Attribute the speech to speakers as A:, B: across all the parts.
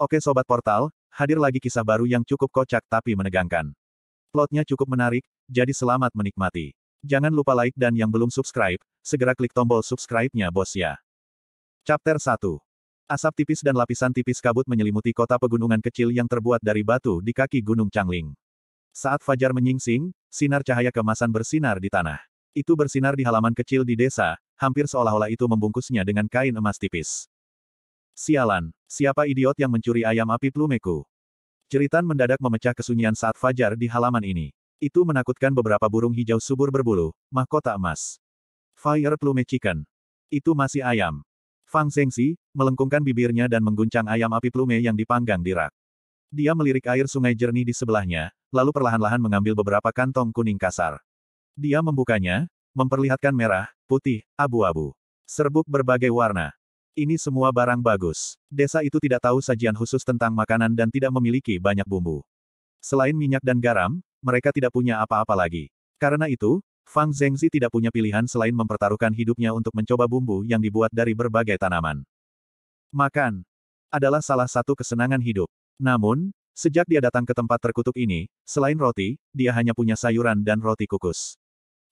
A: Oke Sobat Portal, hadir lagi kisah baru yang cukup kocak tapi menegangkan. Plotnya cukup menarik, jadi selamat menikmati. Jangan lupa like dan yang belum subscribe, segera klik tombol subscribe-nya bos ya. Chapter 1 Asap tipis dan lapisan tipis kabut menyelimuti kota pegunungan kecil yang terbuat dari batu di kaki Gunung Changling. Saat fajar menyingsing, sinar cahaya kemasan bersinar di tanah. Itu bersinar di halaman kecil di desa, hampir seolah-olah itu membungkusnya dengan kain emas tipis. Sialan, Siapa idiot yang mencuri ayam api plumeku? Ceritan mendadak memecah kesunyian saat fajar di halaman ini. Itu menakutkan beberapa burung hijau subur berbulu, mahkota emas. Fire plume chicken. Itu masih ayam. Fang Zhengxi, melengkungkan bibirnya dan mengguncang ayam api plume yang dipanggang di rak. Dia melirik air sungai jernih di sebelahnya, lalu perlahan-lahan mengambil beberapa kantong kuning kasar. Dia membukanya, memperlihatkan merah, putih, abu-abu. Serbuk berbagai warna. Ini semua barang bagus. Desa itu tidak tahu sajian khusus tentang makanan dan tidak memiliki banyak bumbu. Selain minyak dan garam, mereka tidak punya apa-apa lagi. Karena itu, Fang Zhengzi tidak punya pilihan selain mempertaruhkan hidupnya untuk mencoba bumbu yang dibuat dari berbagai tanaman. Makan adalah salah satu kesenangan hidup. Namun, sejak dia datang ke tempat terkutuk ini, selain roti, dia hanya punya sayuran dan roti kukus.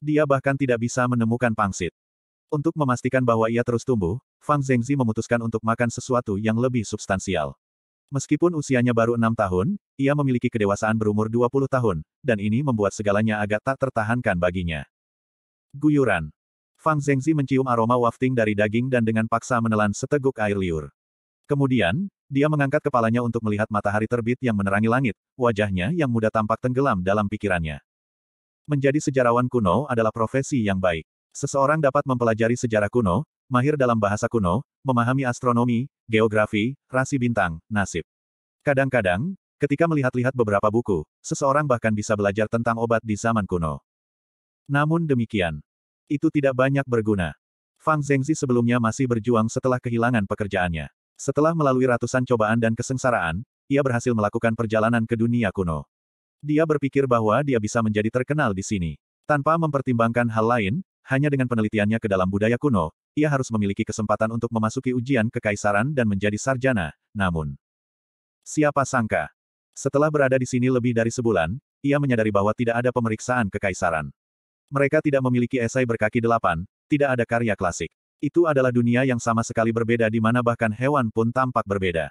A: Dia bahkan tidak bisa menemukan pangsit. Untuk memastikan bahwa ia terus tumbuh, Fang Zhengzi memutuskan untuk makan sesuatu yang lebih substansial. Meskipun usianya baru enam tahun, ia memiliki kedewasaan berumur 20 tahun, dan ini membuat segalanya agak tak tertahankan baginya. Guyuran. Fang Zhengzi mencium aroma wafting dari daging dan dengan paksa menelan seteguk air liur. Kemudian, dia mengangkat kepalanya untuk melihat matahari terbit yang menerangi langit, wajahnya yang muda tampak tenggelam dalam pikirannya. Menjadi sejarawan kuno adalah profesi yang baik. Seseorang dapat mempelajari sejarah kuno, mahir dalam bahasa kuno, memahami astronomi, geografi, rasi bintang, nasib. Kadang-kadang, ketika melihat-lihat beberapa buku, seseorang bahkan bisa belajar tentang obat di zaman kuno. Namun demikian, itu tidak banyak berguna. Fang Zhengzi sebelumnya masih berjuang setelah kehilangan pekerjaannya. Setelah melalui ratusan cobaan dan kesengsaraan, ia berhasil melakukan perjalanan ke dunia kuno. Dia berpikir bahwa dia bisa menjadi terkenal di sini. Tanpa mempertimbangkan hal lain, hanya dengan penelitiannya ke dalam budaya kuno, ia harus memiliki kesempatan untuk memasuki ujian kekaisaran dan menjadi sarjana, namun... Siapa sangka? Setelah berada di sini lebih dari sebulan, ia menyadari bahwa tidak ada pemeriksaan kekaisaran. Mereka tidak memiliki esai berkaki delapan, tidak ada karya klasik. Itu adalah dunia yang sama sekali berbeda di mana bahkan hewan pun tampak berbeda.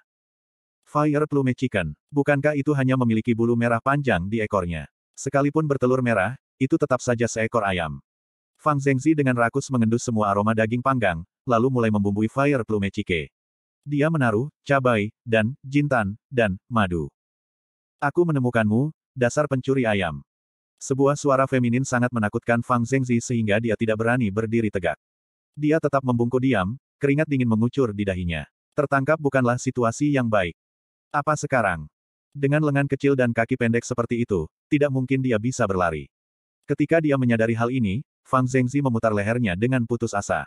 A: Fire Plume Chicken. Bukankah itu hanya memiliki bulu merah panjang di ekornya? Sekalipun bertelur merah, itu tetap saja seekor ayam. Fang Zhengzi dengan rakus mengendus semua aroma daging panggang, lalu mulai membumbui fire plume cike. Dia menaruh cabai, dan jintan, dan madu. Aku menemukanmu, dasar pencuri ayam. Sebuah suara feminin sangat menakutkan Fang Zhengzi sehingga dia tidak berani berdiri tegak. Dia tetap membungkuk diam, keringat dingin mengucur di dahinya. Tertangkap bukanlah situasi yang baik. Apa sekarang? Dengan lengan kecil dan kaki pendek seperti itu, tidak mungkin dia bisa berlari. Ketika dia menyadari hal ini, Fang Zengzi memutar lehernya dengan putus asa.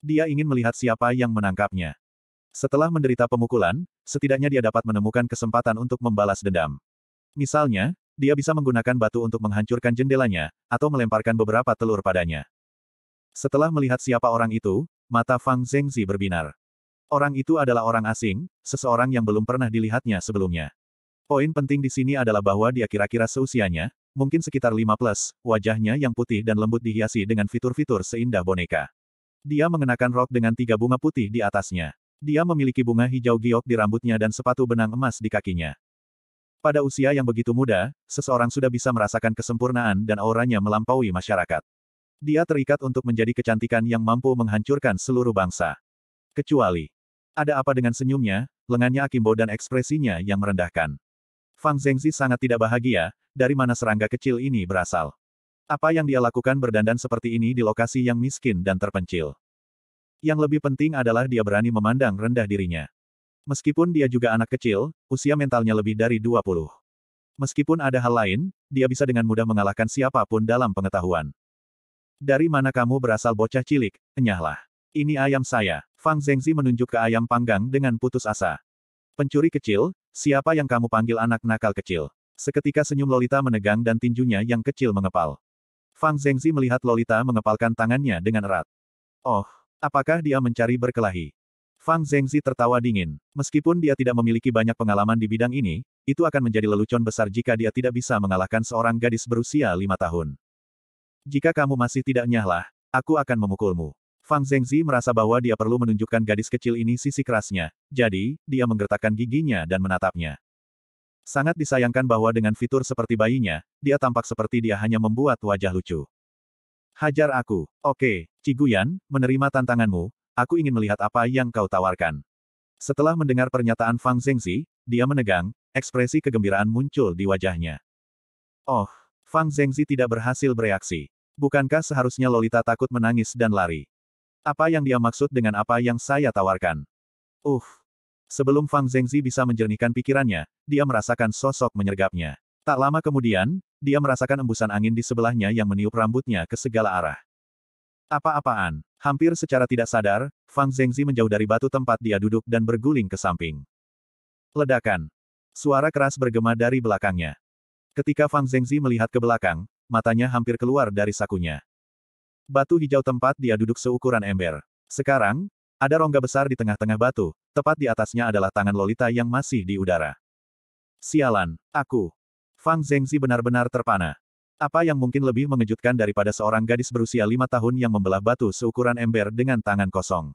A: Dia ingin melihat siapa yang menangkapnya. Setelah menderita pemukulan, setidaknya dia dapat menemukan kesempatan untuk membalas dendam. Misalnya, dia bisa menggunakan batu untuk menghancurkan jendelanya, atau melemparkan beberapa telur padanya. Setelah melihat siapa orang itu, mata Fang Zengzi berbinar. Orang itu adalah orang asing, seseorang yang belum pernah dilihatnya sebelumnya. Poin penting di sini adalah bahwa dia kira-kira seusianya, mungkin sekitar 5 plus, wajahnya yang putih dan lembut dihiasi dengan fitur-fitur seindah boneka. Dia mengenakan rok dengan tiga bunga putih di atasnya. Dia memiliki bunga hijau giok di rambutnya dan sepatu benang emas di kakinya. Pada usia yang begitu muda, seseorang sudah bisa merasakan kesempurnaan dan auranya melampaui masyarakat. Dia terikat untuk menjadi kecantikan yang mampu menghancurkan seluruh bangsa. Kecuali, ada apa dengan senyumnya, lengannya akimbo dan ekspresinya yang merendahkan. Fang Zengzi sangat tidak bahagia, dari mana serangga kecil ini berasal. Apa yang dia lakukan berdandan seperti ini di lokasi yang miskin dan terpencil. Yang lebih penting adalah dia berani memandang rendah dirinya. Meskipun dia juga anak kecil, usia mentalnya lebih dari 20. Meskipun ada hal lain, dia bisa dengan mudah mengalahkan siapapun dalam pengetahuan. Dari mana kamu berasal bocah cilik, enyahlah. Ini ayam saya. Fang Zengzi menunjuk ke ayam panggang dengan putus asa. Pencuri kecil, Siapa yang kamu panggil anak nakal kecil? Seketika senyum Lolita menegang dan tinjunya yang kecil mengepal. Fang Zengzi melihat Lolita mengepalkan tangannya dengan erat. Oh, apakah dia mencari berkelahi? Fang Zengzi tertawa dingin. Meskipun dia tidak memiliki banyak pengalaman di bidang ini, itu akan menjadi lelucon besar jika dia tidak bisa mengalahkan seorang gadis berusia lima tahun. Jika kamu masih tidak nyahlah, aku akan memukulmu. Fang Zhengzi merasa bahwa dia perlu menunjukkan gadis kecil ini sisi kerasnya, jadi, dia menggertakkan giginya dan menatapnya. Sangat disayangkan bahwa dengan fitur seperti bayinya, dia tampak seperti dia hanya membuat wajah lucu. Hajar aku. Oke, Ciguyan, menerima tantanganmu, aku ingin melihat apa yang kau tawarkan. Setelah mendengar pernyataan Fang Zhengzi, dia menegang, ekspresi kegembiraan muncul di wajahnya. Oh, Fang Zhengzi tidak berhasil bereaksi. Bukankah seharusnya Lolita takut menangis dan lari? Apa yang dia maksud dengan apa yang saya tawarkan? Uh. Sebelum Fang Zengzi bisa menjernihkan pikirannya, dia merasakan sosok menyergapnya. Tak lama kemudian, dia merasakan embusan angin di sebelahnya yang meniup rambutnya ke segala arah. Apa-apaan? Hampir secara tidak sadar, Fang Zengzi menjauh dari batu tempat dia duduk dan berguling ke samping. Ledakan. Suara keras bergema dari belakangnya. Ketika Fang Zengzi melihat ke belakang, matanya hampir keluar dari sakunya. Batu hijau tempat dia duduk seukuran ember. Sekarang, ada rongga besar di tengah-tengah batu, tepat di atasnya adalah tangan Lolita yang masih di udara. Sialan, aku. Fang Zengzi benar-benar terpana. Apa yang mungkin lebih mengejutkan daripada seorang gadis berusia lima tahun yang membelah batu seukuran ember dengan tangan kosong.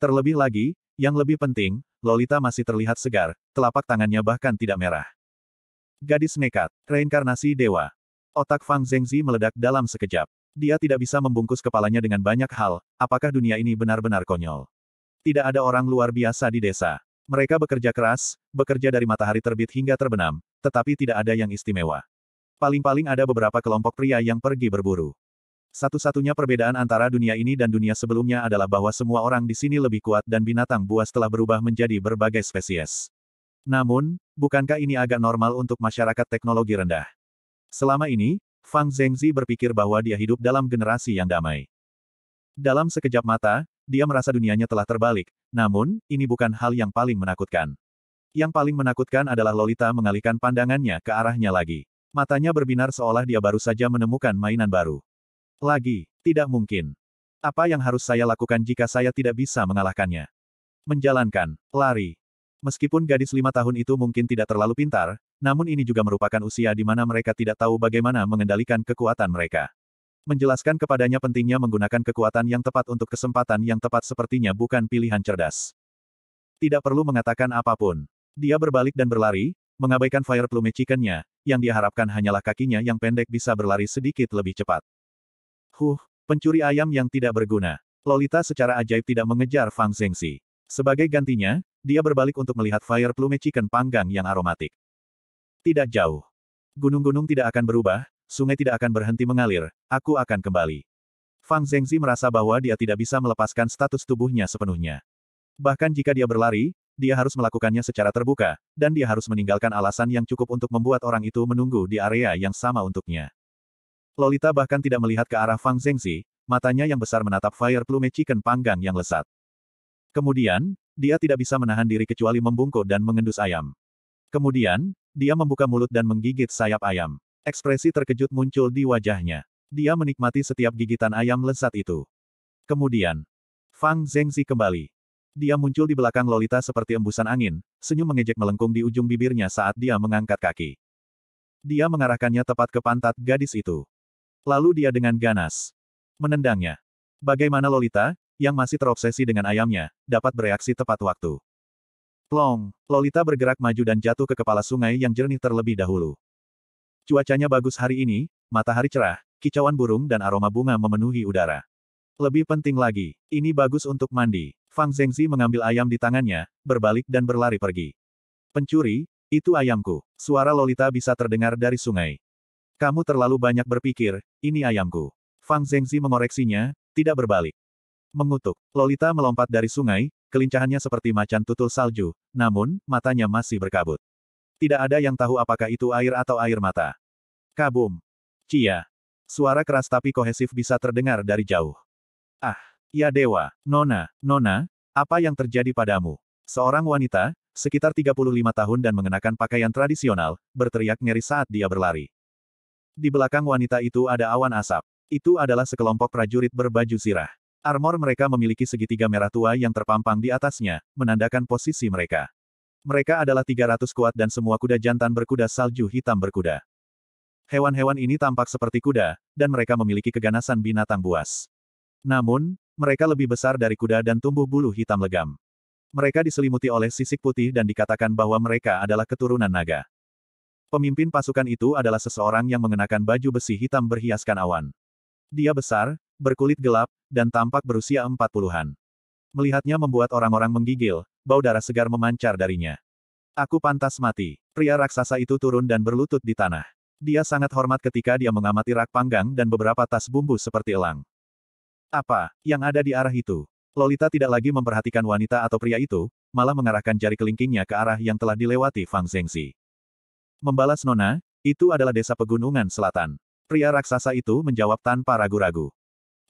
A: Terlebih lagi, yang lebih penting, Lolita masih terlihat segar, telapak tangannya bahkan tidak merah. Gadis nekat, reinkarnasi dewa. Otak Fang Zengzi meledak dalam sekejap. Dia tidak bisa membungkus kepalanya dengan banyak hal, apakah dunia ini benar-benar konyol. Tidak ada orang luar biasa di desa. Mereka bekerja keras, bekerja dari matahari terbit hingga terbenam, tetapi tidak ada yang istimewa. Paling-paling ada beberapa kelompok pria yang pergi berburu. Satu-satunya perbedaan antara dunia ini dan dunia sebelumnya adalah bahwa semua orang di sini lebih kuat dan binatang buas telah berubah menjadi berbagai spesies. Namun, bukankah ini agak normal untuk masyarakat teknologi rendah? Selama ini, Fang Zhengzi berpikir bahwa dia hidup dalam generasi yang damai. Dalam sekejap mata, dia merasa dunianya telah terbalik, namun, ini bukan hal yang paling menakutkan. Yang paling menakutkan adalah Lolita mengalihkan pandangannya ke arahnya lagi. Matanya berbinar seolah dia baru saja menemukan mainan baru. Lagi, tidak mungkin. Apa yang harus saya lakukan jika saya tidak bisa mengalahkannya? Menjalankan, lari, Meskipun gadis lima tahun itu mungkin tidak terlalu pintar, namun ini juga merupakan usia di mana mereka tidak tahu bagaimana mengendalikan kekuatan mereka. Menjelaskan kepadanya pentingnya menggunakan kekuatan yang tepat untuk kesempatan yang tepat sepertinya bukan pilihan cerdas. Tidak perlu mengatakan apapun. Dia berbalik dan berlari, mengabaikan fire plume nya yang diharapkan hanyalah kakinya yang pendek bisa berlari sedikit lebih cepat. Huh, pencuri ayam yang tidak berguna. Lolita secara ajaib tidak mengejar Fang Zengxi. Sebagai gantinya, dia berbalik untuk melihat fire plume chicken panggang yang aromatik. Tidak jauh. Gunung-gunung tidak akan berubah, sungai tidak akan berhenti mengalir, aku akan kembali. Fang Zhengzi merasa bahwa dia tidak bisa melepaskan status tubuhnya sepenuhnya. Bahkan jika dia berlari, dia harus melakukannya secara terbuka, dan dia harus meninggalkan alasan yang cukup untuk membuat orang itu menunggu di area yang sama untuknya. Lolita bahkan tidak melihat ke arah Fang Zhengzi, matanya yang besar menatap fire plume chicken panggang yang lesat. Kemudian, dia tidak bisa menahan diri kecuali membungkuk dan mengendus ayam. Kemudian, dia membuka mulut dan menggigit sayap ayam. Ekspresi terkejut muncul di wajahnya. Dia menikmati setiap gigitan ayam lezat itu. Kemudian, Fang Zhengzi kembali. Dia muncul di belakang Lolita seperti embusan angin, senyum mengejek melengkung di ujung bibirnya saat dia mengangkat kaki. Dia mengarahkannya tepat ke pantat gadis itu. Lalu dia dengan ganas menendangnya. Bagaimana Lolita, yang masih terobsesi dengan ayamnya, dapat bereaksi tepat waktu. Long, Lolita bergerak maju dan jatuh ke kepala sungai yang jernih terlebih dahulu. Cuacanya bagus hari ini, matahari cerah, kicauan burung dan aroma bunga memenuhi udara. Lebih penting lagi, ini bagus untuk mandi. Fang Zengzi mengambil ayam di tangannya, berbalik dan berlari pergi. Pencuri, itu ayamku. Suara Lolita bisa terdengar dari sungai. Kamu terlalu banyak berpikir, ini ayamku. Fang Zengzi mengoreksinya, tidak berbalik. Mengutuk, Lolita melompat dari sungai, kelincahannya seperti macan tutul salju, namun, matanya masih berkabut. Tidak ada yang tahu apakah itu air atau air mata. Kabum. Cia. Suara keras tapi kohesif bisa terdengar dari jauh. Ah, ya dewa, nona, nona, apa yang terjadi padamu? Seorang wanita, sekitar 35 tahun dan mengenakan pakaian tradisional, berteriak ngeri saat dia berlari. Di belakang wanita itu ada awan asap. Itu adalah sekelompok prajurit berbaju sirah. Armor mereka memiliki segitiga merah tua yang terpampang di atasnya, menandakan posisi mereka. Mereka adalah 300 kuat dan semua kuda jantan berkuda salju hitam berkuda. Hewan-hewan ini tampak seperti kuda, dan mereka memiliki keganasan binatang buas. Namun, mereka lebih besar dari kuda dan tumbuh bulu hitam legam. Mereka diselimuti oleh sisik putih dan dikatakan bahwa mereka adalah keturunan naga. Pemimpin pasukan itu adalah seseorang yang mengenakan baju besi hitam berhiaskan awan. Dia besar, berkulit gelap, dan tampak berusia empat puluhan. Melihatnya membuat orang-orang menggigil, bau darah segar memancar darinya. Aku pantas mati. Pria raksasa itu turun dan berlutut di tanah. Dia sangat hormat ketika dia mengamati rak panggang dan beberapa tas bumbu seperti elang. Apa yang ada di arah itu? Lolita tidak lagi memperhatikan wanita atau pria itu, malah mengarahkan jari kelingkingnya ke arah yang telah dilewati Fang Zengzi. Membalas Nona, itu adalah desa pegunungan selatan. Pria raksasa itu menjawab tanpa ragu-ragu.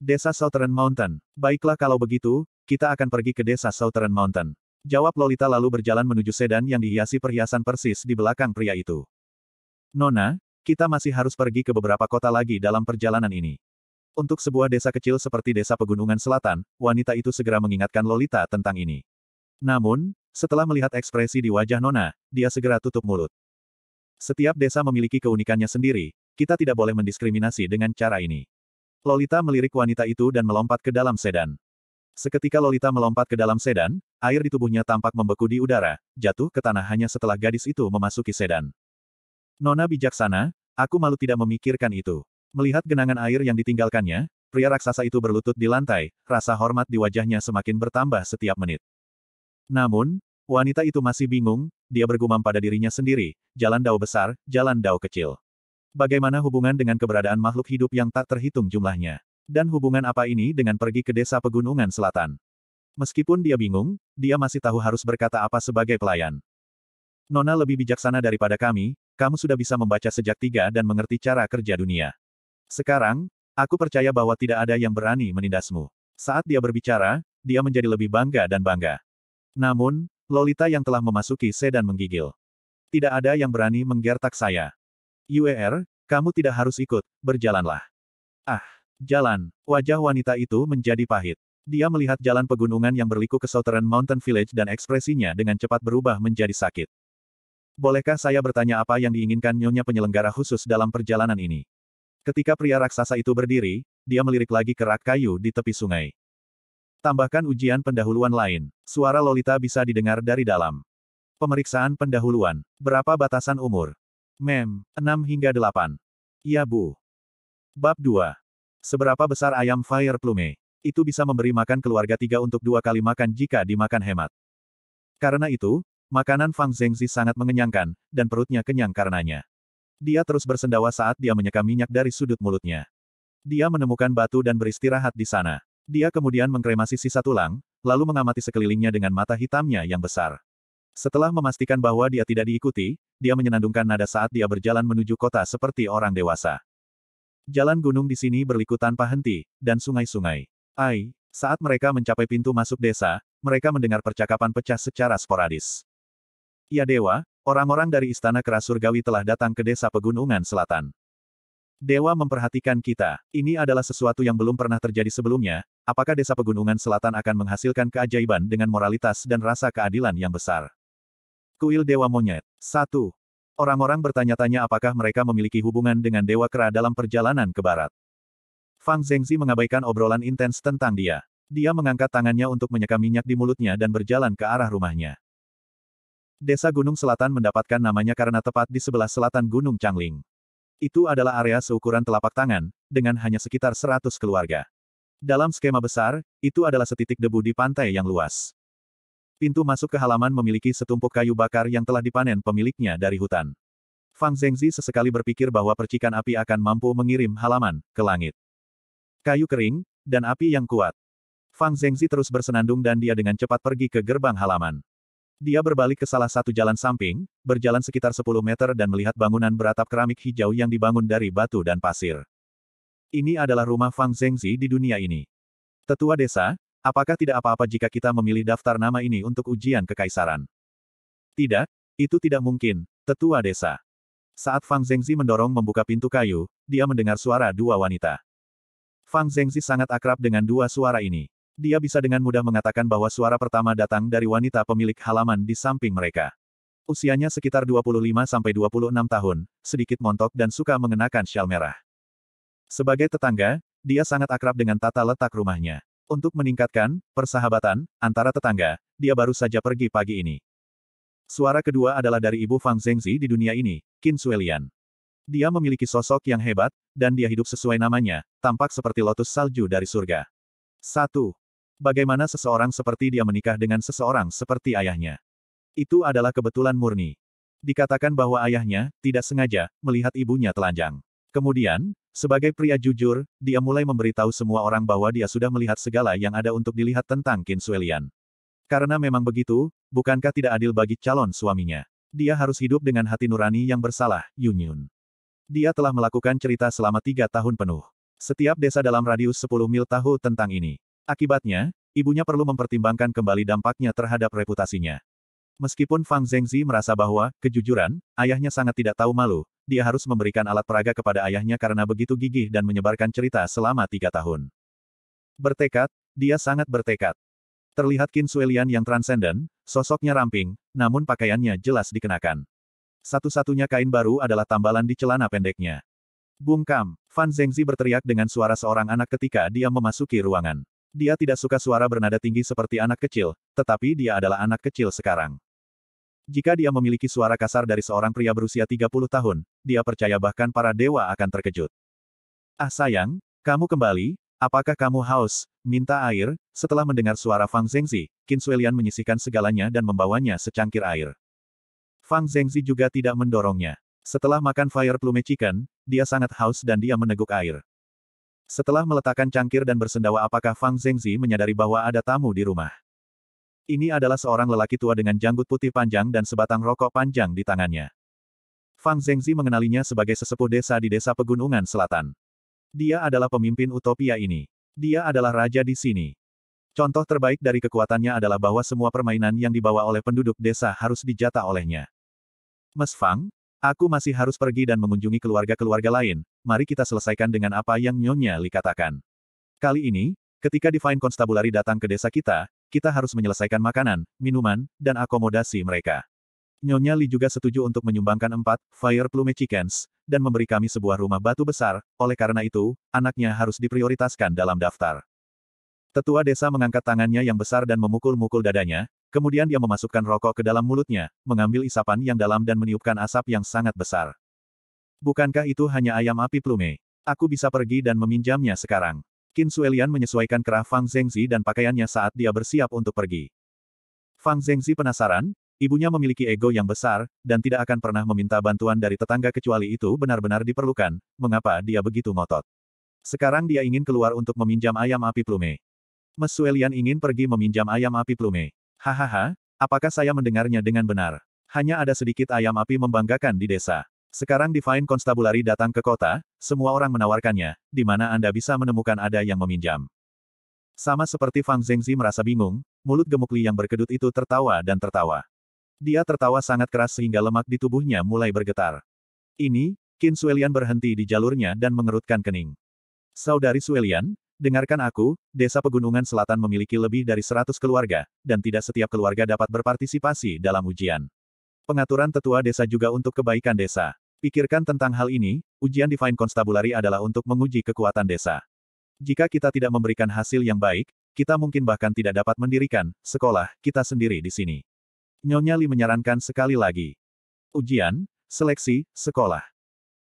A: Desa Southern Mountain. Baiklah kalau begitu, kita akan pergi ke desa Southern Mountain. Jawab Lolita lalu berjalan menuju sedan yang dihiasi perhiasan persis di belakang pria itu. Nona, kita masih harus pergi ke beberapa kota lagi dalam perjalanan ini. Untuk sebuah desa kecil seperti desa pegunungan selatan, wanita itu segera mengingatkan Lolita tentang ini. Namun, setelah melihat ekspresi di wajah Nona, dia segera tutup mulut. Setiap desa memiliki keunikannya sendiri, kita tidak boleh mendiskriminasi dengan cara ini. Lolita melirik wanita itu dan melompat ke dalam sedan. Seketika Lolita melompat ke dalam sedan, air di tubuhnya tampak membeku di udara, jatuh ke tanah hanya setelah gadis itu memasuki sedan. Nona bijaksana, aku malu tidak memikirkan itu. Melihat genangan air yang ditinggalkannya, pria raksasa itu berlutut di lantai, rasa hormat di wajahnya semakin bertambah setiap menit. Namun, wanita itu masih bingung, dia bergumam pada dirinya sendiri, jalan dao besar, jalan dao kecil. Bagaimana hubungan dengan keberadaan makhluk hidup yang tak terhitung jumlahnya? Dan hubungan apa ini dengan pergi ke desa pegunungan selatan? Meskipun dia bingung, dia masih tahu harus berkata apa sebagai pelayan. Nona lebih bijaksana daripada kami, kamu sudah bisa membaca sejak tiga dan mengerti cara kerja dunia. Sekarang, aku percaya bahwa tidak ada yang berani menindasmu. Saat dia berbicara, dia menjadi lebih bangga dan bangga. Namun, Lolita yang telah memasuki sedan menggigil. Tidak ada yang berani menggertak saya. UER, kamu tidak harus ikut, berjalanlah. Ah, jalan, wajah wanita itu menjadi pahit. Dia melihat jalan pegunungan yang berliku ke Southern Mountain Village dan ekspresinya dengan cepat berubah menjadi sakit. Bolehkah saya bertanya apa yang diinginkan nyonya penyelenggara khusus dalam perjalanan ini? Ketika pria raksasa itu berdiri, dia melirik lagi ke rak kayu di tepi sungai. Tambahkan ujian pendahuluan lain. Suara Lolita bisa didengar dari dalam. Pemeriksaan pendahuluan. Berapa batasan umur? Mem, 6 hingga 8. Ya Bu. Bab 2. Seberapa besar ayam fire plume? Itu bisa memberi makan keluarga tiga untuk dua kali makan jika dimakan hemat. Karena itu, makanan Fang Zengzi sangat mengenyangkan, dan perutnya kenyang karenanya. Dia terus bersendawa saat dia menyeka minyak dari sudut mulutnya. Dia menemukan batu dan beristirahat di sana. Dia kemudian mengkremasi sisa tulang, lalu mengamati sekelilingnya dengan mata hitamnya yang besar. Setelah memastikan bahwa dia tidak diikuti, dia menyenandungkan nada saat dia berjalan menuju kota seperti orang dewasa. Jalan gunung di sini berliku tanpa henti, dan sungai-sungai. Ai, saat mereka mencapai pintu masuk desa, mereka mendengar percakapan pecah secara sporadis. Ya Dewa, orang-orang dari Istana Keras Surgawi telah datang ke desa Pegunungan Selatan. Dewa memperhatikan kita. Ini adalah sesuatu yang belum pernah terjadi sebelumnya. Apakah desa Pegunungan Selatan akan menghasilkan keajaiban dengan moralitas dan rasa keadilan yang besar? Kuil Dewa Monyet. 1. Orang-orang bertanya-tanya apakah mereka memiliki hubungan dengan Dewa Kera dalam perjalanan ke barat. Fang Zhengzi mengabaikan obrolan intens tentang dia. Dia mengangkat tangannya untuk menyeka minyak di mulutnya dan berjalan ke arah rumahnya. Desa Gunung Selatan mendapatkan namanya karena tepat di sebelah selatan Gunung Changling. Itu adalah area seukuran telapak tangan, dengan hanya sekitar 100 keluarga. Dalam skema besar, itu adalah setitik debu di pantai yang luas. Pintu masuk ke halaman memiliki setumpuk kayu bakar yang telah dipanen pemiliknya dari hutan. Fang Zengzi sesekali berpikir bahwa percikan api akan mampu mengirim halaman ke langit. Kayu kering, dan api yang kuat. Fang Zengzi terus bersenandung dan dia dengan cepat pergi ke gerbang halaman. Dia berbalik ke salah satu jalan samping, berjalan sekitar 10 meter dan melihat bangunan beratap keramik hijau yang dibangun dari batu dan pasir. Ini adalah rumah Fang Zengzi di dunia ini. Tetua desa, Apakah tidak apa-apa jika kita memilih daftar nama ini untuk ujian kekaisaran? Tidak, itu tidak mungkin, tetua desa. Saat Fang Zhengzi mendorong membuka pintu kayu, dia mendengar suara dua wanita. Fang Zhengzi sangat akrab dengan dua suara ini. Dia bisa dengan mudah mengatakan bahwa suara pertama datang dari wanita pemilik halaman di samping mereka. Usianya sekitar 25-26 tahun, sedikit montok dan suka mengenakan syal merah. Sebagai tetangga, dia sangat akrab dengan tata letak rumahnya. Untuk meningkatkan persahabatan antara tetangga, dia baru saja pergi pagi ini. Suara kedua adalah dari ibu Fang Zhengzi di dunia ini, Qin Suelian. Dia memiliki sosok yang hebat, dan dia hidup sesuai namanya, tampak seperti lotus salju dari surga. Satu, Bagaimana seseorang seperti dia menikah dengan seseorang seperti ayahnya? Itu adalah kebetulan murni. Dikatakan bahwa ayahnya, tidak sengaja, melihat ibunya telanjang. Kemudian, sebagai pria jujur, dia mulai memberitahu semua orang bahwa dia sudah melihat segala yang ada untuk dilihat tentang Qin Suelian. Karena memang begitu, bukankah tidak adil bagi calon suaminya? Dia harus hidup dengan hati nurani yang bersalah, Yunyun. Dia telah melakukan cerita selama tiga tahun penuh. Setiap desa dalam radius 10 mil tahu tentang ini. Akibatnya, ibunya perlu mempertimbangkan kembali dampaknya terhadap reputasinya. Meskipun Fang Zhengzi merasa bahwa, kejujuran, ayahnya sangat tidak tahu malu, dia harus memberikan alat peraga kepada ayahnya karena begitu gigih dan menyebarkan cerita selama tiga tahun. Bertekad, dia sangat bertekad. Terlihat Qin Suelian yang transenden, sosoknya ramping, namun pakaiannya jelas dikenakan. Satu-satunya kain baru adalah tambalan di celana pendeknya. Bungkam, Fan Zhengzi berteriak dengan suara seorang anak ketika dia memasuki ruangan. Dia tidak suka suara bernada tinggi seperti anak kecil, tetapi dia adalah anak kecil sekarang. Jika dia memiliki suara kasar dari seorang pria berusia 30 tahun, dia percaya bahkan para dewa akan terkejut. Ah sayang, kamu kembali, apakah kamu haus, minta air? Setelah mendengar suara Fang Zengzi, Qin Suelian menyisihkan segalanya dan membawanya secangkir air. Fang Zengzi juga tidak mendorongnya. Setelah makan fire plume chicken, dia sangat haus dan dia meneguk air. Setelah meletakkan cangkir dan bersendawa apakah Fang Zengzi menyadari bahwa ada tamu di rumah? Ini adalah seorang lelaki tua dengan janggut putih panjang dan sebatang rokok panjang di tangannya. Fang Zhengzi mengenalinya sebagai sesepuh desa di desa Pegunungan Selatan. Dia adalah pemimpin utopia ini. Dia adalah raja di sini. Contoh terbaik dari kekuatannya adalah bahwa semua permainan yang dibawa oleh penduduk desa harus dijata olehnya. Mas Fang, aku masih harus pergi dan mengunjungi keluarga-keluarga lain, mari kita selesaikan dengan apa yang Nyonya Li katakan. Kali ini, ketika Divine Constabulary datang ke desa kita, kita harus menyelesaikan makanan, minuman, dan akomodasi mereka. Nyonya Li juga setuju untuk menyumbangkan empat Fire Plume Chickens, dan memberi kami sebuah rumah batu besar, oleh karena itu, anaknya harus diprioritaskan dalam daftar. Tetua desa mengangkat tangannya yang besar dan memukul-mukul dadanya, kemudian dia memasukkan rokok ke dalam mulutnya, mengambil isapan yang dalam dan meniupkan asap yang sangat besar. Bukankah itu hanya ayam api plume? Aku bisa pergi dan meminjamnya sekarang. Qin Suelian menyesuaikan kerah Fang Zengzi dan pakaiannya saat dia bersiap untuk pergi. Fang Zengzi penasaran, ibunya memiliki ego yang besar, dan tidak akan pernah meminta bantuan dari tetangga kecuali itu benar-benar diperlukan, mengapa dia begitu ngotot. Sekarang dia ingin keluar untuk meminjam ayam api plume. Mas Suelian ingin pergi meminjam ayam api plume. Hahaha, apakah saya mendengarnya dengan benar? Hanya ada sedikit ayam api membanggakan di desa. Sekarang Divine Constabulary datang ke kota, semua orang menawarkannya, di mana Anda bisa menemukan ada yang meminjam. Sama seperti Fang Zengzi merasa bingung, mulut gemuk Li yang berkedut itu tertawa dan tertawa. Dia tertawa sangat keras sehingga lemak di tubuhnya mulai bergetar. Ini, Qin Suelian berhenti di jalurnya dan mengerutkan kening. Saudari Suelian, dengarkan aku, desa pegunungan selatan memiliki lebih dari 100 keluarga, dan tidak setiap keluarga dapat berpartisipasi dalam ujian. Pengaturan tetua desa juga untuk kebaikan desa. Pikirkan tentang hal ini, ujian Divine Constabulary adalah untuk menguji kekuatan desa. Jika kita tidak memberikan hasil yang baik, kita mungkin bahkan tidak dapat mendirikan sekolah kita sendiri di sini. Nyonya Li menyarankan sekali lagi. Ujian, seleksi, sekolah.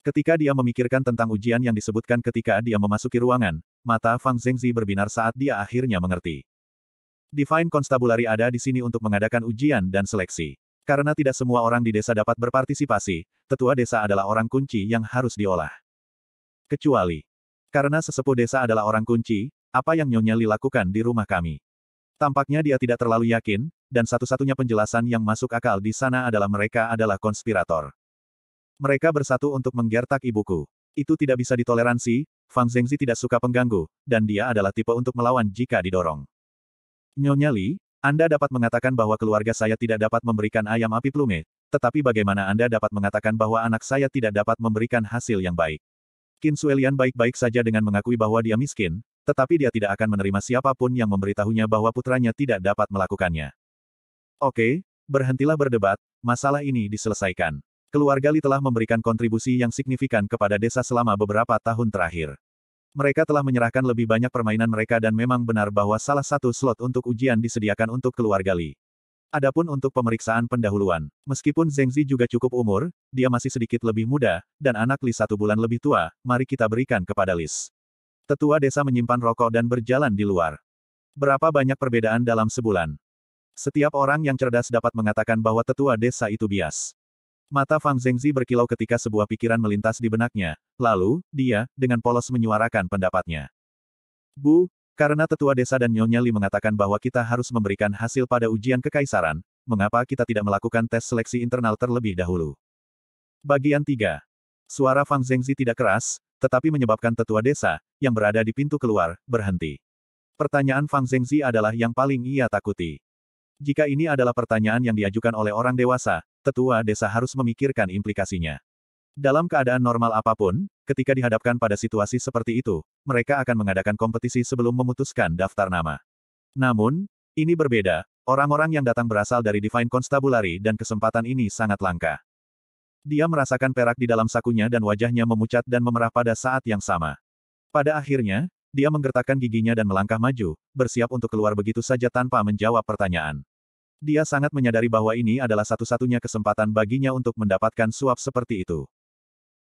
A: Ketika dia memikirkan tentang ujian yang disebutkan ketika dia memasuki ruangan, mata Fang Zhengzi berbinar saat dia akhirnya mengerti. Divine Constabulary ada di sini untuk mengadakan ujian dan seleksi. Karena tidak semua orang di desa dapat berpartisipasi, tetua desa adalah orang kunci yang harus diolah. Kecuali. Karena sesepuh desa adalah orang kunci, apa yang Nyonya Li lakukan di rumah kami. Tampaknya dia tidak terlalu yakin, dan satu-satunya penjelasan yang masuk akal di sana adalah mereka adalah konspirator. Mereka bersatu untuk menggertak ibuku. Itu tidak bisa ditoleransi, Fang Zhengzi tidak suka pengganggu, dan dia adalah tipe untuk melawan jika didorong. Nyonya Li, Anda dapat mengatakan bahwa keluarga saya tidak dapat memberikan ayam api plume, tetapi bagaimana Anda dapat mengatakan bahwa anak saya tidak dapat memberikan hasil yang baik? Qin Suelian baik-baik saja dengan mengakui bahwa dia miskin, tetapi dia tidak akan menerima siapapun yang memberitahunya bahwa putranya tidak dapat melakukannya. Oke, berhentilah berdebat, masalah ini diselesaikan. Keluarga Li telah memberikan kontribusi yang signifikan kepada desa selama beberapa tahun terakhir. Mereka telah menyerahkan lebih banyak permainan mereka dan memang benar bahwa salah satu slot untuk ujian disediakan untuk keluarga Li. Adapun untuk pemeriksaan pendahuluan, meskipun Zheng Zi juga cukup umur, dia masih sedikit lebih muda, dan anak Li satu bulan lebih tua, mari kita berikan kepada Lis. Tetua desa menyimpan rokok dan berjalan di luar. Berapa banyak perbedaan dalam sebulan? Setiap orang yang cerdas dapat mengatakan bahwa tetua desa itu bias. Mata Fang Zengzi berkilau ketika sebuah pikiran melintas di benaknya, lalu, dia, dengan polos menyuarakan pendapatnya. Bu, karena tetua desa dan Nyonya Li mengatakan bahwa kita harus memberikan hasil pada ujian kekaisaran, mengapa kita tidak melakukan tes seleksi internal terlebih dahulu? Bagian 3. Suara Fang Zengzi tidak keras, tetapi menyebabkan tetua desa, yang berada di pintu keluar, berhenti. Pertanyaan Fang Zengzi adalah yang paling ia takuti. Jika ini adalah pertanyaan yang diajukan oleh orang dewasa, tetua desa harus memikirkan implikasinya. Dalam keadaan normal apapun, Ketika dihadapkan pada situasi seperti itu, mereka akan mengadakan kompetisi sebelum memutuskan daftar nama. Namun, ini berbeda, orang-orang yang datang berasal dari Divine Constabulary dan kesempatan ini sangat langka. Dia merasakan perak di dalam sakunya dan wajahnya memucat dan memerah pada saat yang sama. Pada akhirnya, dia menggertakkan giginya dan melangkah maju, bersiap untuk keluar begitu saja tanpa menjawab pertanyaan. Dia sangat menyadari bahwa ini adalah satu-satunya kesempatan baginya untuk mendapatkan suap seperti itu.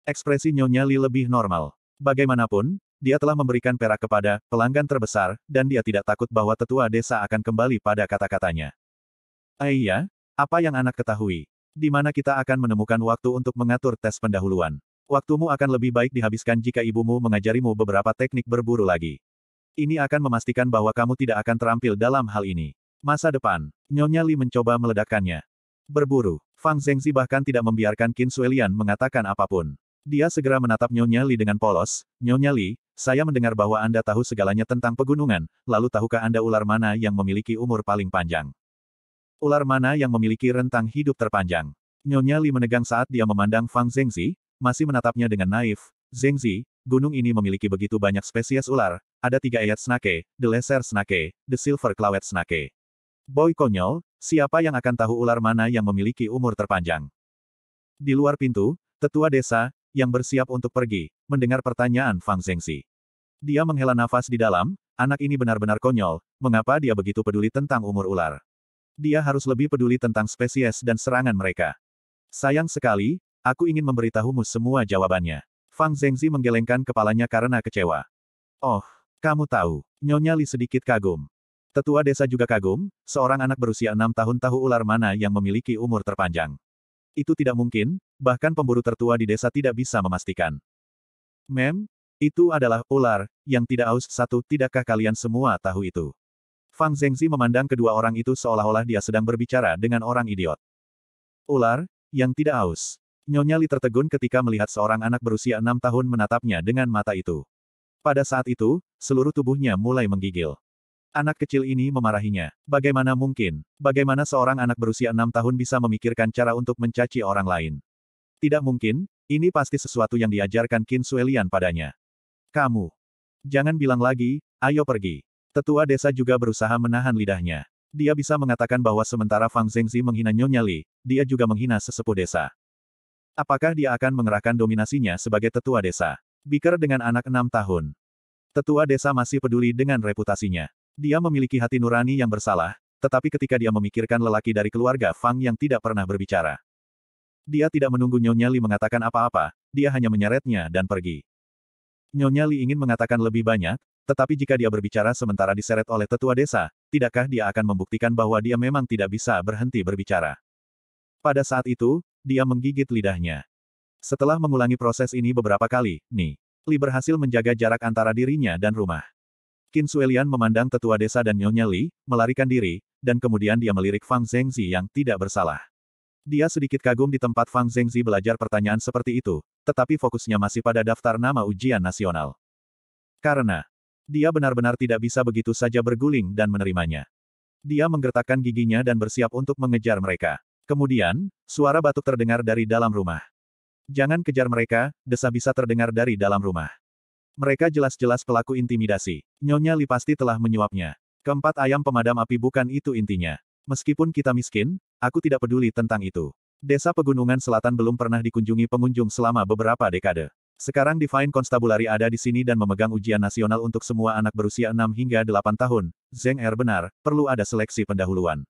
A: Ekspresi Nyonya Li lebih normal. Bagaimanapun, dia telah memberikan perak kepada pelanggan terbesar, dan dia tidak takut bahwa tetua desa akan kembali pada kata-katanya. Aiya, ah apa yang anak ketahui? Di mana kita akan menemukan waktu untuk mengatur tes pendahuluan. Waktumu akan lebih baik dihabiskan jika ibumu mengajarimu beberapa teknik berburu lagi. Ini akan memastikan bahwa kamu tidak akan terampil dalam hal ini. Masa depan, Nyonya Li mencoba meledakkannya. Berburu, Fang Zengzi bahkan tidak membiarkan Qin Lian mengatakan apapun. Dia segera menatap Nyonya Li dengan polos, Nyonya Li, saya mendengar bahwa Anda tahu segalanya tentang pegunungan, lalu tahukah Anda ular mana yang memiliki umur paling panjang? Ular mana yang memiliki rentang hidup terpanjang? Nyonya Li menegang saat dia memandang Fang Zhengzi, masih menatapnya dengan naif. Zhengzi, gunung ini memiliki begitu banyak spesies ular, ada tiga ayat snake, the lesser snake, the silver clawed snake. Boy konyol, siapa yang akan tahu ular mana yang memiliki umur terpanjang? Di luar pintu, tetua desa, yang bersiap untuk pergi, mendengar pertanyaan Fang Zengzi, Dia menghela nafas di dalam, anak ini benar-benar konyol, mengapa dia begitu peduli tentang umur ular. Dia harus lebih peduli tentang spesies dan serangan mereka. Sayang sekali, aku ingin memberitahumu semua jawabannya. Fang Zengzi menggelengkan kepalanya karena kecewa. Oh, kamu tahu, Nyonya Li sedikit kagum. Tetua desa juga kagum, seorang anak berusia enam tahun tahu ular mana yang memiliki umur terpanjang itu tidak mungkin, bahkan pemburu tertua di desa tidak bisa memastikan. Mem, itu adalah ular, yang tidak aus satu, tidakkah kalian semua tahu itu? Fang Zengzi memandang kedua orang itu seolah-olah dia sedang berbicara dengan orang idiot. Ular, yang tidak aus. Nyonya Li tertegun ketika melihat seorang anak berusia enam tahun menatapnya dengan mata itu. Pada saat itu, seluruh tubuhnya mulai menggigil. Anak kecil ini memarahinya. Bagaimana mungkin? Bagaimana seorang anak berusia enam tahun bisa memikirkan cara untuk mencaci orang lain? Tidak mungkin, ini pasti sesuatu yang diajarkan Qin Suelian padanya. Kamu. Jangan bilang lagi, ayo pergi. Tetua desa juga berusaha menahan lidahnya. Dia bisa mengatakan bahwa sementara Fang Zengzi menghina Nyonya Li, dia juga menghina sesepuh desa. Apakah dia akan mengerahkan dominasinya sebagai tetua desa? Biker dengan anak enam tahun. Tetua desa masih peduli dengan reputasinya. Dia memiliki hati nurani yang bersalah, tetapi ketika dia memikirkan lelaki dari keluarga Fang yang tidak pernah berbicara. Dia tidak menunggu Nyonya Li mengatakan apa-apa, dia hanya menyeretnya dan pergi. Nyonya Li ingin mengatakan lebih banyak, tetapi jika dia berbicara sementara diseret oleh tetua desa, tidakkah dia akan membuktikan bahwa dia memang tidak bisa berhenti berbicara? Pada saat itu, dia menggigit lidahnya. Setelah mengulangi proses ini beberapa kali, Ni Li berhasil menjaga jarak antara dirinya dan rumah. Qin Suelian memandang tetua desa dan Nyonya Li, melarikan diri, dan kemudian dia melirik Fang Zhengzi yang tidak bersalah. Dia sedikit kagum di tempat Fang Zhengzi belajar pertanyaan seperti itu, tetapi fokusnya masih pada daftar nama ujian nasional. Karena, dia benar-benar tidak bisa begitu saja berguling dan menerimanya. Dia menggertakkan giginya dan bersiap untuk mengejar mereka. Kemudian, suara batuk terdengar dari dalam rumah. Jangan kejar mereka, desa bisa terdengar dari dalam rumah. Mereka jelas-jelas pelaku intimidasi. Nyonya Li pasti telah menyuapnya. Keempat ayam pemadam api bukan itu intinya. Meskipun kita miskin, aku tidak peduli tentang itu. Desa Pegunungan Selatan belum pernah dikunjungi pengunjung selama beberapa dekade. Sekarang Divine Constabulary ada di sini dan memegang ujian nasional untuk semua anak berusia 6 hingga 8 tahun. Zeng Er benar, perlu ada seleksi pendahuluan.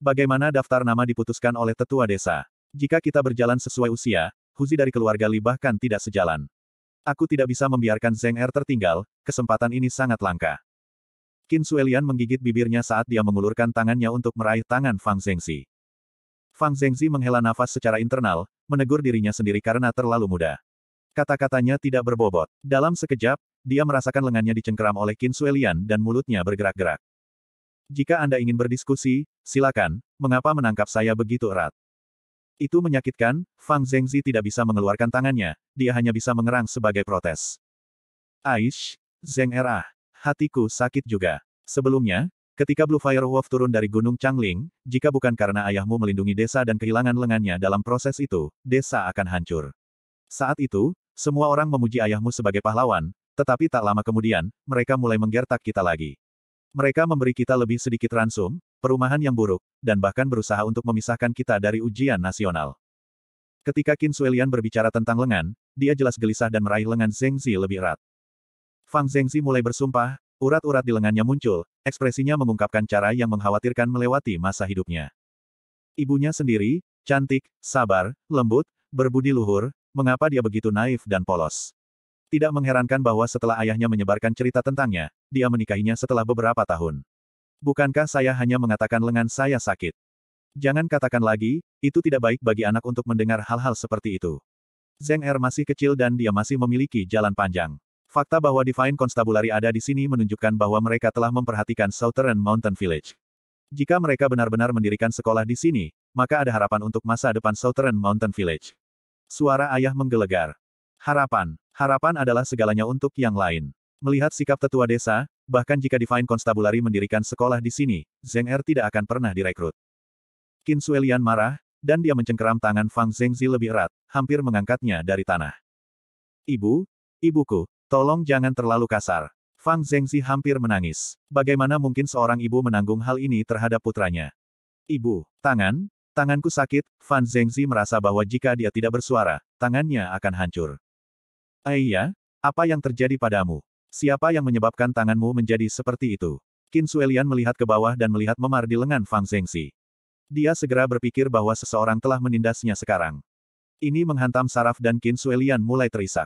A: Bagaimana daftar nama diputuskan oleh tetua desa? Jika kita berjalan sesuai usia, Huzi dari keluarga Li bahkan tidak sejalan. Aku tidak bisa membiarkan Zeng Er tertinggal, kesempatan ini sangat langka. Qin Suelian menggigit bibirnya saat dia mengulurkan tangannya untuk meraih tangan Fang Zengzi. Fang Zengzi menghela nafas secara internal, menegur dirinya sendiri karena terlalu muda. Kata-katanya tidak berbobot. Dalam sekejap, dia merasakan lengannya dicengkeram oleh Qin Suelian dan mulutnya bergerak-gerak. Jika Anda ingin berdiskusi, silakan, mengapa menangkap saya begitu erat? Itu menyakitkan, Fang Zhengzi tidak bisa mengeluarkan tangannya, dia hanya bisa mengerang sebagai protes. Aish, Zeng Era, hatiku sakit juga. Sebelumnya, ketika Blue Fire Wolf turun dari Gunung Changling, jika bukan karena ayahmu melindungi desa dan kehilangan lengannya dalam proses itu, desa akan hancur. Saat itu, semua orang memuji ayahmu sebagai pahlawan, tetapi tak lama kemudian, mereka mulai menggertak kita lagi. Mereka memberi kita lebih sedikit ransum, perumahan yang buruk, dan bahkan berusaha untuk memisahkan kita dari ujian nasional. Ketika Qin Suelian berbicara tentang lengan, dia jelas gelisah dan meraih lengan Zengzi lebih erat. Fang Zengzi mulai bersumpah, urat-urat di lengannya muncul, ekspresinya mengungkapkan cara yang mengkhawatirkan melewati masa hidupnya. Ibunya sendiri, cantik, sabar, lembut, berbudi luhur, mengapa dia begitu naif dan polos. Tidak mengherankan bahwa setelah ayahnya menyebarkan cerita tentangnya, dia menikahinya setelah beberapa tahun. Bukankah saya hanya mengatakan lengan saya sakit? Jangan katakan lagi, itu tidak baik bagi anak untuk mendengar hal-hal seperti itu. Zeng Er masih kecil dan dia masih memiliki jalan panjang. Fakta bahwa Divine Constabulary ada di sini menunjukkan bahwa mereka telah memperhatikan Southern Mountain Village. Jika mereka benar-benar mendirikan sekolah di sini, maka ada harapan untuk masa depan Southern Mountain Village. Suara ayah menggelegar. Harapan. Harapan adalah segalanya untuk yang lain. Melihat sikap tetua desa, Bahkan jika Divine Constabulary mendirikan sekolah di sini, Zeng Er tidak akan pernah direkrut. Qin Suelian marah, dan dia mencengkeram tangan Fang Zengzi lebih erat, hampir mengangkatnya dari tanah. Ibu, ibuku, tolong jangan terlalu kasar. Fang Zengzi hampir menangis. Bagaimana mungkin seorang ibu menanggung hal ini terhadap putranya? Ibu, tangan, tanganku sakit, Fang Zengzi merasa bahwa jika dia tidak bersuara, tangannya akan hancur. Ayah, iya, apa yang terjadi padamu? Siapa yang menyebabkan tanganmu menjadi seperti itu? Qin Suelian melihat ke bawah dan melihat memar di lengan Fang Zhengxi. Dia segera berpikir bahwa seseorang telah menindasnya sekarang. Ini menghantam saraf dan Qin Suelian mulai terisak.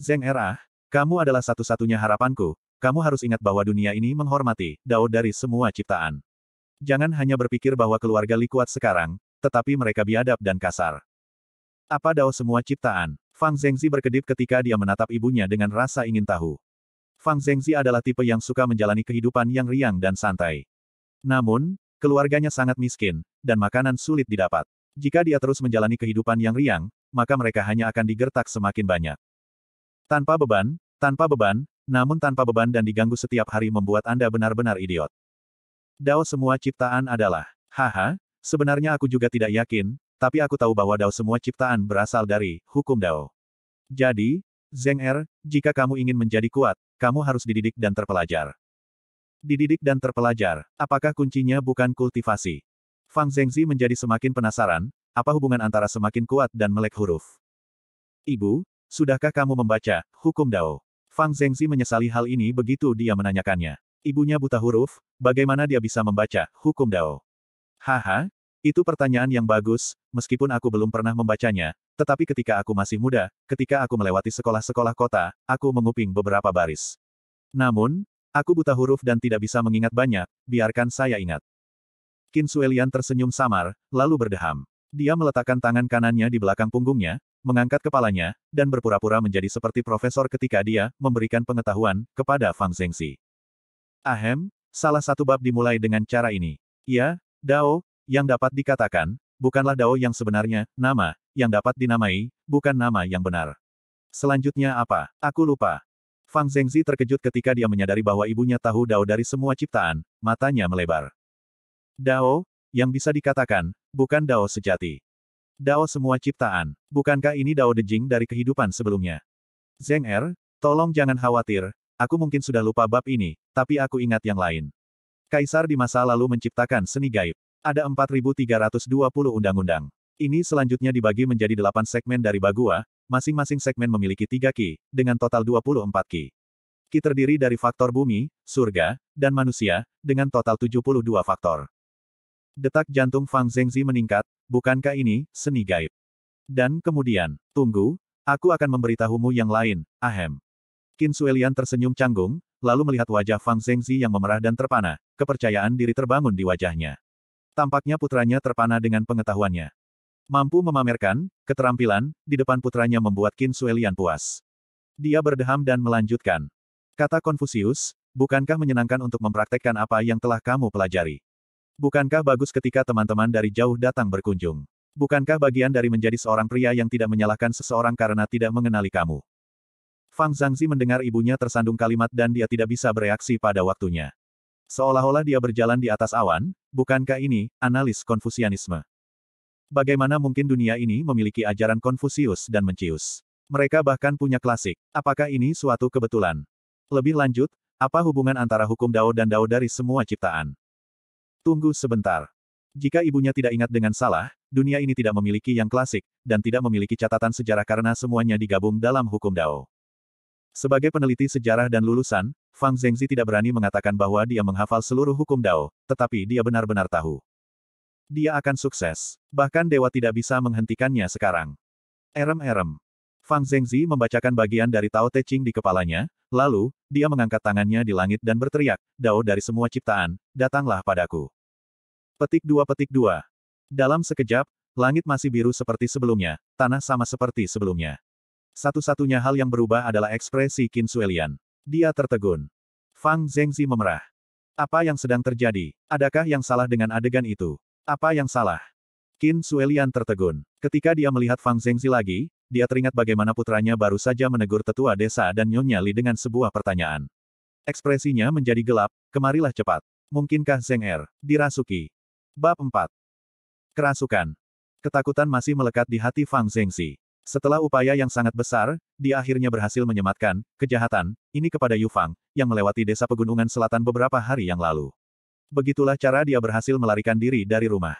A: Zeng Erah, kamu adalah satu-satunya harapanku, kamu harus ingat bahwa dunia ini menghormati Dao dari semua ciptaan. Jangan hanya berpikir bahwa keluarga Li kuat sekarang, tetapi mereka biadab dan kasar. Apa Dao semua ciptaan? Fang Zhengzi berkedip ketika dia menatap ibunya dengan rasa ingin tahu. Fang Zhengzi adalah tipe yang suka menjalani kehidupan yang riang dan santai. Namun, keluarganya sangat miskin, dan makanan sulit didapat. Jika dia terus menjalani kehidupan yang riang, maka mereka hanya akan digertak semakin banyak. Tanpa beban, tanpa beban, namun tanpa beban dan diganggu setiap hari membuat Anda benar-benar idiot. Dao semua ciptaan adalah, haha, sebenarnya aku juga tidak yakin, tapi aku tahu bahwa Dao semua ciptaan berasal dari hukum Dao. Jadi, Zeng Er, jika kamu ingin menjadi kuat, kamu harus dididik dan terpelajar. Dididik dan terpelajar, apakah kuncinya bukan kultivasi? Fang Zengzi menjadi semakin penasaran, apa hubungan antara semakin kuat dan melek huruf? Ibu, sudahkah kamu membaca, hukum Dao? Fang Zengzi menyesali hal ini begitu dia menanyakannya. Ibunya buta huruf, bagaimana dia bisa membaca, hukum Dao? Haha, itu pertanyaan yang bagus, meskipun aku belum pernah membacanya, tetapi ketika aku masih muda, ketika aku melewati sekolah-sekolah kota, aku menguping beberapa baris. Namun, aku buta huruf dan tidak bisa mengingat banyak, biarkan saya ingat. Qin Suelian tersenyum samar, lalu berdeham. Dia meletakkan tangan kanannya di belakang punggungnya, mengangkat kepalanya, dan berpura-pura menjadi seperti profesor ketika dia memberikan pengetahuan kepada Fang Zengxi. Ahem, salah satu bab dimulai dengan cara ini. Ya, Dao, yang dapat dikatakan, bukanlah Dao yang sebenarnya, nama, yang dapat dinamai, bukan nama yang benar. Selanjutnya apa? Aku lupa. Fang Zhengzi terkejut ketika dia menyadari bahwa ibunya tahu Dao dari semua ciptaan, matanya melebar. Dao, yang bisa dikatakan, bukan Dao sejati. Dao semua ciptaan, bukankah ini Dao Dejing dari kehidupan sebelumnya? Zeng Er, tolong jangan khawatir, aku mungkin sudah lupa bab ini, tapi aku ingat yang lain. Kaisar di masa lalu menciptakan seni gaib. Ada 4.320 undang-undang. Ini selanjutnya dibagi menjadi 8 segmen dari Bagua, masing-masing segmen memiliki 3 ki, dengan total 24 ki. Ki terdiri dari faktor bumi, surga, dan manusia, dengan total 72 faktor. Detak jantung Fang Zhengzi meningkat, bukankah ini, seni gaib? Dan kemudian, tunggu, aku akan memberitahumu yang lain, ahem. Qin Suelian tersenyum canggung, lalu melihat wajah Fang Zhengzi yang memerah dan terpana, kepercayaan diri terbangun di wajahnya. Tampaknya putranya terpana dengan pengetahuannya. Mampu memamerkan, keterampilan, di depan putranya membuat Qin Suelian puas. Dia berdeham dan melanjutkan. Kata Konfusius, bukankah menyenangkan untuk mempraktekkan apa yang telah kamu pelajari? Bukankah bagus ketika teman-teman dari jauh datang berkunjung? Bukankah bagian dari menjadi seorang pria yang tidak menyalahkan seseorang karena tidak mengenali kamu? Fang Zhangzi mendengar ibunya tersandung kalimat dan dia tidak bisa bereaksi pada waktunya. Seolah-olah dia berjalan di atas awan, bukankah ini, analis konfusianisme? Bagaimana mungkin dunia ini memiliki ajaran Konfusius dan Mencius? Mereka bahkan punya klasik. Apakah ini suatu kebetulan? Lebih lanjut, apa hubungan antara hukum Dao dan Dao dari semua ciptaan? Tunggu sebentar. Jika ibunya tidak ingat dengan salah, dunia ini tidak memiliki yang klasik, dan tidak memiliki catatan sejarah karena semuanya digabung dalam hukum Dao. Sebagai peneliti sejarah dan lulusan, Fang Zengzi tidak berani mengatakan bahwa dia menghafal seluruh hukum Dao, tetapi dia benar-benar tahu. Dia akan sukses. Bahkan dewa tidak bisa menghentikannya sekarang. Erem-erem. Fang Zengzi membacakan bagian dari Tao Te Ching di kepalanya, lalu, dia mengangkat tangannya di langit dan berteriak, Dao dari semua ciptaan, datanglah padaku. Petik dua petik dua. Dalam sekejap, langit masih biru seperti sebelumnya, tanah sama seperti sebelumnya. Satu-satunya hal yang berubah adalah ekspresi Qin Suelian. Dia tertegun. Fang Zhengzi memerah. Apa yang sedang terjadi? Adakah yang salah dengan adegan itu? Apa yang salah? Qin Suelian tertegun. Ketika dia melihat Fang Zhengzi lagi, dia teringat bagaimana putranya baru saja menegur tetua desa dan Nyonya Li dengan sebuah pertanyaan. Ekspresinya menjadi gelap, kemarilah cepat. Mungkinkah Zeng Er dirasuki? Bab 4. Kerasukan. Ketakutan masih melekat di hati Fang Zhengzi. Setelah upaya yang sangat besar, dia akhirnya berhasil menyematkan kejahatan ini kepada Yu Fang, yang melewati desa pegunungan selatan beberapa hari yang lalu. Begitulah cara dia berhasil melarikan diri dari rumah.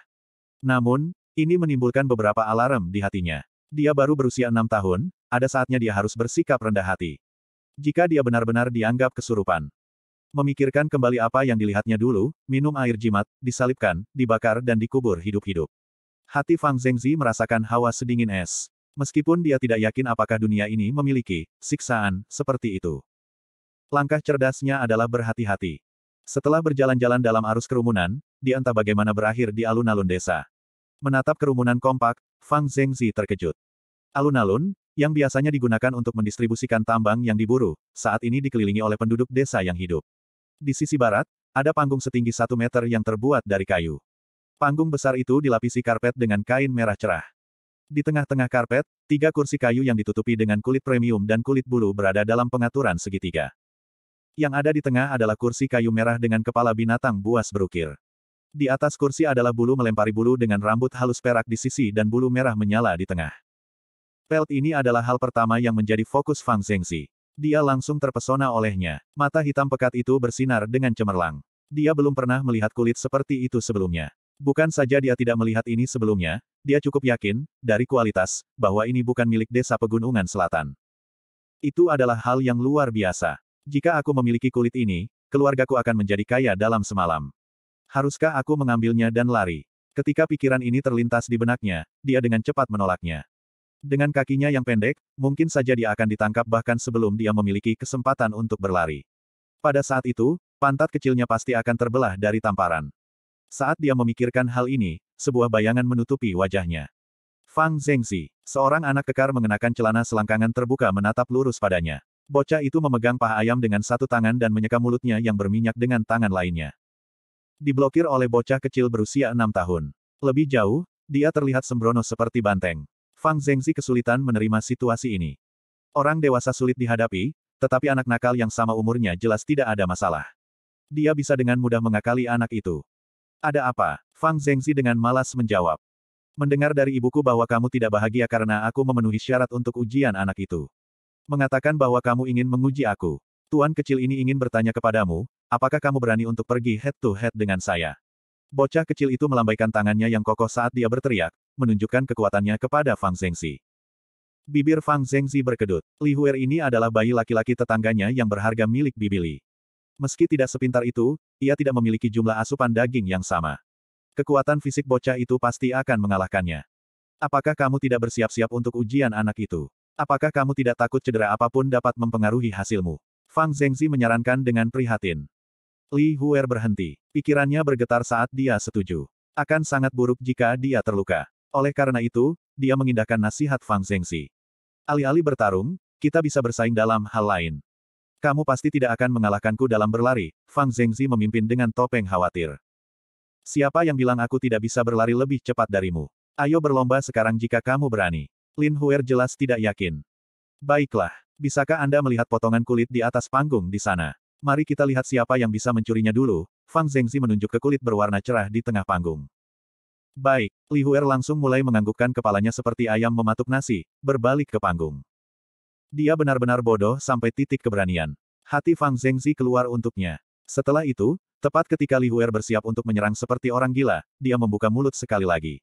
A: Namun, ini menimbulkan beberapa alarm di hatinya. Dia baru berusia enam tahun, ada saatnya dia harus bersikap rendah hati. Jika dia benar-benar dianggap kesurupan. Memikirkan kembali apa yang dilihatnya dulu, minum air jimat, disalibkan, dibakar dan dikubur hidup-hidup. Hati Fang Zhengzi merasakan hawa sedingin es. Meskipun dia tidak yakin apakah dunia ini memiliki siksaan seperti itu. Langkah cerdasnya adalah berhati-hati. Setelah berjalan-jalan dalam arus kerumunan, dia entah bagaimana berakhir di alun-alun desa. Menatap kerumunan kompak, Fang Zhengzi terkejut. Alun-alun, yang biasanya digunakan untuk mendistribusikan tambang yang diburu, saat ini dikelilingi oleh penduduk desa yang hidup. Di sisi barat, ada panggung setinggi satu meter yang terbuat dari kayu. Panggung besar itu dilapisi karpet dengan kain merah cerah. Di tengah-tengah karpet, tiga kursi kayu yang ditutupi dengan kulit premium dan kulit bulu berada dalam pengaturan segitiga. Yang ada di tengah adalah kursi kayu merah dengan kepala binatang buas berukir. Di atas kursi adalah bulu melempari bulu dengan rambut halus perak di sisi dan bulu merah menyala di tengah. Pelt ini adalah hal pertama yang menjadi fokus Fang Zhengzi. Dia langsung terpesona olehnya. Mata hitam pekat itu bersinar dengan cemerlang. Dia belum pernah melihat kulit seperti itu sebelumnya. Bukan saja dia tidak melihat ini sebelumnya, dia cukup yakin, dari kualitas, bahwa ini bukan milik desa pegunungan selatan. Itu adalah hal yang luar biasa. Jika aku memiliki kulit ini, keluargaku akan menjadi kaya dalam semalam. Haruskah aku mengambilnya dan lari? Ketika pikiran ini terlintas di benaknya, dia dengan cepat menolaknya. Dengan kakinya yang pendek, mungkin saja dia akan ditangkap bahkan sebelum dia memiliki kesempatan untuk berlari. Pada saat itu, pantat kecilnya pasti akan terbelah dari tamparan. Saat dia memikirkan hal ini, sebuah bayangan menutupi wajahnya. Fang Zhengzi, seorang anak kekar mengenakan celana selangkangan terbuka menatap lurus padanya. Bocah itu memegang paha ayam dengan satu tangan dan menyeka mulutnya yang berminyak dengan tangan lainnya. Diblokir oleh bocah kecil berusia enam tahun. Lebih jauh, dia terlihat sembrono seperti banteng. Fang Zhengzi kesulitan menerima situasi ini. Orang dewasa sulit dihadapi, tetapi anak nakal yang sama umurnya jelas tidak ada masalah. Dia bisa dengan mudah mengakali anak itu. Ada apa? Fang Zengzi dengan malas menjawab. Mendengar dari ibuku bahwa kamu tidak bahagia karena aku memenuhi syarat untuk ujian anak itu. Mengatakan bahwa kamu ingin menguji aku. Tuan kecil ini ingin bertanya kepadamu, apakah kamu berani untuk pergi head to head dengan saya? Bocah kecil itu melambaikan tangannya yang kokoh saat dia berteriak, menunjukkan kekuatannya kepada Fang Zengzi. Bibir Fang Zengzi berkedut. Li Huer ini adalah bayi laki-laki tetangganya yang berharga milik Bibili. Meski tidak sepintar itu, ia tidak memiliki jumlah asupan daging yang sama. Kekuatan fisik bocah itu pasti akan mengalahkannya. Apakah kamu tidak bersiap-siap untuk ujian anak itu? Apakah kamu tidak takut cedera apapun dapat mempengaruhi hasilmu? Fang Zengzi menyarankan dengan prihatin. Li Huer berhenti. Pikirannya bergetar saat dia setuju. Akan sangat buruk jika dia terluka. Oleh karena itu, dia mengindahkan nasihat Fang Zengzi. Alih-alih bertarung, kita bisa bersaing dalam hal lain. Kamu pasti tidak akan mengalahkanku dalam berlari, Fang Zengzi memimpin dengan topeng khawatir. Siapa yang bilang aku tidak bisa berlari lebih cepat darimu? Ayo berlomba sekarang jika kamu berani. Lin Huer jelas tidak yakin. Baiklah, bisakah Anda melihat potongan kulit di atas panggung di sana? Mari kita lihat siapa yang bisa mencurinya dulu. Fang Zengzi menunjuk ke kulit berwarna cerah di tengah panggung. Baik, Li Huer langsung mulai menganggukkan kepalanya seperti ayam mematuk nasi, berbalik ke panggung. Dia benar-benar bodoh sampai titik keberanian. Hati Fang Zengzi keluar untuknya. Setelah itu, Tepat ketika Li Huer bersiap untuk menyerang seperti orang gila, dia membuka mulut sekali lagi.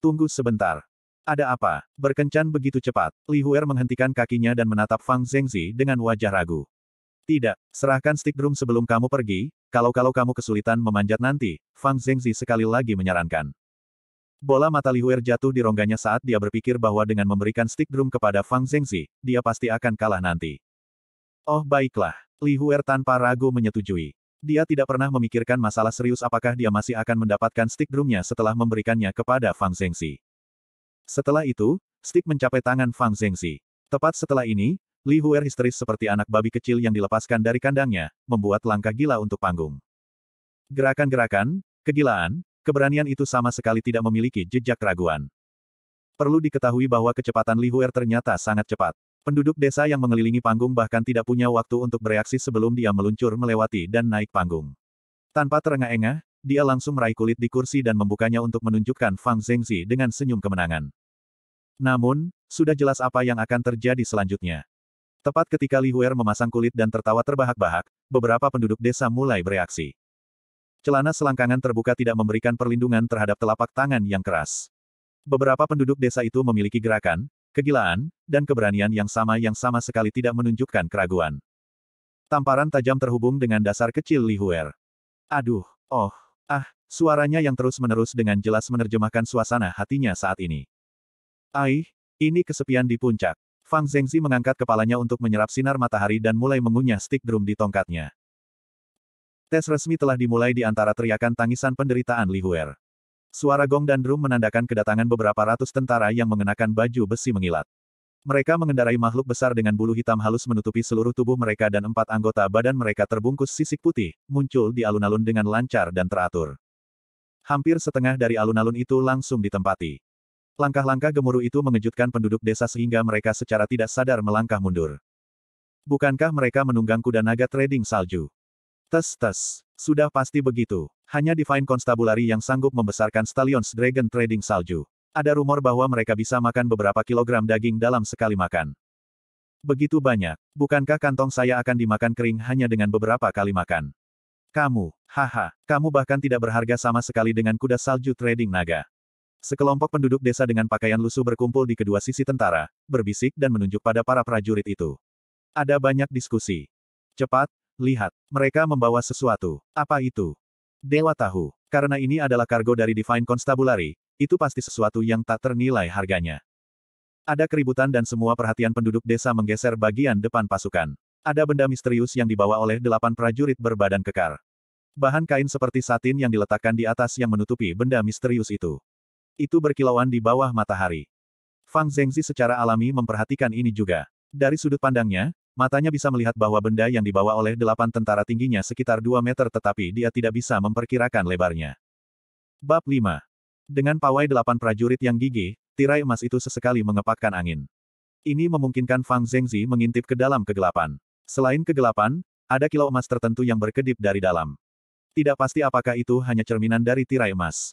A: Tunggu sebentar. Ada apa? Berkencan begitu cepat. Li Huer menghentikan kakinya dan menatap Fang Zhengzi dengan wajah ragu. Tidak, serahkan stick drum sebelum kamu pergi, kalau-kalau kamu kesulitan memanjat nanti, Fang Zhengzi sekali lagi menyarankan. Bola mata Li Huer jatuh di rongganya saat dia berpikir bahwa dengan memberikan stick drum kepada Fang Zhengzi, dia pasti akan kalah nanti. Oh baiklah, Li Huer tanpa ragu menyetujui. Dia tidak pernah memikirkan masalah serius apakah dia masih akan mendapatkan stick drumnya setelah memberikannya kepada Fang Zengxi. Setelah itu, stick mencapai tangan Fang Zengxi. Tepat setelah ini, Li Huer histeris seperti anak babi kecil yang dilepaskan dari kandangnya, membuat langkah gila untuk panggung. Gerakan-gerakan, kegilaan, keberanian itu sama sekali tidak memiliki jejak keraguan. Perlu diketahui bahwa kecepatan Li Huer ternyata sangat cepat. Penduduk desa yang mengelilingi panggung bahkan tidak punya waktu untuk bereaksi sebelum dia meluncur melewati dan naik panggung. Tanpa terengah-engah, dia langsung meraih kulit di kursi dan membukanya untuk menunjukkan Fang Zhengzi dengan senyum kemenangan. Namun, sudah jelas apa yang akan terjadi selanjutnya. Tepat ketika Li Huer memasang kulit dan tertawa terbahak-bahak, beberapa penduduk desa mulai bereaksi. Celana selangkangan terbuka tidak memberikan perlindungan terhadap telapak tangan yang keras. Beberapa penduduk desa itu memiliki gerakan, kegilaan, dan keberanian yang sama yang sama sekali tidak menunjukkan keraguan. Tamparan tajam terhubung dengan dasar kecil Li Huer. Aduh, oh, ah, suaranya yang terus-menerus dengan jelas menerjemahkan suasana hatinya saat ini. Aih, ini kesepian di puncak. Fang Zengzi mengangkat kepalanya untuk menyerap sinar matahari dan mulai mengunyah stick drum di tongkatnya. Tes resmi telah dimulai di antara teriakan tangisan penderitaan Li Huer. Suara gong dan drum menandakan kedatangan beberapa ratus tentara yang mengenakan baju besi mengilat. Mereka mengendarai makhluk besar dengan bulu hitam halus menutupi seluruh tubuh mereka dan empat anggota badan mereka terbungkus sisik putih, muncul di alun-alun dengan lancar dan teratur. Hampir setengah dari alun-alun itu langsung ditempati. Langkah-langkah gemuruh itu mengejutkan penduduk desa sehingga mereka secara tidak sadar melangkah mundur. Bukankah mereka menunggang kuda naga trading salju? Tes-tes. Sudah pasti begitu. Hanya Divine Constabulary yang sanggup membesarkan Stallions Dragon Trading Salju. Ada rumor bahwa mereka bisa makan beberapa kilogram daging dalam sekali makan. Begitu banyak. Bukankah kantong saya akan dimakan kering hanya dengan beberapa kali makan? Kamu, haha, kamu bahkan tidak berharga sama sekali dengan kuda salju trading naga. Sekelompok penduduk desa dengan pakaian lusuh berkumpul di kedua sisi tentara, berbisik dan menunjuk pada para prajurit itu. Ada banyak diskusi. Cepat, lihat, mereka membawa sesuatu. Apa itu? Dewa tahu, karena ini adalah kargo dari Divine Constabulary, itu pasti sesuatu yang tak ternilai harganya. Ada keributan dan semua perhatian penduduk desa menggeser bagian depan pasukan. Ada benda misterius yang dibawa oleh delapan prajurit berbadan kekar. Bahan kain seperti satin yang diletakkan di atas yang menutupi benda misterius itu. Itu berkilauan di bawah matahari. Fang Zhengzi secara alami memperhatikan ini juga. Dari sudut pandangnya, Matanya bisa melihat bahwa benda yang dibawa oleh delapan tentara tingginya sekitar dua meter tetapi dia tidak bisa memperkirakan lebarnya. Bab 5. Dengan pawai delapan prajurit yang gigih, tirai emas itu sesekali mengepakkan angin. Ini memungkinkan Fang Zhengzi mengintip ke dalam kegelapan. Selain kegelapan, ada kilau emas tertentu yang berkedip dari dalam. Tidak pasti apakah itu hanya cerminan dari tirai emas.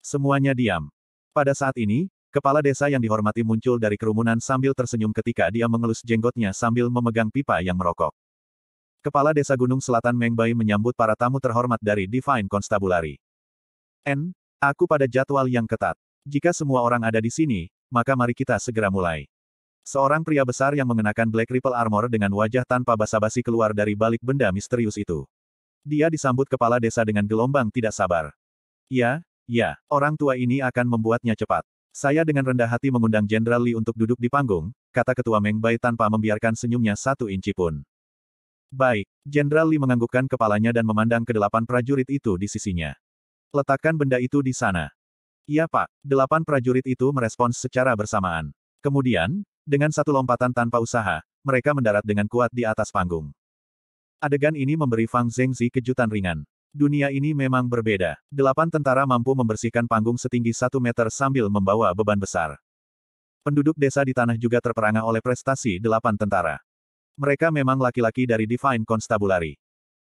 A: Semuanya diam. Pada saat ini, Kepala desa yang dihormati muncul dari kerumunan sambil tersenyum ketika dia mengelus jenggotnya sambil memegang pipa yang merokok. Kepala Desa Gunung Selatan Mengbai menyambut para tamu terhormat dari Divine Constabulary. N, aku pada jadwal yang ketat. Jika semua orang ada di sini, maka mari kita segera mulai. Seorang pria besar yang mengenakan Black Ripple Armor dengan wajah tanpa basa-basi keluar dari balik benda misterius itu. Dia disambut kepala desa dengan gelombang tidak sabar. Ya, ya, orang tua ini akan membuatnya cepat. Saya dengan rendah hati mengundang Jenderal Li untuk duduk di panggung, kata Ketua Meng Bai tanpa membiarkan senyumnya satu inci pun. Baik, Jenderal Li menganggukkan kepalanya dan memandang ke delapan prajurit itu di sisinya. Letakkan benda itu di sana. Iya pak, delapan prajurit itu merespons secara bersamaan. Kemudian, dengan satu lompatan tanpa usaha, mereka mendarat dengan kuat di atas panggung. Adegan ini memberi Fang Zhengzi kejutan ringan. Dunia ini memang berbeda. Delapan tentara mampu membersihkan panggung setinggi satu meter sambil membawa beban besar. Penduduk desa di tanah juga terperangah oleh prestasi delapan tentara. Mereka memang laki-laki dari Divine Constabulary.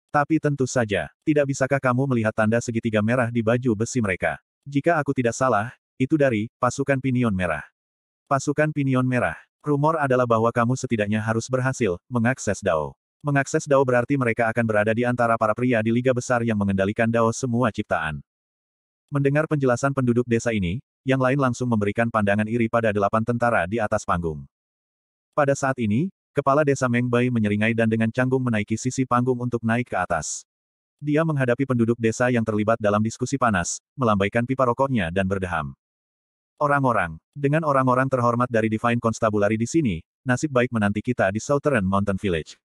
A: Tapi tentu saja, tidak bisakah kamu melihat tanda segitiga merah di baju besi mereka? Jika aku tidak salah, itu dari pasukan pinion merah. Pasukan pinion merah. Rumor adalah bahwa kamu setidaknya harus berhasil mengakses Dao. Mengakses Dao berarti mereka akan berada di antara para pria di liga besar yang mengendalikan Dao semua ciptaan. Mendengar penjelasan penduduk desa ini, yang lain langsung memberikan pandangan iri pada delapan tentara di atas panggung. Pada saat ini, kepala desa Mengbai menyeringai dan dengan canggung menaiki sisi panggung untuk naik ke atas. Dia menghadapi penduduk desa yang terlibat dalam diskusi panas, melambaikan pipa rokoknya dan berdeham. Orang-orang, dengan orang-orang terhormat dari Divine Constabulary di sini, nasib baik menanti kita di Southern Mountain Village.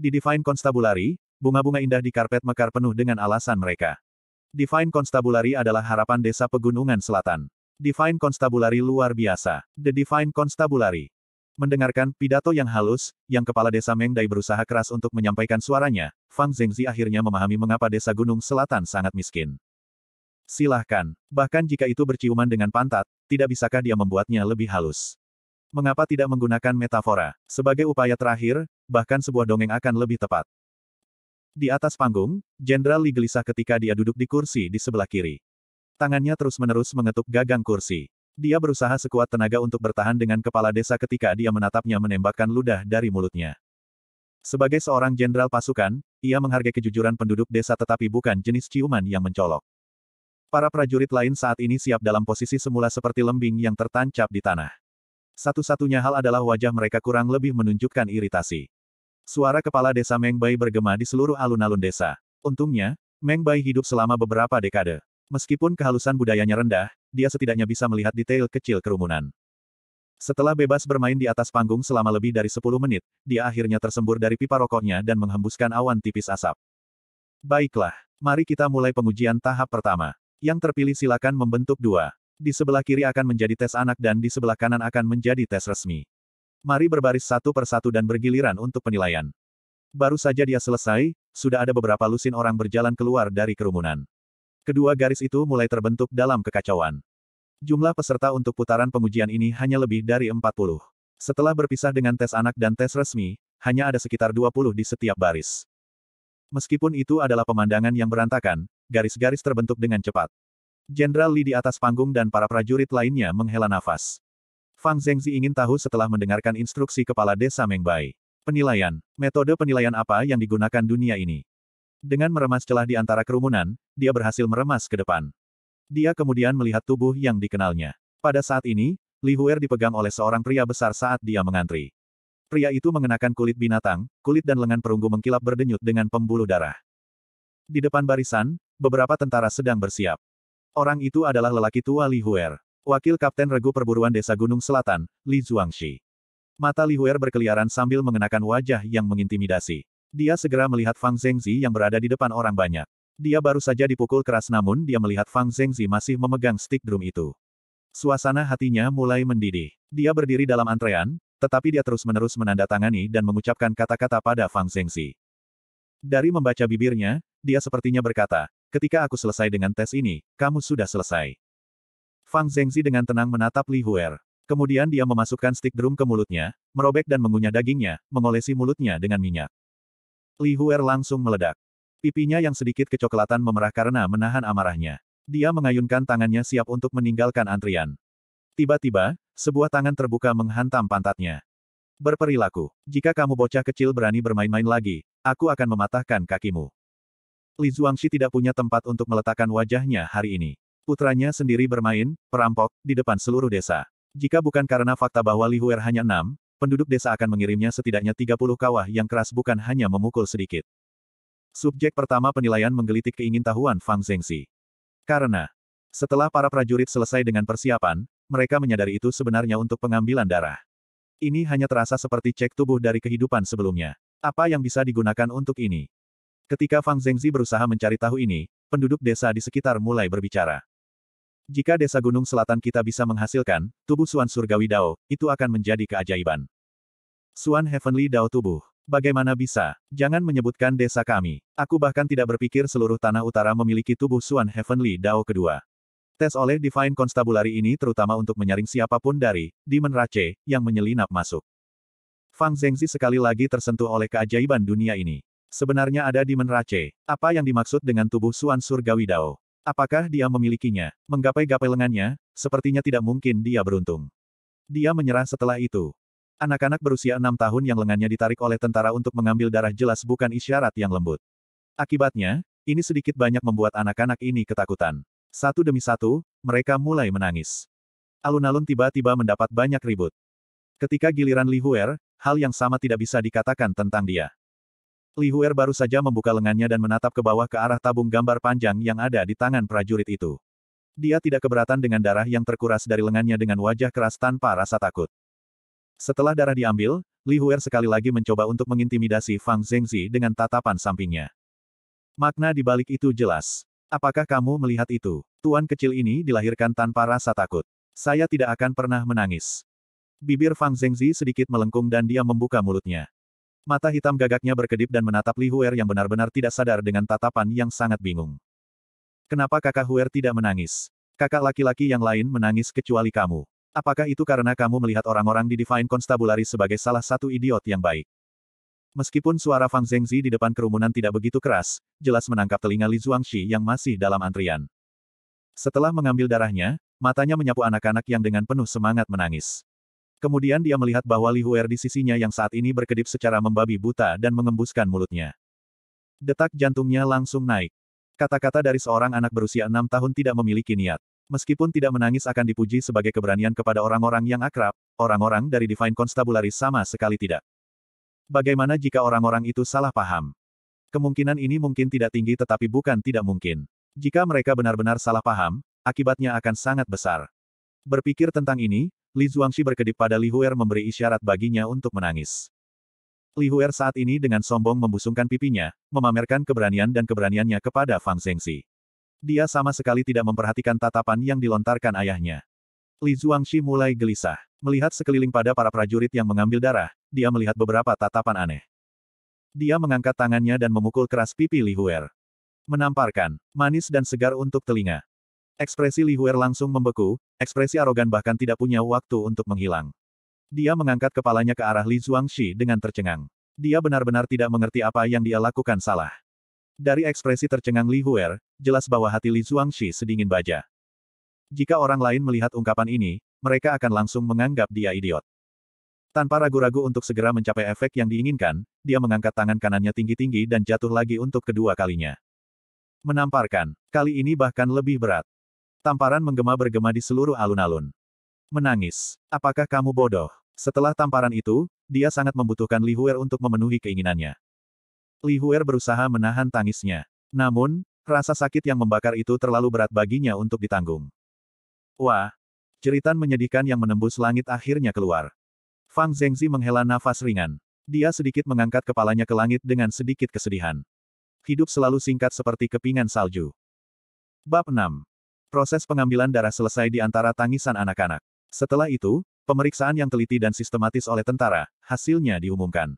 A: Di Divine Constabulary, bunga-bunga indah di karpet mekar penuh dengan alasan mereka. Divine Constabulary adalah harapan desa pegunungan selatan. Divine Constabulary luar biasa. The Divine Constabulary. Mendengarkan pidato yang halus, yang kepala desa Mengdai berusaha keras untuk menyampaikan suaranya, Fang Zhengzi akhirnya memahami mengapa desa gunung selatan sangat miskin. Silahkan, bahkan jika itu berciuman dengan pantat, tidak bisakah dia membuatnya lebih halus. Mengapa tidak menggunakan metafora? Sebagai upaya terakhir, bahkan sebuah dongeng akan lebih tepat. Di atas panggung, Jenderal Li gelisah ketika dia duduk di kursi di sebelah kiri. Tangannya terus-menerus mengetuk gagang kursi. Dia berusaha sekuat tenaga untuk bertahan dengan kepala desa ketika dia menatapnya menembakkan ludah dari mulutnya. Sebagai seorang jenderal pasukan, ia menghargai kejujuran penduduk desa tetapi bukan jenis ciuman yang mencolok. Para prajurit lain saat ini siap dalam posisi semula seperti lembing yang tertancap di tanah. Satu-satunya hal adalah wajah mereka kurang lebih menunjukkan iritasi. Suara kepala desa Mengbai bergema di seluruh alun-alun desa. Untungnya, Mengbai hidup selama beberapa dekade. Meskipun kehalusan budayanya rendah, dia setidaknya bisa melihat detail kecil kerumunan. Setelah bebas bermain di atas panggung selama lebih dari 10 menit, dia akhirnya tersembur dari pipa rokoknya dan menghembuskan awan tipis asap. Baiklah, mari kita mulai pengujian tahap pertama. Yang terpilih silakan membentuk dua di sebelah kiri akan menjadi tes anak dan di sebelah kanan akan menjadi tes resmi. Mari berbaris satu persatu dan bergiliran untuk penilaian. Baru saja dia selesai, sudah ada beberapa lusin orang berjalan keluar dari kerumunan. Kedua garis itu mulai terbentuk dalam kekacauan. Jumlah peserta untuk putaran pengujian ini hanya lebih dari 40. Setelah berpisah dengan tes anak dan tes resmi, hanya ada sekitar 20 di setiap baris. Meskipun itu adalah pemandangan yang berantakan, garis-garis terbentuk dengan cepat. Jenderal Li di atas panggung dan para prajurit lainnya menghela nafas. Fang Zhengzi ingin tahu setelah mendengarkan instruksi kepala desa Mengbai. Penilaian. Metode penilaian apa yang digunakan dunia ini? Dengan meremas celah di antara kerumunan, dia berhasil meremas ke depan. Dia kemudian melihat tubuh yang dikenalnya. Pada saat ini, Li Huer dipegang oleh seorang pria besar saat dia mengantri. Pria itu mengenakan kulit binatang, kulit dan lengan perunggu mengkilap berdenyut dengan pembuluh darah. Di depan barisan, beberapa tentara sedang bersiap. Orang itu adalah lelaki tua Li Huer. Wakil Kapten Regu Perburuan Desa Gunung Selatan, Li Zhuangxi. Mata Li Huer berkeliaran sambil mengenakan wajah yang mengintimidasi. Dia segera melihat Fang Zhengzi yang berada di depan orang banyak. Dia baru saja dipukul keras namun dia melihat Fang Zhengzi masih memegang stick drum itu. Suasana hatinya mulai mendidih. Dia berdiri dalam antrean, tetapi dia terus-menerus menandatangani dan mengucapkan kata-kata pada Fang Zhengzi. Dari membaca bibirnya, dia sepertinya berkata, Ketika aku selesai dengan tes ini, kamu sudah selesai. Fang Zengzi dengan tenang menatap Li Huer. Kemudian dia memasukkan stick drum ke mulutnya, merobek dan mengunyah dagingnya, mengolesi mulutnya dengan minyak. Li Huer langsung meledak. Pipinya yang sedikit kecoklatan memerah karena menahan amarahnya. Dia mengayunkan tangannya siap untuk meninggalkan antrian. Tiba-tiba, sebuah tangan terbuka menghantam pantatnya. Berperilaku, jika kamu bocah kecil berani bermain-main lagi, aku akan mematahkan kakimu. Li Zhuangxi tidak punya tempat untuk meletakkan wajahnya hari ini. Putranya sendiri bermain, perampok, di depan seluruh desa. Jika bukan karena fakta bahwa Li Huer hanya enam, penduduk desa akan mengirimnya setidaknya 30 kawah yang keras bukan hanya memukul sedikit. Subjek pertama penilaian menggelitik keingin tahuan Fang Zhengxi. Karena, setelah para prajurit selesai dengan persiapan, mereka menyadari itu sebenarnya untuk pengambilan darah. Ini hanya terasa seperti cek tubuh dari kehidupan sebelumnya. Apa yang bisa digunakan untuk ini? Ketika Fang Zengzi berusaha mencari tahu ini, penduduk desa di sekitar mulai berbicara. Jika desa gunung selatan kita bisa menghasilkan, tubuh Suan Surgawi Dao, itu akan menjadi keajaiban. Suan Heavenly Dao tubuh. Bagaimana bisa? Jangan menyebutkan desa kami. Aku bahkan tidak berpikir seluruh tanah utara memiliki tubuh Suan Heavenly Dao kedua. Tes oleh Divine Constabulary ini terutama untuk menyaring siapapun dari Demon Rache yang menyelinap masuk. Fang Zengzi sekali lagi tersentuh oleh keajaiban dunia ini. Sebenarnya ada di Menrace. Apa yang dimaksud dengan tubuh Suan Surgawi Dao? Apakah dia memilikinya? Menggapai-gapai lengannya, sepertinya tidak mungkin dia beruntung. Dia menyerah setelah itu. Anak-anak berusia enam tahun yang lengannya ditarik oleh tentara untuk mengambil darah jelas bukan isyarat yang lembut. Akibatnya, ini sedikit banyak membuat anak-anak ini ketakutan. Satu demi satu, mereka mulai menangis. Alun-alun tiba-tiba mendapat banyak ribut. Ketika giliran Li Huer, hal yang sama tidak bisa dikatakan tentang dia. Li Huer baru saja membuka lengannya dan menatap ke bawah ke arah tabung gambar panjang yang ada di tangan prajurit itu. Dia tidak keberatan dengan darah yang terkuras dari lengannya dengan wajah keras tanpa rasa takut. Setelah darah diambil, Li Huer sekali lagi mencoba untuk mengintimidasi Fang Zhengzi dengan tatapan sampingnya. Makna di balik itu jelas. Apakah kamu melihat itu? Tuan kecil ini dilahirkan tanpa rasa takut. Saya tidak akan pernah menangis. Bibir Fang Zhengzi sedikit melengkung dan dia membuka mulutnya. Mata hitam gagaknya berkedip dan menatap Li Huer yang benar-benar tidak sadar dengan tatapan yang sangat bingung. Kenapa kakak Huer tidak menangis? Kakak laki-laki yang lain menangis kecuali kamu. Apakah itu karena kamu melihat orang-orang di Divine Constabulary sebagai salah satu idiot yang baik? Meskipun suara Fang Zhengzi di depan kerumunan tidak begitu keras, jelas menangkap telinga Li Zhuangxi yang masih dalam antrian. Setelah mengambil darahnya, matanya menyapu anak-anak yang dengan penuh semangat menangis. Kemudian dia melihat bahwa Li Huer di sisinya yang saat ini berkedip secara membabi buta dan mengembuskan mulutnya. Detak jantungnya langsung naik. Kata-kata dari seorang anak berusia enam tahun tidak memiliki niat. Meskipun tidak menangis akan dipuji sebagai keberanian kepada orang-orang yang akrab, orang-orang dari Divine Constabulary sama sekali tidak. Bagaimana jika orang-orang itu salah paham? Kemungkinan ini mungkin tidak tinggi tetapi bukan tidak mungkin. Jika mereka benar-benar salah paham, akibatnya akan sangat besar. Berpikir tentang ini, Li Zhuangxi berkedip pada Li Huer memberi isyarat baginya untuk menangis. Li Huer saat ini dengan sombong membusungkan pipinya, memamerkan keberanian dan keberaniannya kepada Fang Zhengxi. Dia sama sekali tidak memperhatikan tatapan yang dilontarkan ayahnya. Li Zhuangxi mulai gelisah. Melihat sekeliling pada para prajurit yang mengambil darah, dia melihat beberapa tatapan aneh. Dia mengangkat tangannya dan memukul keras pipi Li Huer. Menamparkan, manis dan segar untuk telinga. Ekspresi Li Huer langsung membeku, ekspresi arogan bahkan tidak punya waktu untuk menghilang. Dia mengangkat kepalanya ke arah Li Zhuangxi dengan tercengang. Dia benar-benar tidak mengerti apa yang dia lakukan salah. Dari ekspresi tercengang Li Huer, jelas bahwa hati Li Zhuangxi sedingin baja. Jika orang lain melihat ungkapan ini, mereka akan langsung menganggap dia idiot. Tanpa ragu-ragu untuk segera mencapai efek yang diinginkan, dia mengangkat tangan kanannya tinggi-tinggi dan jatuh lagi untuk kedua kalinya. Menamparkan, kali ini bahkan lebih berat. Tamparan menggema bergema di seluruh alun-alun. Menangis. Apakah kamu bodoh? Setelah tamparan itu, dia sangat membutuhkan Li Huer untuk memenuhi keinginannya. Li Huer berusaha menahan tangisnya. Namun, rasa sakit yang membakar itu terlalu berat baginya untuk ditanggung. Wah! Ceritan menyedihkan yang menembus langit akhirnya keluar. Fang Zhengzi menghela nafas ringan. Dia sedikit mengangkat kepalanya ke langit dengan sedikit kesedihan. Hidup selalu singkat seperti kepingan salju. Bab 6 Proses pengambilan darah selesai di antara tangisan anak-anak. Setelah itu, pemeriksaan yang teliti dan sistematis oleh tentara, hasilnya diumumkan.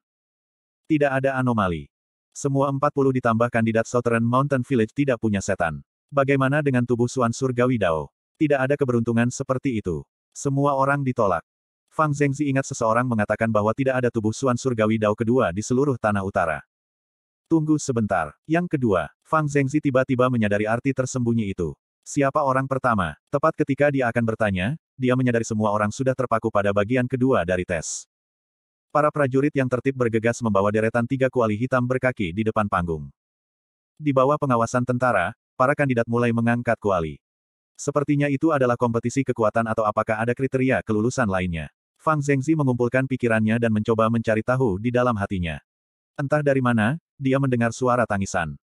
A: Tidak ada anomali. Semua 40 ditambah kandidat Southern Mountain Village tidak punya setan. Bagaimana dengan tubuh Suan Surgawi Dao? Tidak ada keberuntungan seperti itu. Semua orang ditolak. Fang Zhengzi ingat seseorang mengatakan bahwa tidak ada tubuh Suan Surgawi Dao kedua di seluruh tanah utara. Tunggu sebentar. Yang kedua, Fang Zhengzi tiba-tiba menyadari arti tersembunyi itu. Siapa orang pertama? Tepat ketika dia akan bertanya, dia menyadari semua orang sudah terpaku pada bagian kedua dari tes. Para prajurit yang tertib bergegas membawa deretan tiga kuali hitam berkaki di depan panggung. Di bawah pengawasan tentara, para kandidat mulai mengangkat kuali. Sepertinya itu adalah kompetisi kekuatan atau apakah ada kriteria kelulusan lainnya. Fang Zhengzi mengumpulkan pikirannya dan mencoba mencari tahu di dalam hatinya. Entah dari mana, dia mendengar suara tangisan.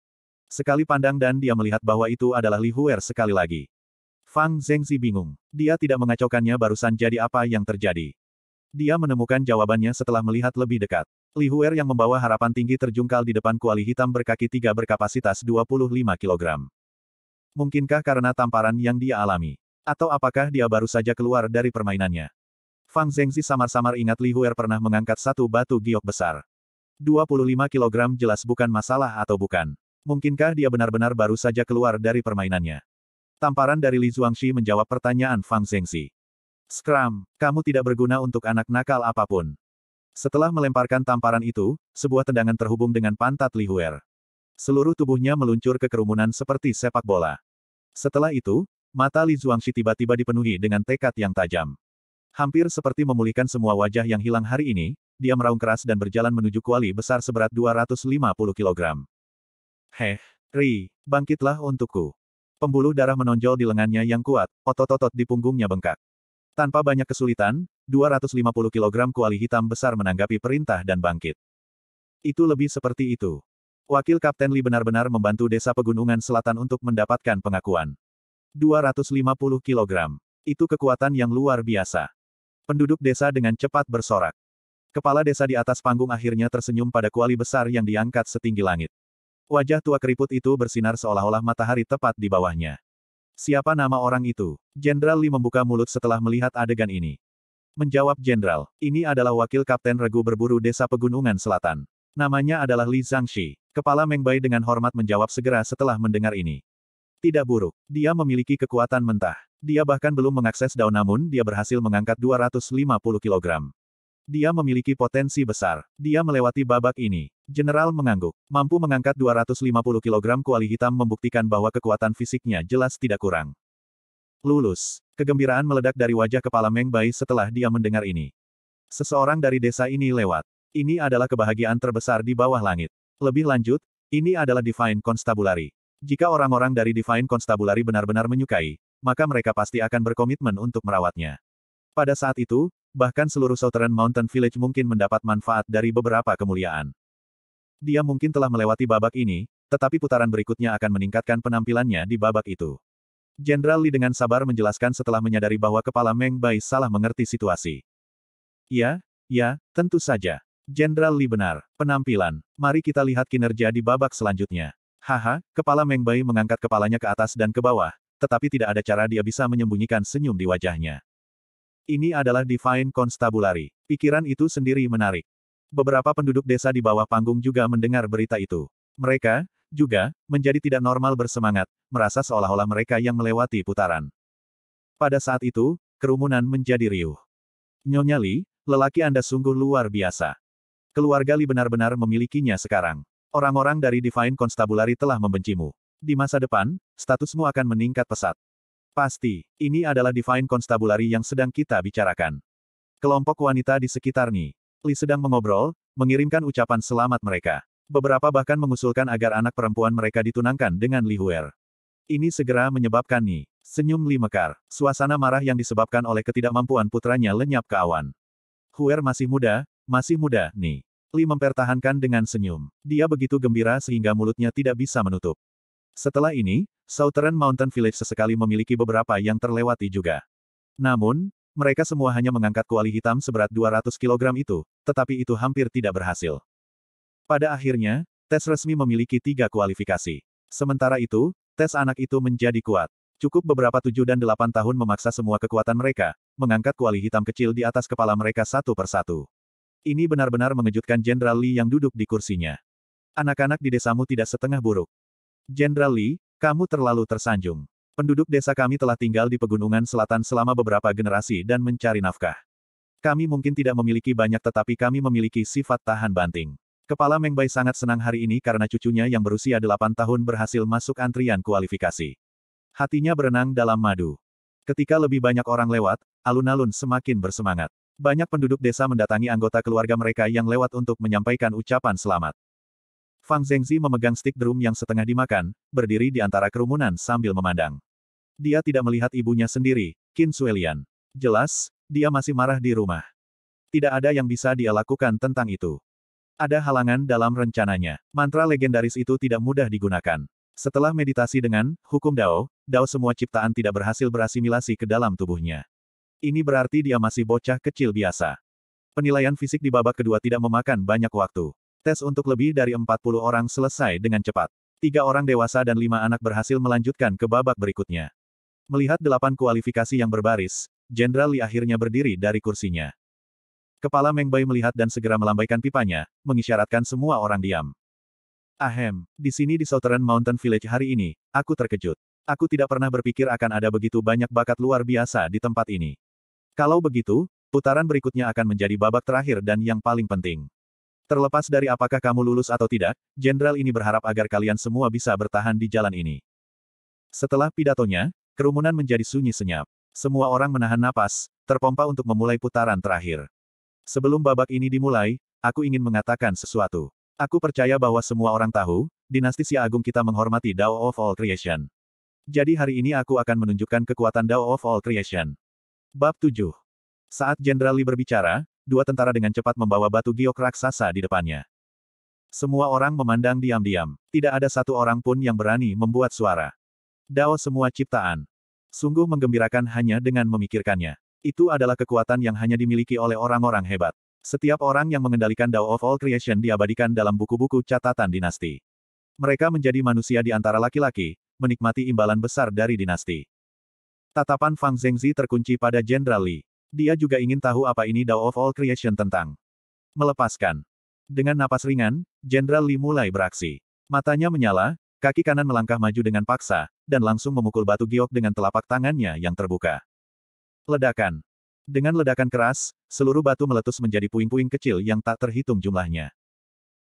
A: Sekali pandang dan dia melihat bahwa itu adalah Li Huer sekali lagi. Fang Zhengzi bingung. Dia tidak mengacaukannya barusan jadi apa yang terjadi. Dia menemukan jawabannya setelah melihat lebih dekat. Li Huer yang membawa harapan tinggi terjungkal di depan kuali hitam berkaki tiga berkapasitas 25 kg. Mungkinkah karena tamparan yang dia alami? Atau apakah dia baru saja keluar dari permainannya? Fang Zhengzi samar-samar ingat Li Huer pernah mengangkat satu batu giok besar. 25 kg jelas bukan masalah atau bukan. Mungkinkah dia benar-benar baru saja keluar dari permainannya? Tamparan dari Li Zhuangxi menjawab pertanyaan Fang Zhengxi. Scrum, kamu tidak berguna untuk anak nakal apapun. Setelah melemparkan tamparan itu, sebuah tendangan terhubung dengan pantat Li Huer. Seluruh tubuhnya meluncur ke kerumunan seperti sepak bola. Setelah itu, mata Li Zhuangxi tiba-tiba dipenuhi dengan tekad yang tajam. Hampir seperti memulihkan semua wajah yang hilang hari ini, dia meraung keras dan berjalan menuju kuali besar seberat 250 kilogram. Heh, Ri, bangkitlah untukku. Pembuluh darah menonjol di lengannya yang kuat, otot-otot di punggungnya bengkak. Tanpa banyak kesulitan, 250 kg kuali hitam besar menanggapi perintah dan bangkit. Itu lebih seperti itu. Wakil Kapten Li benar-benar membantu desa Pegunungan Selatan untuk mendapatkan pengakuan. 250 kg. Itu kekuatan yang luar biasa. Penduduk desa dengan cepat bersorak. Kepala desa di atas panggung akhirnya tersenyum pada kuali besar yang diangkat setinggi langit. Wajah tua keriput itu bersinar seolah-olah matahari tepat di bawahnya. Siapa nama orang itu? Jenderal Li membuka mulut setelah melihat adegan ini. Menjawab Jenderal, ini adalah wakil Kapten Regu berburu desa Pegunungan Selatan. Namanya adalah Li Zhangxi. Kepala Mengbai dengan hormat menjawab segera setelah mendengar ini. Tidak buruk, dia memiliki kekuatan mentah. Dia bahkan belum mengakses daun namun dia berhasil mengangkat 250 kg. Dia memiliki potensi besar. Dia melewati babak ini. General mengangguk. Mampu mengangkat 250 kg kuali hitam membuktikan bahwa kekuatan fisiknya jelas tidak kurang. Lulus. Kegembiraan meledak dari wajah kepala Meng Bai setelah dia mendengar ini. Seseorang dari desa ini lewat. Ini adalah kebahagiaan terbesar di bawah langit. Lebih lanjut, ini adalah Divine Constabulary. Jika orang-orang dari Divine Constabulary benar-benar menyukai, maka mereka pasti akan berkomitmen untuk merawatnya. Pada saat itu, bahkan seluruh Southern Mountain Village mungkin mendapat manfaat dari beberapa kemuliaan. Dia mungkin telah melewati babak ini, tetapi putaran berikutnya akan meningkatkan penampilannya di babak itu. Jenderal Li dengan sabar menjelaskan setelah menyadari bahwa kepala Meng Bai salah mengerti situasi. Ya, ya, tentu saja. Jenderal Li benar. Penampilan. Mari kita lihat kinerja di babak selanjutnya. Haha, kepala Meng Bai mengangkat kepalanya ke atas dan ke bawah, tetapi tidak ada cara dia bisa menyembunyikan senyum di wajahnya. Ini adalah Divine Constabulary. Pikiran itu sendiri menarik. Beberapa penduduk desa di bawah panggung juga mendengar berita itu. Mereka, juga, menjadi tidak normal bersemangat, merasa seolah-olah mereka yang melewati putaran. Pada saat itu, kerumunan menjadi riuh. Nyonya Li, lelaki Anda sungguh luar biasa. Keluarga Li benar-benar memilikinya sekarang. Orang-orang dari Divine Constabulary telah membencimu. Di masa depan, statusmu akan meningkat pesat. Pasti, ini adalah Divine Constabulary yang sedang kita bicarakan. Kelompok wanita di sekitar Ni. Li sedang mengobrol, mengirimkan ucapan selamat mereka. Beberapa bahkan mengusulkan agar anak perempuan mereka ditunangkan dengan Li Huer. Ini segera menyebabkan Ni senyum Li mekar. Suasana marah yang disebabkan oleh ketidakmampuan putranya lenyap ke awan. Huer masih muda, masih muda, Ni. Li mempertahankan dengan senyum. Dia begitu gembira sehingga mulutnya tidak bisa menutup. Setelah ini, Southern Mountain Village sesekali memiliki beberapa yang terlewati juga. Namun, mereka semua hanya mengangkat kuali hitam seberat 200 kg itu, tetapi itu hampir tidak berhasil. Pada akhirnya, tes resmi memiliki tiga kualifikasi. Sementara itu, tes anak itu menjadi kuat. Cukup beberapa tujuh dan delapan tahun memaksa semua kekuatan mereka, mengangkat kuali hitam kecil di atas kepala mereka satu persatu. Ini benar-benar mengejutkan Jenderal li yang duduk di kursinya. Anak-anak di desamu tidak setengah buruk. Jenderal Li, kamu terlalu tersanjung. Penduduk desa kami telah tinggal di pegunungan selatan selama beberapa generasi dan mencari nafkah. Kami mungkin tidak memiliki banyak tetapi kami memiliki sifat tahan banting. Kepala Mengbai sangat senang hari ini karena cucunya yang berusia 8 tahun berhasil masuk antrian kualifikasi. Hatinya berenang dalam madu. Ketika lebih banyak orang lewat, alun-alun semakin bersemangat. Banyak penduduk desa mendatangi anggota keluarga mereka yang lewat untuk menyampaikan ucapan selamat. Fang Zengzi memegang stik drum yang setengah dimakan, berdiri di antara kerumunan sambil memandang. Dia tidak melihat ibunya sendiri, Qin Suelian. Jelas, dia masih marah di rumah. Tidak ada yang bisa dia lakukan tentang itu. Ada halangan dalam rencananya. Mantra legendaris itu tidak mudah digunakan. Setelah meditasi dengan hukum Dao, Dao semua ciptaan tidak berhasil berasimilasi ke dalam tubuhnya. Ini berarti dia masih bocah kecil biasa. Penilaian fisik di babak kedua tidak memakan banyak waktu. Tes untuk lebih dari 40 orang selesai dengan cepat. Tiga orang dewasa dan lima anak berhasil melanjutkan ke babak berikutnya. Melihat delapan kualifikasi yang berbaris, Jenderal Li akhirnya berdiri dari kursinya. Kepala mengbai melihat dan segera melambaikan pipanya, mengisyaratkan semua orang diam. Ahem, di sini di Southern Mountain Village hari ini, aku terkejut. Aku tidak pernah berpikir akan ada begitu banyak bakat luar biasa di tempat ini. Kalau begitu, putaran berikutnya akan menjadi babak terakhir dan yang paling penting. Terlepas dari apakah kamu lulus atau tidak, jenderal ini berharap agar kalian semua bisa bertahan di jalan ini. Setelah pidatonya, kerumunan menjadi sunyi senyap. Semua orang menahan napas, terpompa untuk memulai putaran terakhir. Sebelum babak ini dimulai, aku ingin mengatakan sesuatu. Aku percaya bahwa semua orang tahu, dinasti si Agung kita menghormati Dao of All Creation. Jadi hari ini aku akan menunjukkan kekuatan Dao of All Creation. Bab 7. Saat Jenderal Li berbicara, dua tentara dengan cepat membawa batu giok raksasa di depannya. Semua orang memandang diam-diam. Tidak ada satu orang pun yang berani membuat suara. Dao semua ciptaan. Sungguh menggembirakan hanya dengan memikirkannya. Itu adalah kekuatan yang hanya dimiliki oleh orang-orang hebat. Setiap orang yang mengendalikan Dao of All Creation diabadikan dalam buku-buku catatan dinasti. Mereka menjadi manusia di antara laki-laki, menikmati imbalan besar dari dinasti. Tatapan Fang Zhengzi terkunci pada Jenderal Li. Dia juga ingin tahu apa ini Dao of All Creation tentang. Melepaskan. Dengan napas ringan, Jenderal Li mulai beraksi. Matanya menyala, kaki kanan melangkah maju dengan paksa, dan langsung memukul batu giok dengan telapak tangannya yang terbuka. Ledakan. Dengan ledakan keras, seluruh batu meletus menjadi puing-puing kecil yang tak terhitung jumlahnya.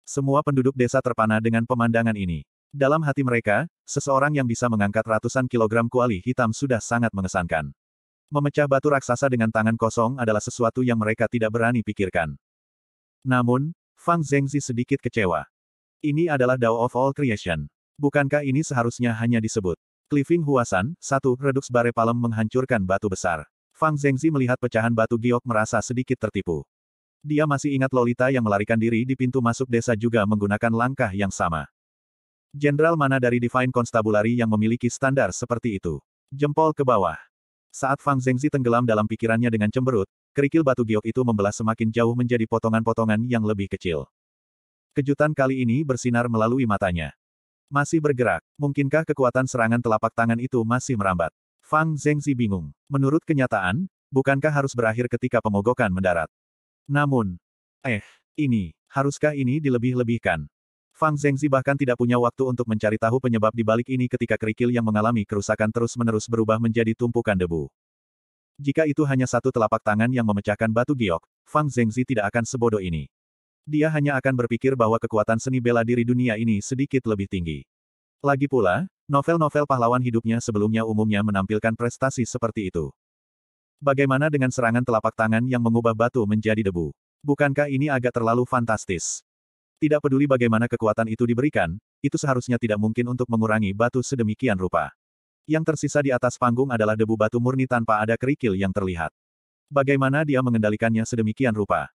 A: Semua penduduk desa terpana dengan pemandangan ini. Dalam hati mereka, seseorang yang bisa mengangkat ratusan kilogram kuali hitam sudah sangat mengesankan. Memecah batu raksasa dengan tangan kosong adalah sesuatu yang mereka tidak berani pikirkan. Namun, Fang Zhengzi sedikit kecewa. Ini adalah Dao of All Creation. Bukankah ini seharusnya hanya disebut Cliffing Huasan, satu Redux Bare Palem menghancurkan batu besar. Fang Zhengzi melihat pecahan batu giok merasa sedikit tertipu. Dia masih ingat Lolita yang melarikan diri di pintu masuk desa juga menggunakan langkah yang sama. Jenderal mana dari Divine Constabulary yang memiliki standar seperti itu? Jempol ke bawah. Saat Fang Zengzi tenggelam dalam pikirannya dengan cemberut, kerikil batu giok itu membelah semakin jauh menjadi potongan-potongan yang lebih kecil. Kejutan kali ini bersinar melalui matanya. Masih bergerak, mungkinkah kekuatan serangan telapak tangan itu masih merambat? Fang Zengzi bingung. Menurut kenyataan, bukankah harus berakhir ketika pemogokan mendarat? Namun, eh, ini, haruskah ini dilebih-lebihkan? Fang Zhengzi bahkan tidak punya waktu untuk mencari tahu penyebab di balik ini ketika kerikil yang mengalami kerusakan terus-menerus berubah menjadi tumpukan debu. Jika itu hanya satu telapak tangan yang memecahkan batu giok, Fang Zhengzi tidak akan sebodoh ini. Dia hanya akan berpikir bahwa kekuatan seni bela diri dunia ini sedikit lebih tinggi. Lagi pula, novel-novel pahlawan hidupnya sebelumnya umumnya menampilkan prestasi seperti itu. Bagaimana dengan serangan telapak tangan yang mengubah batu menjadi debu? Bukankah ini agak terlalu fantastis? Tidak peduli bagaimana kekuatan itu diberikan, itu seharusnya tidak mungkin untuk mengurangi batu sedemikian rupa. Yang tersisa di atas panggung adalah debu batu murni tanpa ada kerikil yang terlihat. Bagaimana dia mengendalikannya sedemikian rupa?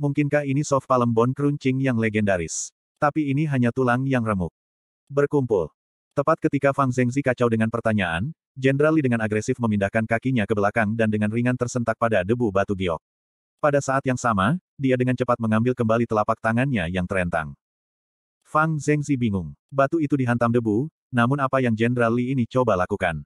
A: Mungkinkah ini soft palm bone crunching yang legendaris? Tapi ini hanya tulang yang remuk. Berkumpul. Tepat ketika Fang Zhengzi kacau dengan pertanyaan, Jenderal Li dengan agresif memindahkan kakinya ke belakang dan dengan ringan tersentak pada debu batu giok. Pada saat yang sama, dia dengan cepat mengambil kembali telapak tangannya yang terentang. Fang Zhengzi bingung. Batu itu dihantam debu, namun apa yang Jenderal Li ini coba lakukan?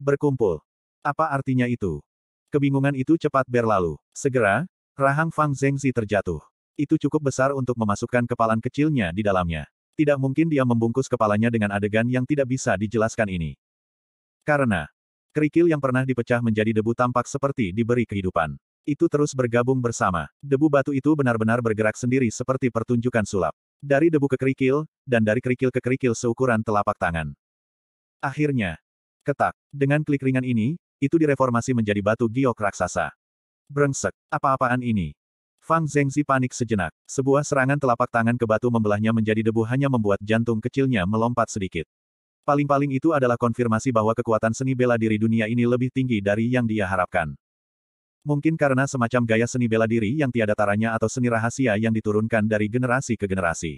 A: Berkumpul. Apa artinya itu? Kebingungan itu cepat berlalu. Segera, rahang Fang Zhengzi terjatuh. Itu cukup besar untuk memasukkan kepalan kecilnya di dalamnya. Tidak mungkin dia membungkus kepalanya dengan adegan yang tidak bisa dijelaskan ini. Karena kerikil yang pernah dipecah menjadi debu tampak seperti diberi kehidupan itu terus bergabung bersama. Debu batu itu benar-benar bergerak sendiri seperti pertunjukan sulap. Dari debu ke kerikil, dan dari kerikil ke kerikil seukuran telapak tangan. Akhirnya, ketak, dengan klik ringan ini, itu direformasi menjadi batu giok raksasa. Brengsek, apa-apaan ini? Fang Zengzi panik sejenak. Sebuah serangan telapak tangan ke batu membelahnya menjadi debu hanya membuat jantung kecilnya melompat sedikit. Paling-paling itu adalah konfirmasi bahwa kekuatan seni bela diri dunia ini lebih tinggi dari yang dia harapkan. Mungkin karena semacam gaya seni bela diri yang tiada taranya atau seni rahasia yang diturunkan dari generasi ke generasi.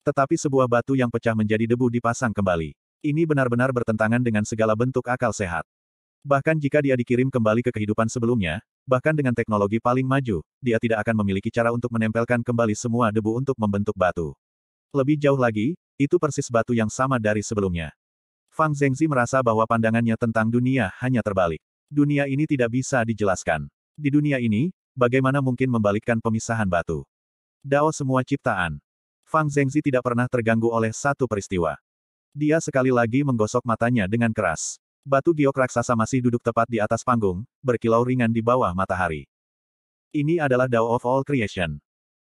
A: Tetapi sebuah batu yang pecah menjadi debu dipasang kembali. Ini benar-benar bertentangan dengan segala bentuk akal sehat. Bahkan jika dia dikirim kembali ke kehidupan sebelumnya, bahkan dengan teknologi paling maju, dia tidak akan memiliki cara untuk menempelkan kembali semua debu untuk membentuk batu. Lebih jauh lagi, itu persis batu yang sama dari sebelumnya. Fang Zhengzi merasa bahwa pandangannya tentang dunia hanya terbalik. Dunia ini tidak bisa dijelaskan. Di dunia ini, bagaimana mungkin membalikkan pemisahan batu? Dao semua ciptaan. Fang Zengzi tidak pernah terganggu oleh satu peristiwa. Dia sekali lagi menggosok matanya dengan keras. Batu giok raksasa masih duduk tepat di atas panggung, berkilau ringan di bawah matahari. Ini adalah Dao of All Creation.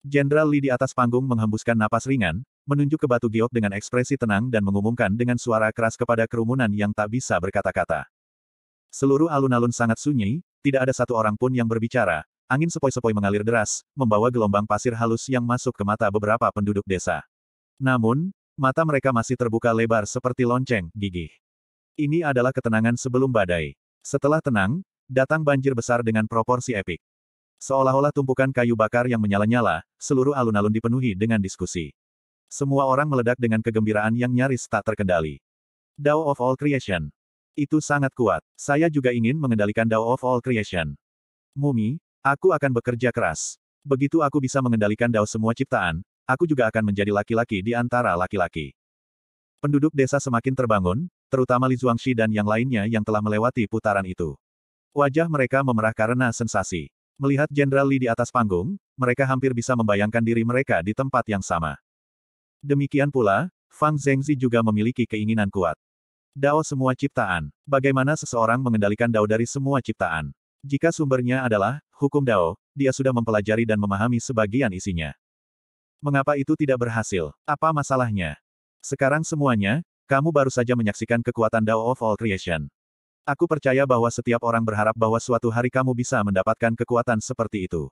A: Jenderal Li di atas panggung menghembuskan napas ringan, menunjuk ke batu giok dengan ekspresi tenang dan mengumumkan dengan suara keras kepada kerumunan yang tak bisa berkata-kata. Seluruh alun-alun sangat sunyi, tidak ada satu orang pun yang berbicara. Angin sepoi-sepoi mengalir deras, membawa gelombang pasir halus yang masuk ke mata beberapa penduduk desa. Namun, mata mereka masih terbuka lebar seperti lonceng, gigih. Ini adalah ketenangan sebelum badai. Setelah tenang, datang banjir besar dengan proporsi epik. Seolah-olah tumpukan kayu bakar yang menyala-nyala, seluruh alun-alun dipenuhi dengan diskusi. Semua orang meledak dengan kegembiraan yang nyaris tak terkendali. Dao of All Creation itu sangat kuat. Saya juga ingin mengendalikan Dao of All Creation. Mumi, aku akan bekerja keras. Begitu aku bisa mengendalikan Dao semua ciptaan, aku juga akan menjadi laki-laki di antara laki-laki. Penduduk desa semakin terbangun, terutama Li Zhuangxi dan yang lainnya yang telah melewati putaran itu. Wajah mereka memerah karena sensasi. Melihat Jenderal Li di atas panggung, mereka hampir bisa membayangkan diri mereka di tempat yang sama. Demikian pula, Fang Zhengzi juga memiliki keinginan kuat. Dao semua ciptaan. Bagaimana seseorang mengendalikan Dao dari semua ciptaan? Jika sumbernya adalah hukum Dao, dia sudah mempelajari dan memahami sebagian isinya. Mengapa itu tidak berhasil? Apa masalahnya? Sekarang semuanya, kamu baru saja menyaksikan kekuatan Dao of All Creation. Aku percaya bahwa setiap orang berharap bahwa suatu hari kamu bisa mendapatkan kekuatan seperti itu.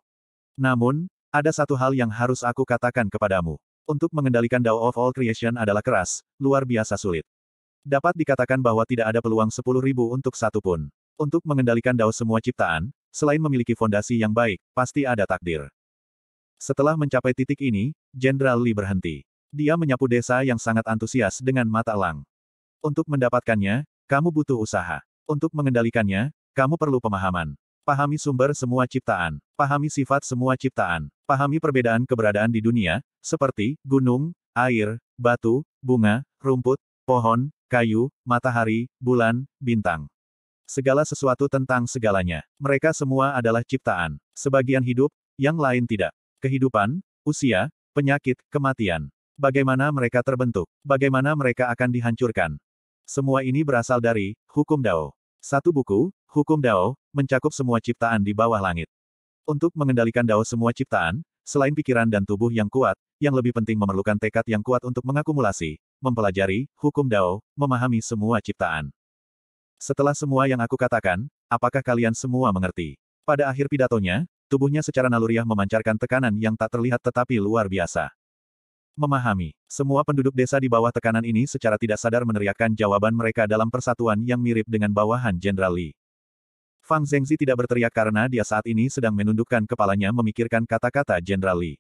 A: Namun, ada satu hal yang harus aku katakan kepadamu. Untuk mengendalikan Dao of All Creation adalah keras, luar biasa sulit. Dapat dikatakan bahwa tidak ada peluang 10.000 untuk satu pun. Untuk mengendalikan dao semua ciptaan, selain memiliki fondasi yang baik, pasti ada takdir. Setelah mencapai titik ini, Jenderal Li berhenti. Dia menyapu desa yang sangat antusias dengan mata elang. Untuk mendapatkannya, kamu butuh usaha. Untuk mengendalikannya, kamu perlu pemahaman. Pahami sumber semua ciptaan, pahami sifat semua ciptaan, pahami perbedaan keberadaan di dunia, seperti gunung, air, batu, bunga, rumput, pohon, kayu, matahari, bulan, bintang. Segala sesuatu tentang segalanya. Mereka semua adalah ciptaan. Sebagian hidup, yang lain tidak. Kehidupan, usia, penyakit, kematian. Bagaimana mereka terbentuk? Bagaimana mereka akan dihancurkan? Semua ini berasal dari hukum Dao. Satu buku, hukum Dao, mencakup semua ciptaan di bawah langit. Untuk mengendalikan Dao semua ciptaan, selain pikiran dan tubuh yang kuat, yang lebih penting memerlukan tekad yang kuat untuk mengakumulasi, mempelajari, hukum Dao, memahami semua ciptaan. Setelah semua yang aku katakan, apakah kalian semua mengerti? Pada akhir pidatonya, tubuhnya secara naluriah memancarkan tekanan yang tak terlihat tetapi luar biasa. Memahami, semua penduduk desa di bawah tekanan ini secara tidak sadar meneriakkan jawaban mereka dalam persatuan yang mirip dengan bawahan Jenderal Li. Fang Zhengzi tidak berteriak karena dia saat ini sedang menundukkan kepalanya memikirkan kata-kata Jenderal Li.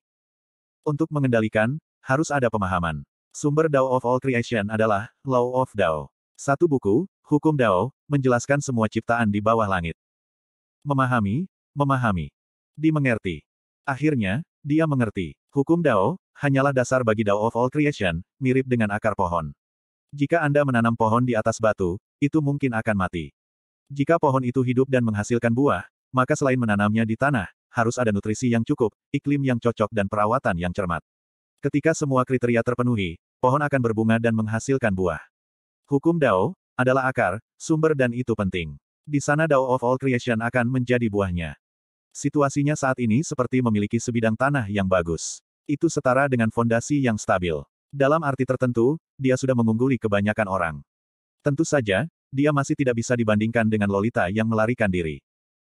A: Untuk mengendalikan, harus ada pemahaman. Sumber Dao of All Creation adalah Law of Dao. Satu buku, Hukum Dao, menjelaskan semua ciptaan di bawah langit. Memahami, memahami. Dimengerti. Akhirnya, dia mengerti. Hukum Dao, hanyalah dasar bagi Dao of All Creation, mirip dengan akar pohon. Jika Anda menanam pohon di atas batu, itu mungkin akan mati. Jika pohon itu hidup dan menghasilkan buah, maka selain menanamnya di tanah, harus ada nutrisi yang cukup, iklim yang cocok dan perawatan yang cermat. Ketika semua kriteria terpenuhi, pohon akan berbunga dan menghasilkan buah. Hukum Dao adalah akar, sumber dan itu penting. Di sana Dao of all creation akan menjadi buahnya. Situasinya saat ini seperti memiliki sebidang tanah yang bagus. Itu setara dengan fondasi yang stabil. Dalam arti tertentu, dia sudah mengungguli kebanyakan orang. Tentu saja, dia masih tidak bisa dibandingkan dengan Lolita yang melarikan diri.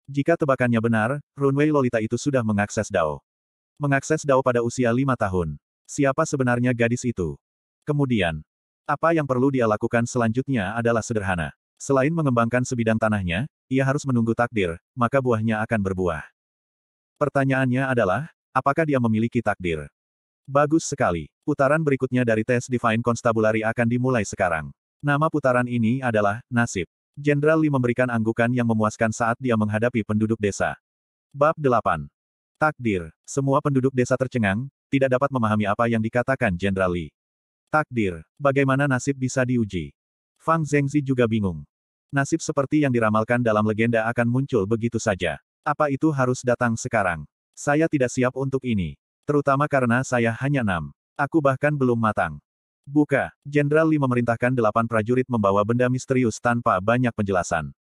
A: Jika tebakannya benar, runway Lolita itu sudah mengakses Dao. Mengakses Dao pada usia lima tahun siapa sebenarnya gadis itu. Kemudian, apa yang perlu dia lakukan selanjutnya adalah sederhana. Selain mengembangkan sebidang tanahnya, ia harus menunggu takdir, maka buahnya akan berbuah. Pertanyaannya adalah, apakah dia memiliki takdir? Bagus sekali. Putaran berikutnya dari tes Divine Constabulary akan dimulai sekarang. Nama putaran ini adalah Nasib. Jenderal Li memberikan anggukan yang memuaskan saat dia menghadapi penduduk desa. Bab 8. Takdir. Semua penduduk desa tercengang, tidak dapat memahami apa yang dikatakan Jenderal Li. Takdir, bagaimana nasib bisa diuji? Fang Zhengzi juga bingung. Nasib seperti yang diramalkan dalam legenda akan muncul begitu saja. Apa itu harus datang sekarang? Saya tidak siap untuk ini. Terutama karena saya hanya enam. Aku bahkan belum matang. Buka, Jenderal Li memerintahkan delapan prajurit membawa benda misterius tanpa banyak penjelasan.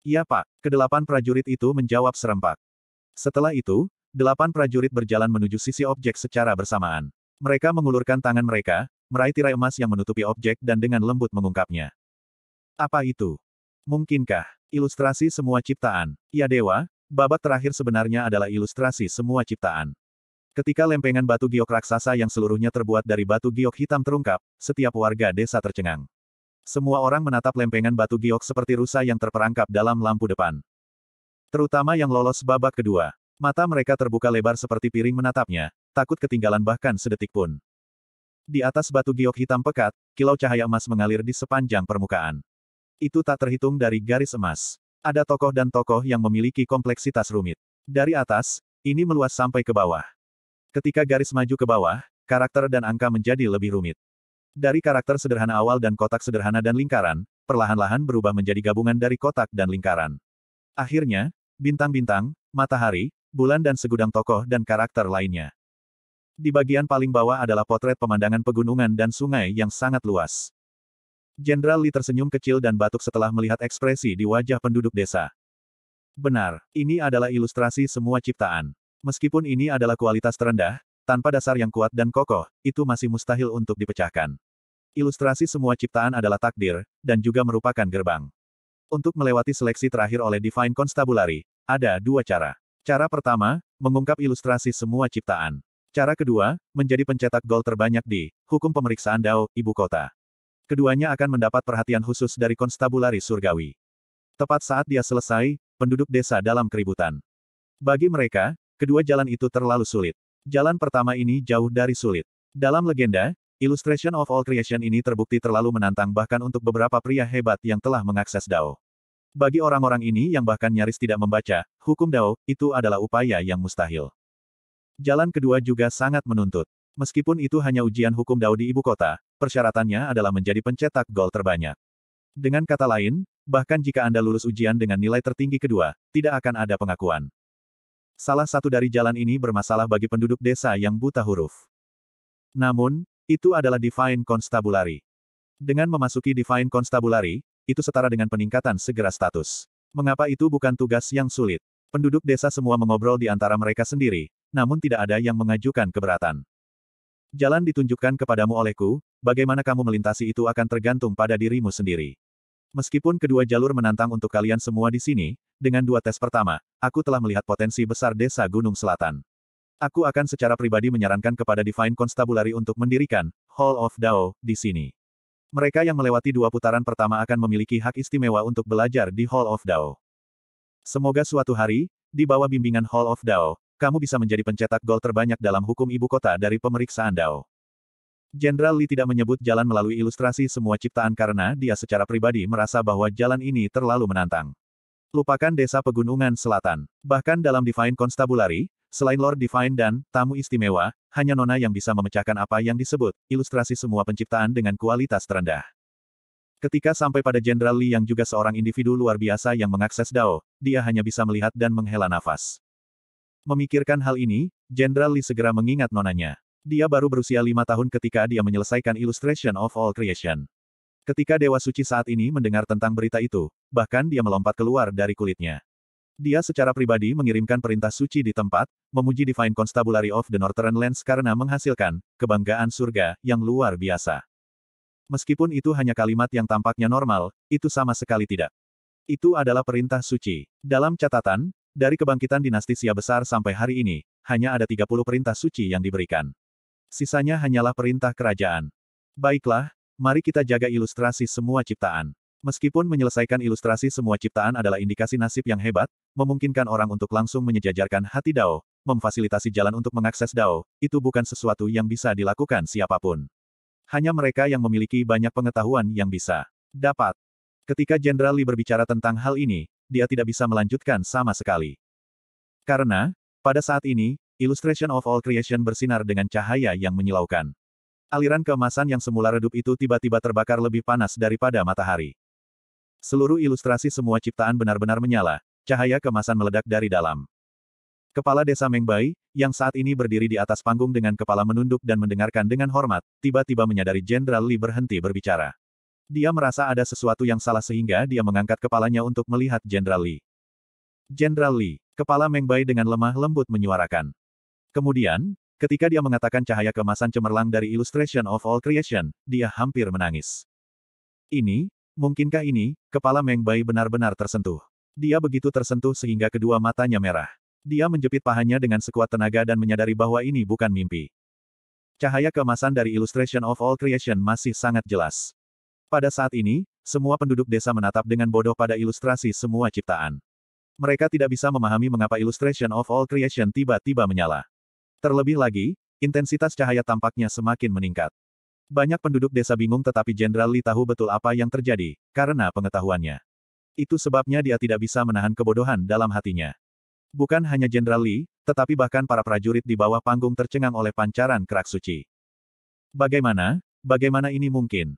A: Iya pak, kedelapan prajurit itu menjawab serempak. Setelah itu, Delapan prajurit berjalan menuju sisi objek secara bersamaan. Mereka mengulurkan tangan mereka, meraih tirai emas yang menutupi objek dan dengan lembut mengungkapnya. Apa itu? Mungkinkah? Ilustrasi semua ciptaan. Ya dewa, Babak terakhir sebenarnya adalah ilustrasi semua ciptaan. Ketika lempengan batu giok raksasa yang seluruhnya terbuat dari batu giok hitam terungkap, setiap warga desa tercengang. Semua orang menatap lempengan batu giok seperti rusa yang terperangkap dalam lampu depan. Terutama yang lolos babak kedua. Mata mereka terbuka lebar seperti piring menatapnya, takut ketinggalan bahkan sedetik pun. Di atas batu giok hitam pekat, kilau cahaya emas mengalir di sepanjang permukaan. Itu tak terhitung dari garis emas. Ada tokoh dan tokoh yang memiliki kompleksitas rumit. Dari atas, ini meluas sampai ke bawah. Ketika garis maju ke bawah, karakter dan angka menjadi lebih rumit. Dari karakter sederhana awal dan kotak sederhana dan lingkaran, perlahan-lahan berubah menjadi gabungan dari kotak dan lingkaran. Akhirnya, bintang-bintang, matahari, bulan dan segudang tokoh dan karakter lainnya. Di bagian paling bawah adalah potret pemandangan pegunungan dan sungai yang sangat luas. Jenderal Lee tersenyum kecil dan batuk setelah melihat ekspresi di wajah penduduk desa. Benar, ini adalah ilustrasi semua ciptaan. Meskipun ini adalah kualitas terendah, tanpa dasar yang kuat dan kokoh, itu masih mustahil untuk dipecahkan. Ilustrasi semua ciptaan adalah takdir, dan juga merupakan gerbang. Untuk melewati seleksi terakhir oleh Divine Constabulary, ada dua cara. Cara pertama, mengungkap ilustrasi semua ciptaan. Cara kedua, menjadi pencetak gol terbanyak di Hukum Pemeriksaan Dao, Ibu Kota. Keduanya akan mendapat perhatian khusus dari konstabulari surgawi. Tepat saat dia selesai, penduduk desa dalam keributan. Bagi mereka, kedua jalan itu terlalu sulit. Jalan pertama ini jauh dari sulit. Dalam legenda, Illustration of All Creation ini terbukti terlalu menantang bahkan untuk beberapa pria hebat yang telah mengakses Dao. Bagi orang-orang ini yang bahkan nyaris tidak membaca, hukum Dao, itu adalah upaya yang mustahil. Jalan kedua juga sangat menuntut. Meskipun itu hanya ujian hukum Dao di ibu kota, persyaratannya adalah menjadi pencetak gol terbanyak. Dengan kata lain, bahkan jika Anda lulus ujian dengan nilai tertinggi kedua, tidak akan ada pengakuan. Salah satu dari jalan ini bermasalah bagi penduduk desa yang buta huruf. Namun, itu adalah Divine Constabulary. Dengan memasuki Divine Constabulary, itu setara dengan peningkatan segera status. Mengapa itu bukan tugas yang sulit? Penduduk desa semua mengobrol di antara mereka sendiri, namun tidak ada yang mengajukan keberatan. Jalan ditunjukkan kepadamu olehku, bagaimana kamu melintasi itu akan tergantung pada dirimu sendiri. Meskipun kedua jalur menantang untuk kalian semua di sini, dengan dua tes pertama, aku telah melihat potensi besar desa Gunung Selatan. Aku akan secara pribadi menyarankan kepada Divine Constabulary untuk mendirikan Hall of Dao di sini. Mereka yang melewati dua putaran pertama akan memiliki hak istimewa untuk belajar di Hall of Dao. Semoga suatu hari, di bawah bimbingan Hall of Dao, kamu bisa menjadi pencetak gol terbanyak dalam hukum ibu kota dari pemeriksaan Dao. Jenderal Li tidak menyebut jalan melalui ilustrasi semua ciptaan karena dia secara pribadi merasa bahwa jalan ini terlalu menantang. Lupakan desa pegunungan selatan. Bahkan dalam Divine Constabulary, Selain Lord Divine dan tamu istimewa, hanya Nona yang bisa memecahkan apa yang disebut ilustrasi semua penciptaan dengan kualitas terendah. Ketika sampai pada Jenderal Li yang juga seorang individu luar biasa yang mengakses Dao, dia hanya bisa melihat dan menghela nafas. Memikirkan hal ini, Jenderal Li segera mengingat nonanya. Dia baru berusia lima tahun ketika dia menyelesaikan Illustration of All Creation. Ketika Dewa Suci saat ini mendengar tentang berita itu, bahkan dia melompat keluar dari kulitnya. Dia secara pribadi mengirimkan perintah suci di tempat, memuji Divine Constabulary of the Northern Lands karena menghasilkan kebanggaan surga yang luar biasa. Meskipun itu hanya kalimat yang tampaknya normal, itu sama sekali tidak. Itu adalah perintah suci. Dalam catatan, dari kebangkitan dinasti Sia besar sampai hari ini, hanya ada 30 perintah suci yang diberikan. Sisanya hanyalah perintah kerajaan. Baiklah, mari kita jaga ilustrasi semua ciptaan. Meskipun menyelesaikan ilustrasi semua ciptaan adalah indikasi nasib yang hebat, memungkinkan orang untuk langsung menyejajarkan hati Dao, memfasilitasi jalan untuk mengakses Dao, itu bukan sesuatu yang bisa dilakukan siapapun. Hanya mereka yang memiliki banyak pengetahuan yang bisa dapat. Ketika Jenderal Li berbicara tentang hal ini, dia tidak bisa melanjutkan sama sekali. Karena, pada saat ini, Illustration of All Creation bersinar dengan cahaya yang menyilaukan. Aliran keemasan yang semula redup itu tiba-tiba terbakar lebih panas daripada matahari. Seluruh ilustrasi semua ciptaan benar-benar menyala, cahaya kemasan meledak dari dalam. Kepala desa Mengbai, yang saat ini berdiri di atas panggung dengan kepala menunduk dan mendengarkan dengan hormat, tiba-tiba menyadari Jenderal Li berhenti berbicara. Dia merasa ada sesuatu yang salah sehingga dia mengangkat kepalanya untuk melihat Jenderal Li. Jenderal Li, kepala Mengbai dengan lemah lembut menyuarakan. Kemudian, ketika dia mengatakan cahaya kemasan cemerlang dari Illustration of All Creation, dia hampir menangis. Ini, Mungkinkah ini, kepala Meng Bai benar-benar tersentuh. Dia begitu tersentuh sehingga kedua matanya merah. Dia menjepit pahanya dengan sekuat tenaga dan menyadari bahwa ini bukan mimpi. Cahaya kemasan dari Illustration of All Creation masih sangat jelas. Pada saat ini, semua penduduk desa menatap dengan bodoh pada ilustrasi semua ciptaan. Mereka tidak bisa memahami mengapa Illustration of All Creation tiba-tiba menyala. Terlebih lagi, intensitas cahaya tampaknya semakin meningkat. Banyak penduduk desa bingung tetapi Jenderal Li tahu betul apa yang terjadi, karena pengetahuannya. Itu sebabnya dia tidak bisa menahan kebodohan dalam hatinya. Bukan hanya Jenderal Li, tetapi bahkan para prajurit di bawah panggung tercengang oleh pancaran kerak suci. Bagaimana? Bagaimana ini mungkin?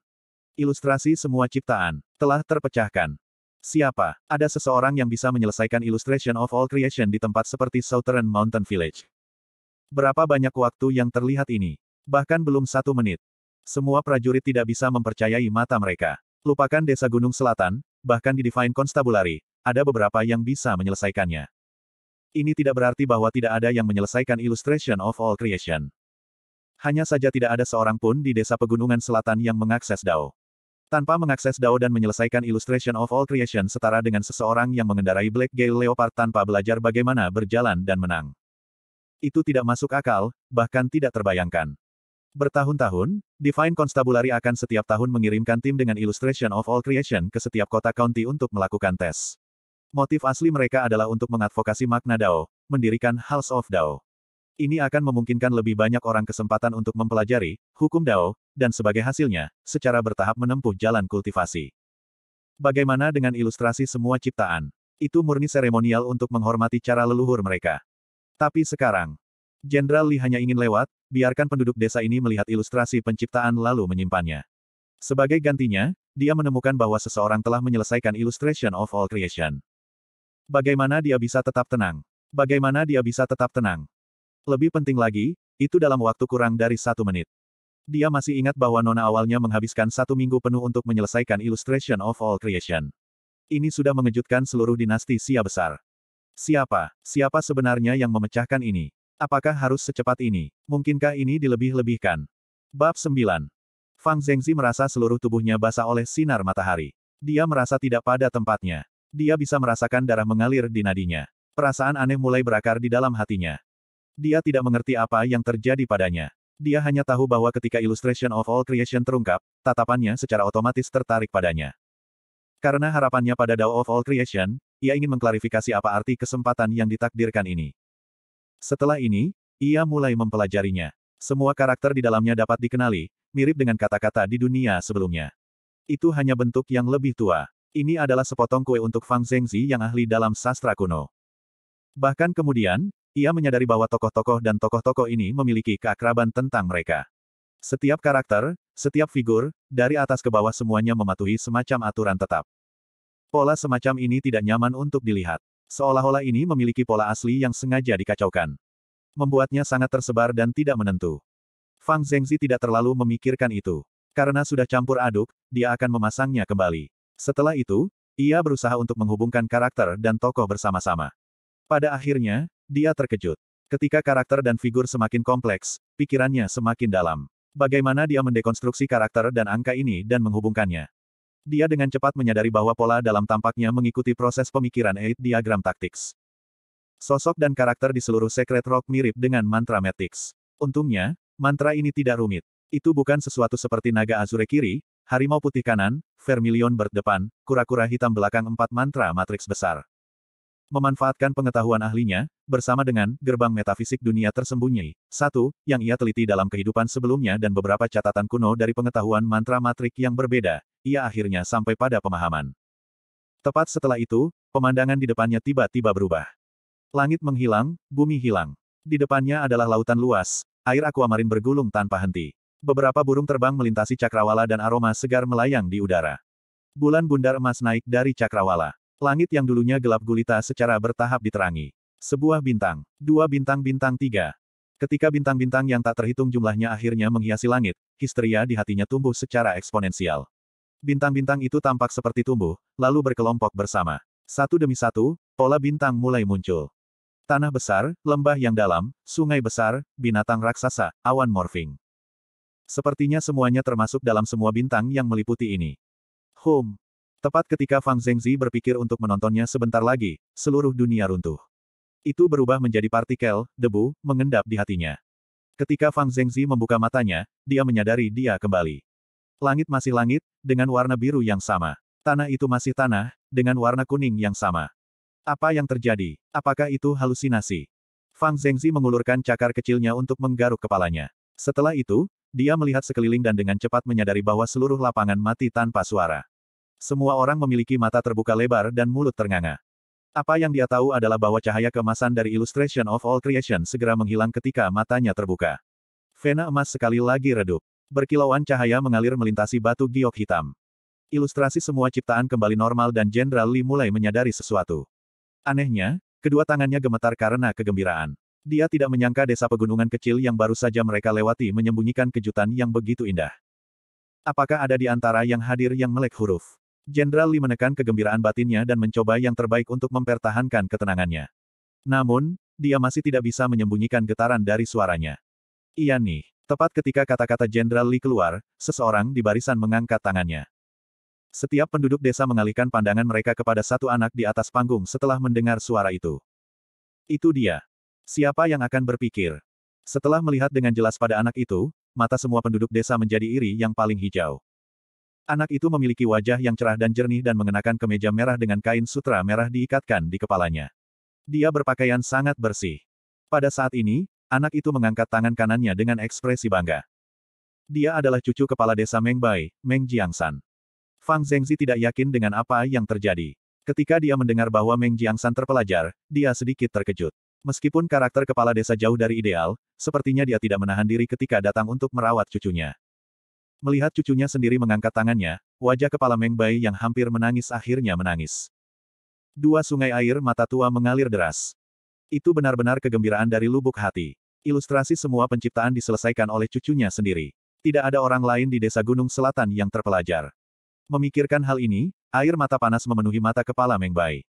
A: Ilustrasi semua ciptaan telah terpecahkan. Siapa? Ada seseorang yang bisa menyelesaikan Illustration of All Creation di tempat seperti Southern Mountain Village. Berapa banyak waktu yang terlihat ini? Bahkan belum satu menit. Semua prajurit tidak bisa mempercayai mata mereka. Lupakan desa Gunung Selatan, bahkan di Divine Constabulary, ada beberapa yang bisa menyelesaikannya. Ini tidak berarti bahwa tidak ada yang menyelesaikan Illustration of All Creation. Hanya saja tidak ada seorang pun di desa pegunungan selatan yang mengakses DAO. Tanpa mengakses DAO dan menyelesaikan Illustration of All Creation setara dengan seseorang yang mengendarai Black Gale Leopard tanpa belajar bagaimana berjalan dan menang. Itu tidak masuk akal, bahkan tidak terbayangkan. Bertahun-tahun, Divine Constabulary akan setiap tahun mengirimkan tim dengan Illustration of All Creation ke setiap kota county untuk melakukan tes. Motif asli mereka adalah untuk mengadvokasi makna DAO, mendirikan House of DAO. Ini akan memungkinkan lebih banyak orang kesempatan untuk mempelajari hukum DAO, dan sebagai hasilnya, secara bertahap menempuh jalan kultivasi. Bagaimana dengan ilustrasi semua ciptaan? Itu murni seremonial untuk menghormati cara leluhur mereka. Tapi sekarang, Jenderal Li hanya ingin lewat, biarkan penduduk desa ini melihat ilustrasi penciptaan lalu menyimpannya. Sebagai gantinya, dia menemukan bahwa seseorang telah menyelesaikan Illustration of All Creation. Bagaimana dia bisa tetap tenang? Bagaimana dia bisa tetap tenang? Lebih penting lagi, itu dalam waktu kurang dari satu menit. Dia masih ingat bahwa Nona awalnya menghabiskan satu minggu penuh untuk menyelesaikan Illustration of All Creation. Ini sudah mengejutkan seluruh dinasti Sia besar. Siapa? Siapa sebenarnya yang memecahkan ini? Apakah harus secepat ini? Mungkinkah ini dilebih-lebihkan? Bab 9. Fang Zengzi merasa seluruh tubuhnya basah oleh sinar matahari. Dia merasa tidak pada tempatnya. Dia bisa merasakan darah mengalir di nadinya. Perasaan aneh mulai berakar di dalam hatinya. Dia tidak mengerti apa yang terjadi padanya. Dia hanya tahu bahwa ketika Illustration of All Creation terungkap, tatapannya secara otomatis tertarik padanya. Karena harapannya pada Dao of All Creation, ia ingin mengklarifikasi apa arti kesempatan yang ditakdirkan ini. Setelah ini, ia mulai mempelajarinya. Semua karakter di dalamnya dapat dikenali, mirip dengan kata-kata di dunia sebelumnya. Itu hanya bentuk yang lebih tua. Ini adalah sepotong kue untuk Fang Zhengzi yang ahli dalam sastra kuno. Bahkan kemudian, ia menyadari bahwa tokoh-tokoh dan tokoh-tokoh ini memiliki keakraban tentang mereka. Setiap karakter, setiap figur, dari atas ke bawah semuanya mematuhi semacam aturan tetap. Pola semacam ini tidak nyaman untuk dilihat. Seolah-olah ini memiliki pola asli yang sengaja dikacaukan. Membuatnya sangat tersebar dan tidak menentu. Fang Zhengzi tidak terlalu memikirkan itu. Karena sudah campur aduk, dia akan memasangnya kembali. Setelah itu, ia berusaha untuk menghubungkan karakter dan tokoh bersama-sama. Pada akhirnya, dia terkejut. Ketika karakter dan figur semakin kompleks, pikirannya semakin dalam. Bagaimana dia mendekonstruksi karakter dan angka ini dan menghubungkannya? Dia dengan cepat menyadari bahwa pola dalam tampaknya mengikuti proses pemikiran Eight Diagram Tactics. Sosok dan karakter di seluruh Secret Rock mirip dengan mantra Matrix. Untungnya, mantra ini tidak rumit. Itu bukan sesuatu seperti naga azure kiri, harimau putih kanan, vermilion bird depan, kura-kura hitam belakang empat mantra Matrix besar. Memanfaatkan pengetahuan ahlinya, bersama dengan gerbang metafisik dunia tersembunyi, satu, yang ia teliti dalam kehidupan sebelumnya dan beberapa catatan kuno dari pengetahuan mantra matrik yang berbeda, ia akhirnya sampai pada pemahaman. Tepat setelah itu, pemandangan di depannya tiba-tiba berubah. Langit menghilang, bumi hilang. Di depannya adalah lautan luas, air akuamarin bergulung tanpa henti. Beberapa burung terbang melintasi cakrawala dan aroma segar melayang di udara. Bulan bundar emas naik dari cakrawala. Langit yang dulunya gelap gulita secara bertahap diterangi. Sebuah bintang, dua bintang-bintang tiga. Ketika bintang-bintang yang tak terhitung jumlahnya akhirnya menghiasi langit, histeria di hatinya tumbuh secara eksponensial bintang-bintang itu tampak seperti tumbuh, lalu berkelompok bersama. Satu demi satu, pola bintang mulai muncul. Tanah besar, lembah yang dalam, sungai besar, binatang raksasa, awan morphing. Sepertinya semuanya termasuk dalam semua bintang yang meliputi ini. Home. Tepat ketika Fang Zhengzi berpikir untuk menontonnya sebentar lagi, seluruh dunia runtuh. Itu berubah menjadi partikel, debu, mengendap di hatinya. Ketika Fang Zhengzi membuka matanya, dia menyadari dia kembali. Langit masih langit, dengan warna biru yang sama. Tanah itu masih tanah, dengan warna kuning yang sama. Apa yang terjadi? Apakah itu halusinasi? Fang Zhengzi mengulurkan cakar kecilnya untuk menggaruk kepalanya. Setelah itu, dia melihat sekeliling dan dengan cepat menyadari bahwa seluruh lapangan mati tanpa suara. Semua orang memiliki mata terbuka lebar dan mulut ternganga. Apa yang dia tahu adalah bahwa cahaya kemasan dari Illustration of All Creation segera menghilang ketika matanya terbuka. Vena emas sekali lagi redup. Berkilauan cahaya mengalir melintasi batu giok hitam. Ilustrasi semua ciptaan kembali normal dan Jenderal Li mulai menyadari sesuatu. Anehnya, kedua tangannya gemetar karena kegembiraan. Dia tidak menyangka desa pegunungan kecil yang baru saja mereka lewati menyembunyikan kejutan yang begitu indah. Apakah ada di antara yang hadir yang melek huruf? Jenderal Li menekan kegembiraan batinnya dan mencoba yang terbaik untuk mempertahankan ketenangannya. Namun, dia masih tidak bisa menyembunyikan getaran dari suaranya. Iya nih. Tepat ketika kata-kata Jenderal Li keluar, seseorang di barisan mengangkat tangannya. Setiap penduduk desa mengalihkan pandangan mereka kepada satu anak di atas panggung setelah mendengar suara itu. Itu dia. Siapa yang akan berpikir? Setelah melihat dengan jelas pada anak itu, mata semua penduduk desa menjadi iri yang paling hijau. Anak itu memiliki wajah yang cerah dan jernih dan mengenakan kemeja merah dengan kain sutra merah diikatkan di kepalanya. Dia berpakaian sangat bersih. Pada saat ini, Anak itu mengangkat tangan kanannya dengan ekspresi bangga. Dia adalah cucu kepala desa Mengbai, Bai, Meng Jiangsan. Fang Zhengzi tidak yakin dengan apa yang terjadi. Ketika dia mendengar bahwa Meng Jiangsan terpelajar, dia sedikit terkejut. Meskipun karakter kepala desa jauh dari ideal, sepertinya dia tidak menahan diri ketika datang untuk merawat cucunya. Melihat cucunya sendiri mengangkat tangannya, wajah kepala Mengbai yang hampir menangis akhirnya menangis. Dua sungai air mata tua mengalir deras. Itu benar-benar kegembiraan dari lubuk hati. Ilustrasi semua penciptaan diselesaikan oleh cucunya sendiri. Tidak ada orang lain di desa Gunung Selatan yang terpelajar. Memikirkan hal ini, air mata panas memenuhi mata kepala Mengbai.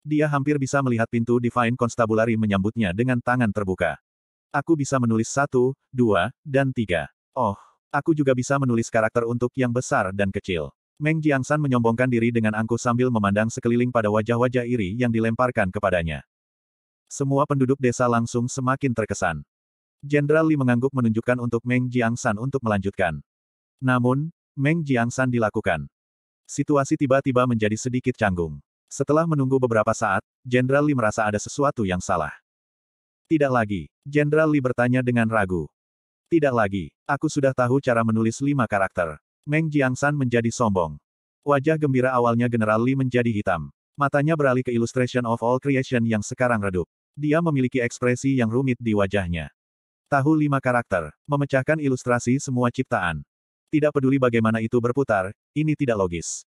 A: Dia hampir bisa melihat pintu Divine Constabulary menyambutnya dengan tangan terbuka. Aku bisa menulis satu, dua, dan tiga. Oh, aku juga bisa menulis karakter untuk yang besar dan kecil. Meng Jiangsan menyombongkan diri dengan angkuh sambil memandang sekeliling pada wajah-wajah iri yang dilemparkan kepadanya. Semua penduduk desa langsung semakin terkesan. Jenderal Li mengangguk menunjukkan untuk Meng San untuk melanjutkan. Namun, Meng San dilakukan. Situasi tiba-tiba menjadi sedikit canggung. Setelah menunggu beberapa saat, Jenderal Li merasa ada sesuatu yang salah. Tidak lagi, Jenderal Li bertanya dengan ragu. Tidak lagi, aku sudah tahu cara menulis lima karakter. Meng San menjadi sombong. Wajah gembira awalnya General Li menjadi hitam. Matanya beralih ke Illustration of All Creation yang sekarang redup. Dia memiliki ekspresi yang rumit di wajahnya. Tahu lima karakter, memecahkan ilustrasi semua ciptaan. Tidak peduli bagaimana itu berputar, ini tidak logis.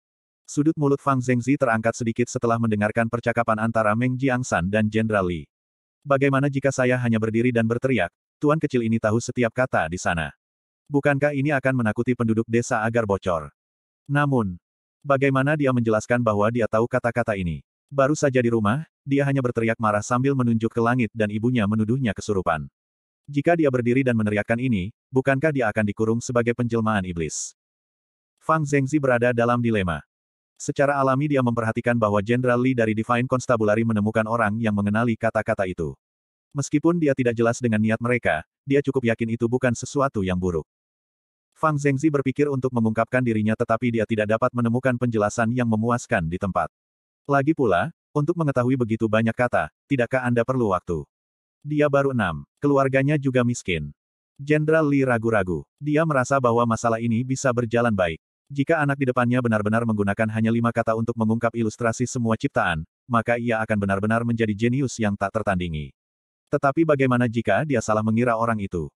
A: Sudut mulut Fang Zhengzi terangkat sedikit setelah mendengarkan percakapan antara Meng San dan Jenderal Li. Bagaimana jika saya hanya berdiri dan berteriak, tuan kecil ini tahu setiap kata di sana. Bukankah ini akan menakuti penduduk desa agar bocor? Namun, bagaimana dia menjelaskan bahwa dia tahu kata-kata ini? Baru saja di rumah, dia hanya berteriak marah sambil menunjuk ke langit dan ibunya menuduhnya kesurupan. Jika dia berdiri dan meneriakkan ini, bukankah dia akan dikurung sebagai penjelmaan iblis? Fang Zhengzi berada dalam dilema. Secara alami dia memperhatikan bahwa Jenderal Li dari Divine Constabulary menemukan orang yang mengenali kata-kata itu. Meskipun dia tidak jelas dengan niat mereka, dia cukup yakin itu bukan sesuatu yang buruk. Fang Zhengzi berpikir untuk mengungkapkan dirinya tetapi dia tidak dapat menemukan penjelasan yang memuaskan di tempat. Lagi pula, untuk mengetahui begitu banyak kata, tidakkah Anda perlu waktu? Dia baru enam. Keluarganya juga miskin. Jenderal Li ragu-ragu. Dia merasa bahwa masalah ini bisa berjalan baik. Jika anak di depannya benar-benar menggunakan hanya lima kata untuk mengungkap ilustrasi semua ciptaan, maka ia akan benar-benar menjadi jenius yang tak tertandingi. Tetapi bagaimana jika dia salah mengira orang itu?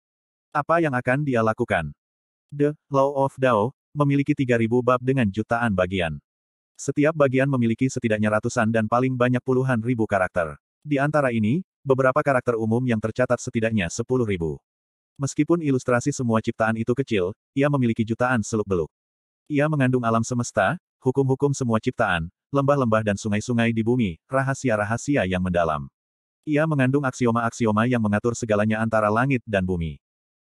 A: Apa yang akan dia lakukan? The Law of Dao memiliki 3000 bab dengan jutaan bagian. Setiap bagian memiliki setidaknya ratusan dan paling banyak puluhan ribu karakter. Di antara ini, beberapa karakter umum yang tercatat setidaknya sepuluh ribu. Meskipun ilustrasi semua ciptaan itu kecil, ia memiliki jutaan seluk-beluk. Ia mengandung alam semesta, hukum-hukum semua ciptaan, lembah-lembah dan sungai-sungai di bumi, rahasia-rahasia yang mendalam. Ia mengandung aksioma-aksioma yang mengatur segalanya antara langit dan bumi.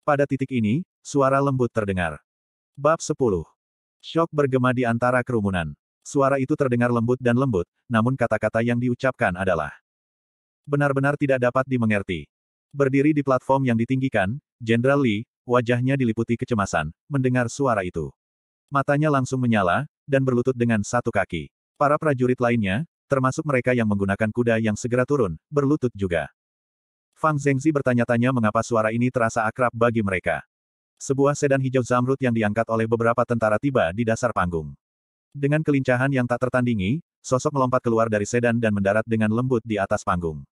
A: Pada titik ini, suara lembut terdengar. Bab 10. Shock bergema di antara kerumunan. Suara itu terdengar lembut dan lembut, namun kata-kata yang diucapkan adalah benar-benar tidak dapat dimengerti. Berdiri di platform yang ditinggikan, Jenderal Li, wajahnya diliputi kecemasan, mendengar suara itu. Matanya langsung menyala, dan berlutut dengan satu kaki. Para prajurit lainnya, termasuk mereka yang menggunakan kuda yang segera turun, berlutut juga. Fang Zhengzi bertanya-tanya mengapa suara ini terasa akrab bagi mereka. Sebuah sedan hijau zamrud yang diangkat oleh beberapa tentara tiba di dasar panggung. Dengan kelincahan yang tak tertandingi, sosok melompat keluar dari sedan dan mendarat dengan lembut di atas panggung.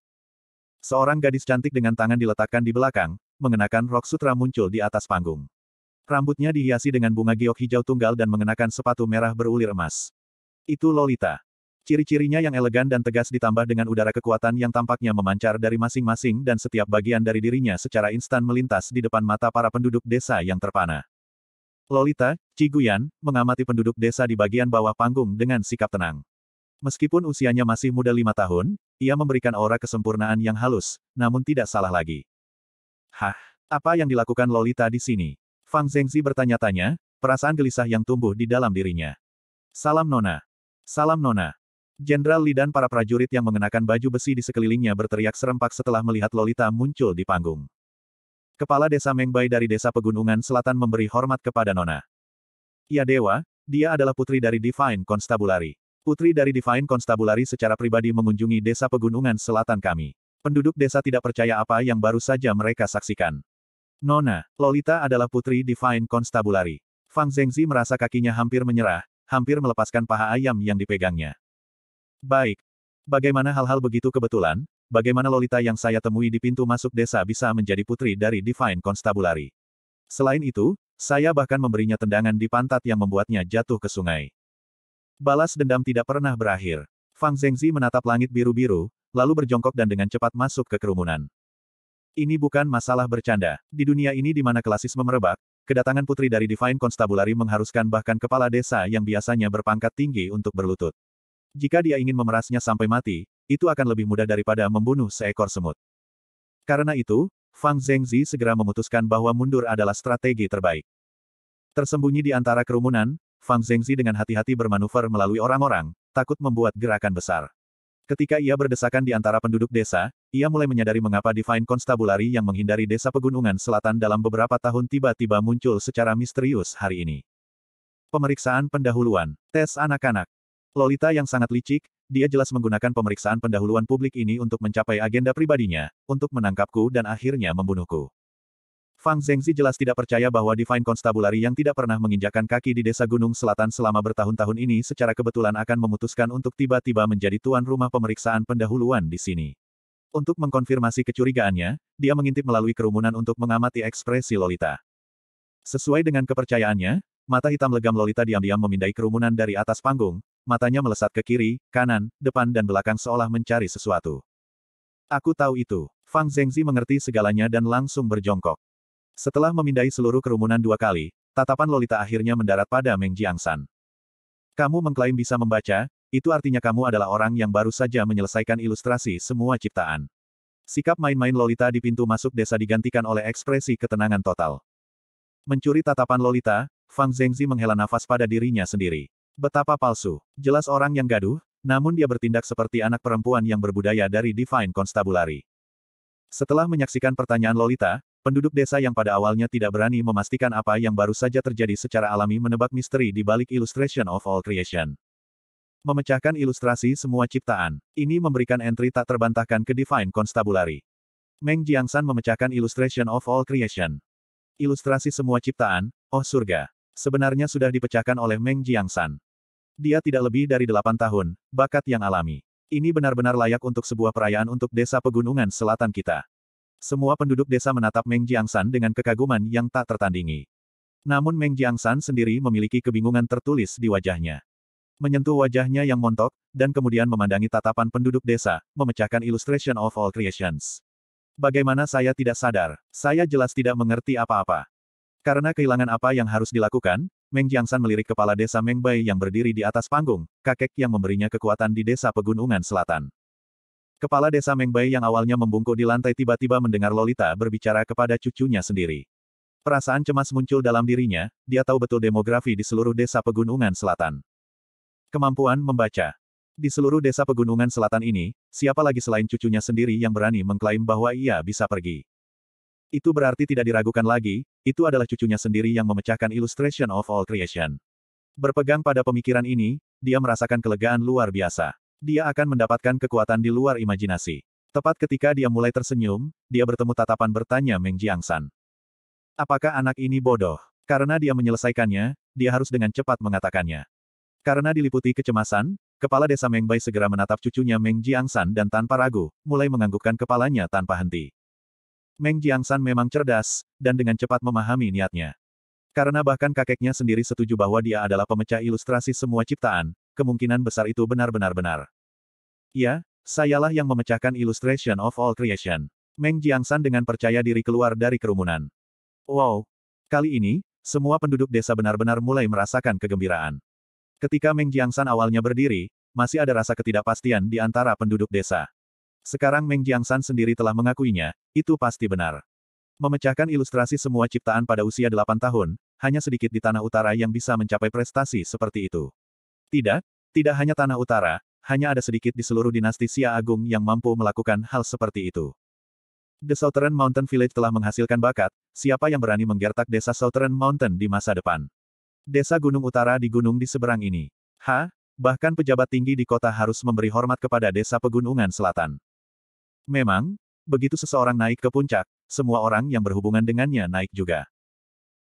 A: Seorang gadis cantik dengan tangan diletakkan di belakang, mengenakan rok sutra muncul di atas panggung. Rambutnya dihiasi dengan bunga giok hijau tunggal dan mengenakan sepatu merah berulir emas. Itu Lolita. Ciri-cirinya yang elegan dan tegas ditambah dengan udara kekuatan yang tampaknya memancar dari masing-masing dan setiap bagian dari dirinya secara instan melintas di depan mata para penduduk desa yang terpana. Lolita, Ciguyan, mengamati penduduk desa di bagian bawah panggung dengan sikap tenang. Meskipun usianya masih muda lima tahun, ia memberikan aura kesempurnaan yang halus, namun tidak salah lagi. Hah, apa yang dilakukan Lolita di sini? Fang Zengzi bertanya-tanya, perasaan gelisah yang tumbuh di dalam dirinya. Salam Nona. Salam Nona. Jenderal Li dan para prajurit yang mengenakan baju besi di sekelilingnya berteriak serempak setelah melihat Lolita muncul di panggung. Kepala Desa Mengbai dari Desa Pegunungan Selatan memberi hormat kepada Nona. Ya Dewa, dia adalah putri dari Divine Constabulary. Putri dari Divine Constabulary secara pribadi mengunjungi Desa Pegunungan Selatan kami. Penduduk desa tidak percaya apa yang baru saja mereka saksikan. Nona, Lolita adalah putri Divine Constabulary. Fang Zhengzi merasa kakinya hampir menyerah, hampir melepaskan paha ayam yang dipegangnya. Baik. Bagaimana hal-hal begitu kebetulan, bagaimana Lolita yang saya temui di pintu masuk desa bisa menjadi putri dari Divine Constabulary. Selain itu, saya bahkan memberinya tendangan di pantat yang membuatnya jatuh ke sungai. Balas dendam tidak pernah berakhir. Fang Zhengzi menatap langit biru-biru, lalu berjongkok dan dengan cepat masuk ke kerumunan. Ini bukan masalah bercanda. Di dunia ini di mana klasisme merebak, kedatangan putri dari Divine Constabulary mengharuskan bahkan kepala desa yang biasanya berpangkat tinggi untuk berlutut. Jika dia ingin memerasnya sampai mati, itu akan lebih mudah daripada membunuh seekor semut. Karena itu, Fang Zhengzi segera memutuskan bahwa mundur adalah strategi terbaik. Tersembunyi di antara kerumunan, Fang Zhengzi dengan hati-hati bermanuver melalui orang-orang, takut membuat gerakan besar. Ketika ia berdesakan di antara penduduk desa, ia mulai menyadari mengapa Divine Constabulary yang menghindari desa pegunungan selatan dalam beberapa tahun tiba-tiba muncul secara misterius hari ini. Pemeriksaan pendahuluan, tes anak-anak, Lolita yang sangat licik, dia jelas menggunakan pemeriksaan pendahuluan publik ini untuk mencapai agenda pribadinya, untuk menangkapku dan akhirnya membunuhku. Fang Zhengzi jelas tidak percaya bahwa Divine Constabulary yang tidak pernah menginjakan kaki di desa Gunung Selatan selama bertahun-tahun ini secara kebetulan akan memutuskan untuk tiba-tiba menjadi tuan rumah pemeriksaan pendahuluan di sini. Untuk mengkonfirmasi kecurigaannya, dia mengintip melalui kerumunan untuk mengamati ekspresi Lolita. Sesuai dengan kepercayaannya, mata hitam legam Lolita diam-diam memindai kerumunan dari atas panggung, matanya melesat ke kiri, kanan, depan dan belakang seolah mencari sesuatu. Aku tahu itu. Fang Zengzi mengerti segalanya dan langsung berjongkok. Setelah memindai seluruh kerumunan dua kali, tatapan Lolita akhirnya mendarat pada Meng Jiangsan. Kamu mengklaim bisa membaca, itu artinya kamu adalah orang yang baru saja menyelesaikan ilustrasi semua ciptaan. Sikap main-main Lolita di pintu masuk desa digantikan oleh ekspresi ketenangan total. Mencuri tatapan Lolita, Fang Zengzi menghela nafas pada dirinya sendiri. Betapa palsu. Jelas orang yang gaduh, namun dia bertindak seperti anak perempuan yang berbudaya dari Divine Constabulary. Setelah menyaksikan pertanyaan Lolita, penduduk desa yang pada awalnya tidak berani memastikan apa yang baru saja terjadi secara alami menebak misteri di balik Illustration of All Creation. Memecahkan ilustrasi semua ciptaan, ini memberikan entry tak terbantahkan ke Divine Constabulary. Meng Jiangsan memecahkan Illustration of All Creation. Ilustrasi semua ciptaan, oh surga. Sebenarnya sudah dipecahkan oleh Meng Jiangsan. Dia tidak lebih dari delapan tahun, bakat yang alami. Ini benar-benar layak untuk sebuah perayaan untuk desa pegunungan selatan kita. Semua penduduk desa menatap Meng Jiangsan dengan kekaguman yang tak tertandingi. Namun Meng Jiangsan sendiri memiliki kebingungan tertulis di wajahnya. Menyentuh wajahnya yang montok, dan kemudian memandangi tatapan penduduk desa, memecahkan illustration of all creations. Bagaimana saya tidak sadar? Saya jelas tidak mengerti apa-apa. Karena kehilangan apa yang harus dilakukan, Meng Jiangsan melirik kepala desa Meng Bai yang berdiri di atas panggung, kakek yang memberinya kekuatan di desa Pegunungan Selatan. Kepala desa Meng Bai yang awalnya membungkuk di lantai tiba-tiba mendengar Lolita berbicara kepada cucunya sendiri. Perasaan cemas muncul dalam dirinya, dia tahu betul demografi di seluruh desa Pegunungan Selatan. Kemampuan membaca. Di seluruh desa Pegunungan Selatan ini, siapa lagi selain cucunya sendiri yang berani mengklaim bahwa ia bisa pergi? Itu berarti tidak diragukan lagi, itu adalah cucunya sendiri yang memecahkan Illustration of All Creation. Berpegang pada pemikiran ini, dia merasakan kelegaan luar biasa. Dia akan mendapatkan kekuatan di luar imajinasi. Tepat ketika dia mulai tersenyum, dia bertemu tatapan bertanya Meng Jiangsan. Apakah anak ini bodoh? Karena dia menyelesaikannya, dia harus dengan cepat mengatakannya. Karena diliputi kecemasan, kepala desa Meng Bai segera menatap cucunya Meng Jiangsan dan tanpa ragu, mulai menganggukkan kepalanya tanpa henti. Meng Jiangsan memang cerdas, dan dengan cepat memahami niatnya. Karena bahkan kakeknya sendiri setuju bahwa dia adalah pemecah ilustrasi semua ciptaan, kemungkinan besar itu benar-benar benar. Ya, sayalah yang memecahkan illustration of all creation. Meng Jiangsan dengan percaya diri keluar dari kerumunan. Wow! Kali ini, semua penduduk desa benar-benar mulai merasakan kegembiraan. Ketika Meng Jiangsan awalnya berdiri, masih ada rasa ketidakpastian di antara penduduk desa. Sekarang Meng San sendiri telah mengakuinya, itu pasti benar. Memecahkan ilustrasi semua ciptaan pada usia 8 tahun, hanya sedikit di tanah utara yang bisa mencapai prestasi seperti itu. Tidak, tidak hanya tanah utara, hanya ada sedikit di seluruh dinasti Xia Agung yang mampu melakukan hal seperti itu. The Southern Mountain Village telah menghasilkan bakat, siapa yang berani menggertak desa Southern Mountain di masa depan. Desa Gunung Utara di gunung di seberang ini. Ha? Bahkan pejabat tinggi di kota harus memberi hormat kepada desa pegunungan selatan. Memang, begitu seseorang naik ke puncak, semua orang yang berhubungan dengannya naik juga.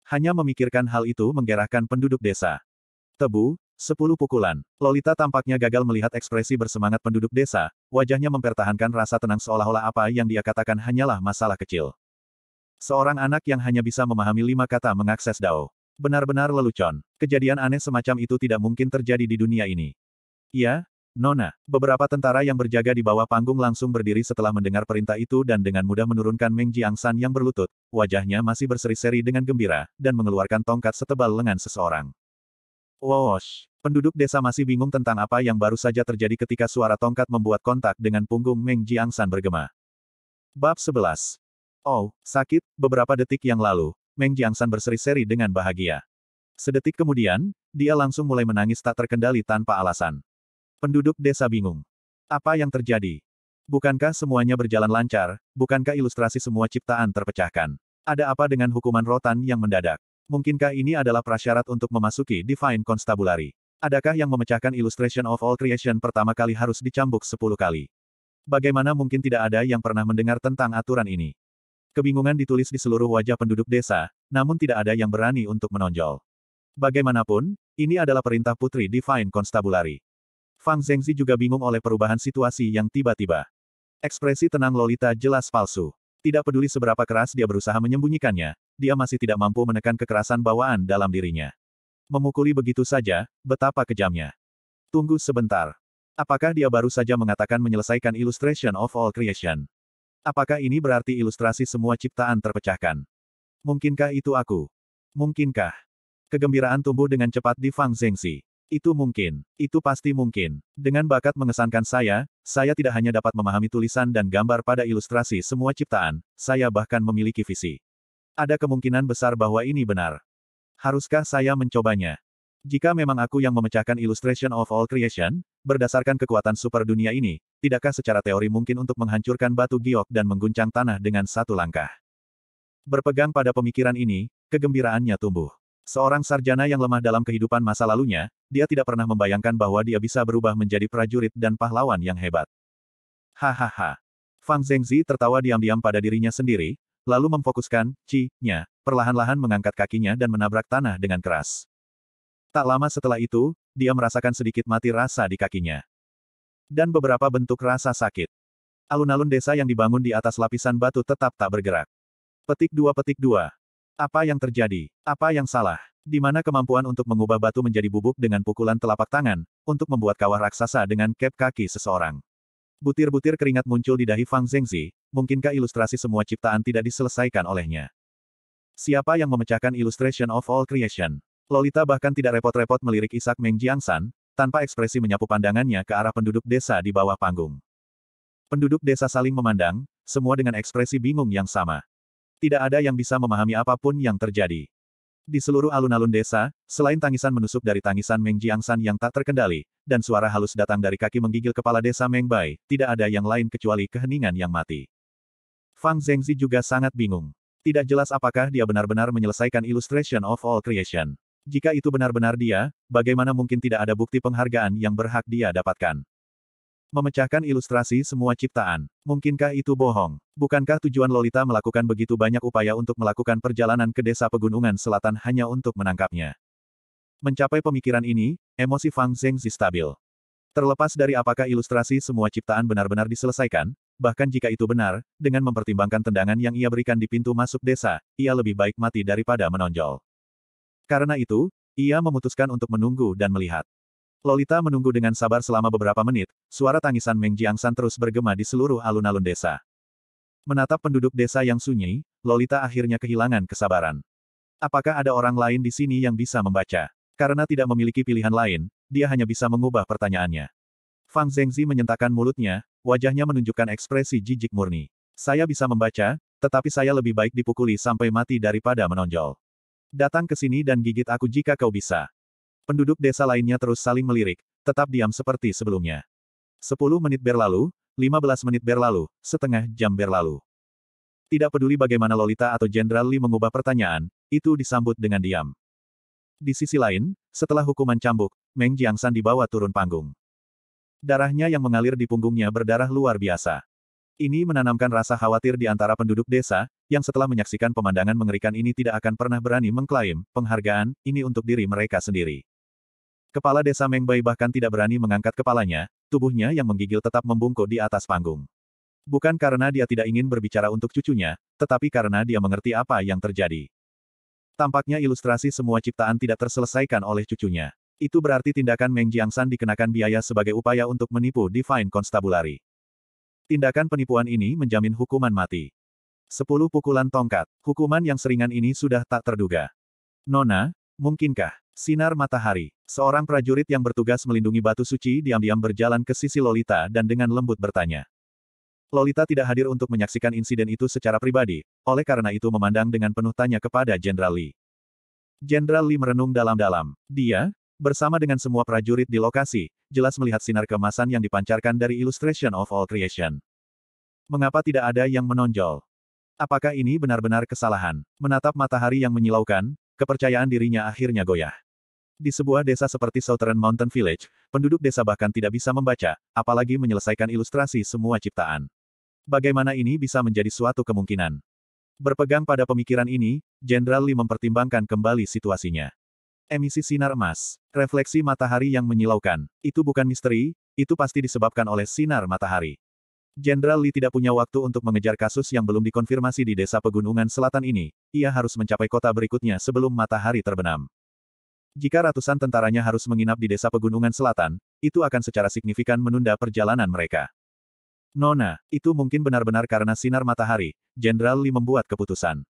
A: Hanya memikirkan hal itu menggerakkan penduduk desa. Tebu, sepuluh pukulan. Lolita tampaknya gagal melihat ekspresi bersemangat penduduk desa, wajahnya mempertahankan rasa tenang seolah-olah apa yang dia katakan hanyalah masalah kecil. Seorang anak yang hanya bisa memahami lima kata mengakses Dao. Benar-benar lelucon. Kejadian aneh semacam itu tidak mungkin terjadi di dunia ini. Iya, Nona, beberapa tentara yang berjaga di bawah panggung langsung berdiri setelah mendengar perintah itu dan dengan mudah menurunkan Meng Jiangsan yang berlutut, wajahnya masih berseri-seri dengan gembira, dan mengeluarkan tongkat setebal lengan seseorang. Wosh! Penduduk desa masih bingung tentang apa yang baru saja terjadi ketika suara tongkat membuat kontak dengan punggung Meng Jiangsan bergema. Bab 11. Oh, sakit, beberapa detik yang lalu, Meng Jiangsan berseri-seri dengan bahagia. Sedetik kemudian, dia langsung mulai menangis tak terkendali tanpa alasan. Penduduk desa bingung. Apa yang terjadi? Bukankah semuanya berjalan lancar, bukankah ilustrasi semua ciptaan terpecahkan? Ada apa dengan hukuman rotan yang mendadak? Mungkinkah ini adalah prasyarat untuk memasuki Divine Constabulary? Adakah yang memecahkan Illustration of All Creation pertama kali harus dicambuk 10 kali? Bagaimana mungkin tidak ada yang pernah mendengar tentang aturan ini? Kebingungan ditulis di seluruh wajah penduduk desa, namun tidak ada yang berani untuk menonjol. Bagaimanapun, ini adalah perintah Putri Divine Constabulary. Fang Zhengzi juga bingung oleh perubahan situasi yang tiba-tiba. Ekspresi tenang Lolita jelas palsu. Tidak peduli seberapa keras dia berusaha menyembunyikannya, dia masih tidak mampu menekan kekerasan bawaan dalam dirinya. Memukuli begitu saja, betapa kejamnya. Tunggu sebentar. Apakah dia baru saja mengatakan menyelesaikan Illustration of All Creation? Apakah ini berarti ilustrasi semua ciptaan terpecahkan? Mungkinkah itu aku? Mungkinkah? Kegembiraan tumbuh dengan cepat di Fang Zhengzi. Itu mungkin. Itu pasti mungkin. Dengan bakat mengesankan saya, saya tidak hanya dapat memahami tulisan dan gambar pada ilustrasi semua ciptaan, saya bahkan memiliki visi. Ada kemungkinan besar bahwa ini benar. Haruskah saya mencobanya? Jika memang aku yang memecahkan Illustration of All Creation, berdasarkan kekuatan super dunia ini, tidakkah secara teori mungkin untuk menghancurkan batu giok dan mengguncang tanah dengan satu langkah? Berpegang pada pemikiran ini, kegembiraannya tumbuh. Seorang sarjana yang lemah dalam kehidupan masa lalunya, dia tidak pernah membayangkan bahwa dia bisa berubah menjadi prajurit dan pahlawan yang hebat. Hahaha. Fang Zhengzi tertawa diam-diam pada dirinya sendiri, lalu memfokuskan, ci-nya, perlahan-lahan mengangkat kakinya dan menabrak tanah dengan keras. Tak lama setelah itu, dia merasakan sedikit mati rasa di kakinya. Dan beberapa bentuk rasa sakit. Alun-alun desa yang dibangun di atas lapisan batu tetap tak bergerak. Petik dua petik dua. Apa yang terjadi? Apa yang salah? Di mana kemampuan untuk mengubah batu menjadi bubuk dengan pukulan telapak tangan, untuk membuat kawah raksasa dengan kep kaki seseorang. Butir-butir keringat muncul di dahi Fang Zhengzi, mungkinkah ilustrasi semua ciptaan tidak diselesaikan olehnya? Siapa yang memecahkan Illustration of All Creation? Lolita bahkan tidak repot-repot melirik Isak Meng Jiangsan, tanpa ekspresi menyapu pandangannya ke arah penduduk desa di bawah panggung. Penduduk desa saling memandang, semua dengan ekspresi bingung yang sama. Tidak ada yang bisa memahami apapun yang terjadi. Di seluruh alun-alun desa, selain tangisan menusuk dari tangisan Meng Jiangsan yang tak terkendali, dan suara halus datang dari kaki menggigil kepala desa Meng Bai, tidak ada yang lain kecuali keheningan yang mati. Fang Zhengzi juga sangat bingung. Tidak jelas apakah dia benar-benar menyelesaikan Illustration of All Creation. Jika itu benar-benar dia, bagaimana mungkin tidak ada bukti penghargaan yang berhak dia dapatkan? memecahkan ilustrasi semua ciptaan. Mungkinkah itu bohong? Bukankah tujuan Lolita melakukan begitu banyak upaya untuk melakukan perjalanan ke desa pegunungan selatan hanya untuk menangkapnya? Mencapai pemikiran ini, emosi Fang Zhengzi stabil. Terlepas dari apakah ilustrasi semua ciptaan benar-benar diselesaikan, bahkan jika itu benar, dengan mempertimbangkan tendangan yang ia berikan di pintu masuk desa, ia lebih baik mati daripada menonjol. Karena itu, ia memutuskan untuk menunggu dan melihat. Lolita menunggu dengan sabar selama beberapa menit, suara tangisan Meng Jiangsan terus bergema di seluruh alun-alun desa. Menatap penduduk desa yang sunyi, Lolita akhirnya kehilangan kesabaran. Apakah ada orang lain di sini yang bisa membaca? Karena tidak memiliki pilihan lain, dia hanya bisa mengubah pertanyaannya. Fang Zhengzi menyentakkan mulutnya, wajahnya menunjukkan ekspresi jijik murni. Saya bisa membaca, tetapi saya lebih baik dipukuli sampai mati daripada menonjol. Datang ke sini dan gigit aku jika kau bisa. Penduduk desa lainnya terus saling melirik, tetap diam seperti sebelumnya. Sepuluh menit berlalu, lima belas menit berlalu, setengah jam berlalu. Tidak peduli bagaimana Lolita atau Jenderal Li mengubah pertanyaan, itu disambut dengan diam. Di sisi lain, setelah hukuman cambuk, Meng Jiangsan dibawa turun panggung. Darahnya yang mengalir di punggungnya berdarah luar biasa. Ini menanamkan rasa khawatir di antara penduduk desa, yang setelah menyaksikan pemandangan mengerikan ini tidak akan pernah berani mengklaim penghargaan ini untuk diri mereka sendiri. Kepala desa Mengbai bahkan tidak berani mengangkat kepalanya, tubuhnya yang menggigil tetap membungkuk di atas panggung. Bukan karena dia tidak ingin berbicara untuk cucunya, tetapi karena dia mengerti apa yang terjadi. Tampaknya ilustrasi semua ciptaan tidak terselesaikan oleh cucunya. Itu berarti tindakan Meng Jiangsan dikenakan biaya sebagai upaya untuk menipu Divine Constabulary. Tindakan penipuan ini menjamin hukuman mati. Sepuluh pukulan tongkat, hukuman yang seringan ini sudah tak terduga. Nona, mungkinkah? Sinar matahari. Seorang prajurit yang bertugas melindungi batu suci diam-diam berjalan ke sisi Lolita dan dengan lembut bertanya. Lolita tidak hadir untuk menyaksikan insiden itu secara pribadi, oleh karena itu memandang dengan penuh tanya kepada Jenderal Lee. Jenderal Lee merenung dalam-dalam. Dia, bersama dengan semua prajurit di lokasi, jelas melihat sinar kemasan yang dipancarkan dari Illustration of All Creation. Mengapa tidak ada yang menonjol? Apakah ini benar-benar kesalahan? Menatap matahari yang menyilaukan, kepercayaan dirinya akhirnya goyah. Di sebuah desa seperti Southern Mountain Village, penduduk desa bahkan tidak bisa membaca, apalagi menyelesaikan ilustrasi semua ciptaan. Bagaimana ini bisa menjadi suatu kemungkinan? Berpegang pada pemikiran ini, Jenderal Li mempertimbangkan kembali situasinya. Emisi sinar emas, refleksi matahari yang menyilaukan, itu bukan misteri, itu pasti disebabkan oleh sinar matahari. Jenderal Li tidak punya waktu untuk mengejar kasus yang belum dikonfirmasi di desa pegunungan selatan ini, ia harus mencapai kota berikutnya sebelum matahari terbenam. Jika ratusan tentaranya harus menginap di desa pegunungan selatan, itu akan secara signifikan menunda perjalanan mereka. Nona, itu mungkin benar-benar karena sinar matahari, Jenderal Li membuat keputusan.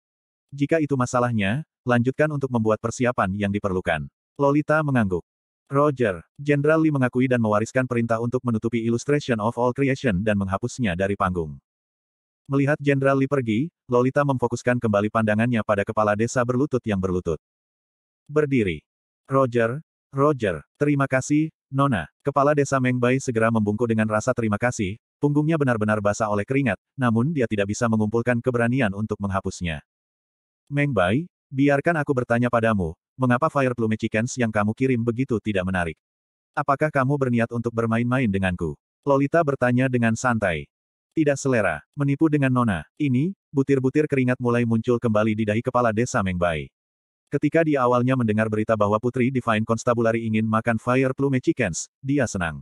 A: Jika itu masalahnya, lanjutkan untuk membuat persiapan yang diperlukan. Lolita mengangguk. Roger, Jenderal Li mengakui dan mewariskan perintah untuk menutupi Illustration of All Creation dan menghapusnya dari panggung. Melihat Jenderal Li pergi, Lolita memfokuskan kembali pandangannya pada kepala desa berlutut yang berlutut. Berdiri. Roger, Roger, terima kasih, Nona. Kepala desa Mengbai segera membungkuk dengan rasa terima kasih, punggungnya benar-benar basah oleh keringat, namun dia tidak bisa mengumpulkan keberanian untuk menghapusnya. Mengbai, biarkan aku bertanya padamu, mengapa Fire Plume Chickens yang kamu kirim begitu tidak menarik? Apakah kamu berniat untuk bermain-main denganku? Lolita bertanya dengan santai. Tidak selera, menipu dengan Nona. Ini, butir-butir keringat mulai muncul kembali di dahi kepala desa Mengbai. Ketika dia awalnya mendengar berita bahwa Putri Divine Constabulary ingin makan Fire Plume Chickens, dia senang.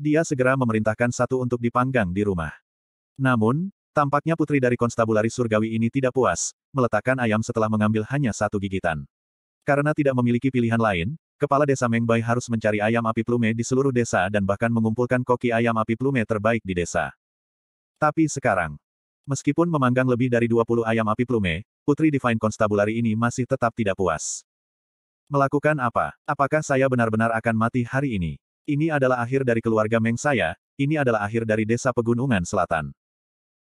A: Dia segera memerintahkan satu untuk dipanggang di rumah. Namun, tampaknya Putri dari Constabulary Surgawi ini tidak puas, meletakkan ayam setelah mengambil hanya satu gigitan. Karena tidak memiliki pilihan lain, Kepala Desa Mengbai harus mencari ayam api plume di seluruh desa dan bahkan mengumpulkan koki ayam api plume terbaik di desa. Tapi sekarang, Meskipun memanggang lebih dari 20 ayam api plume, Putri Divine Constabulary ini masih tetap tidak puas. Melakukan apa? Apakah saya benar-benar akan mati hari ini? Ini adalah akhir dari keluarga Meng saya, ini adalah akhir dari desa Pegunungan Selatan.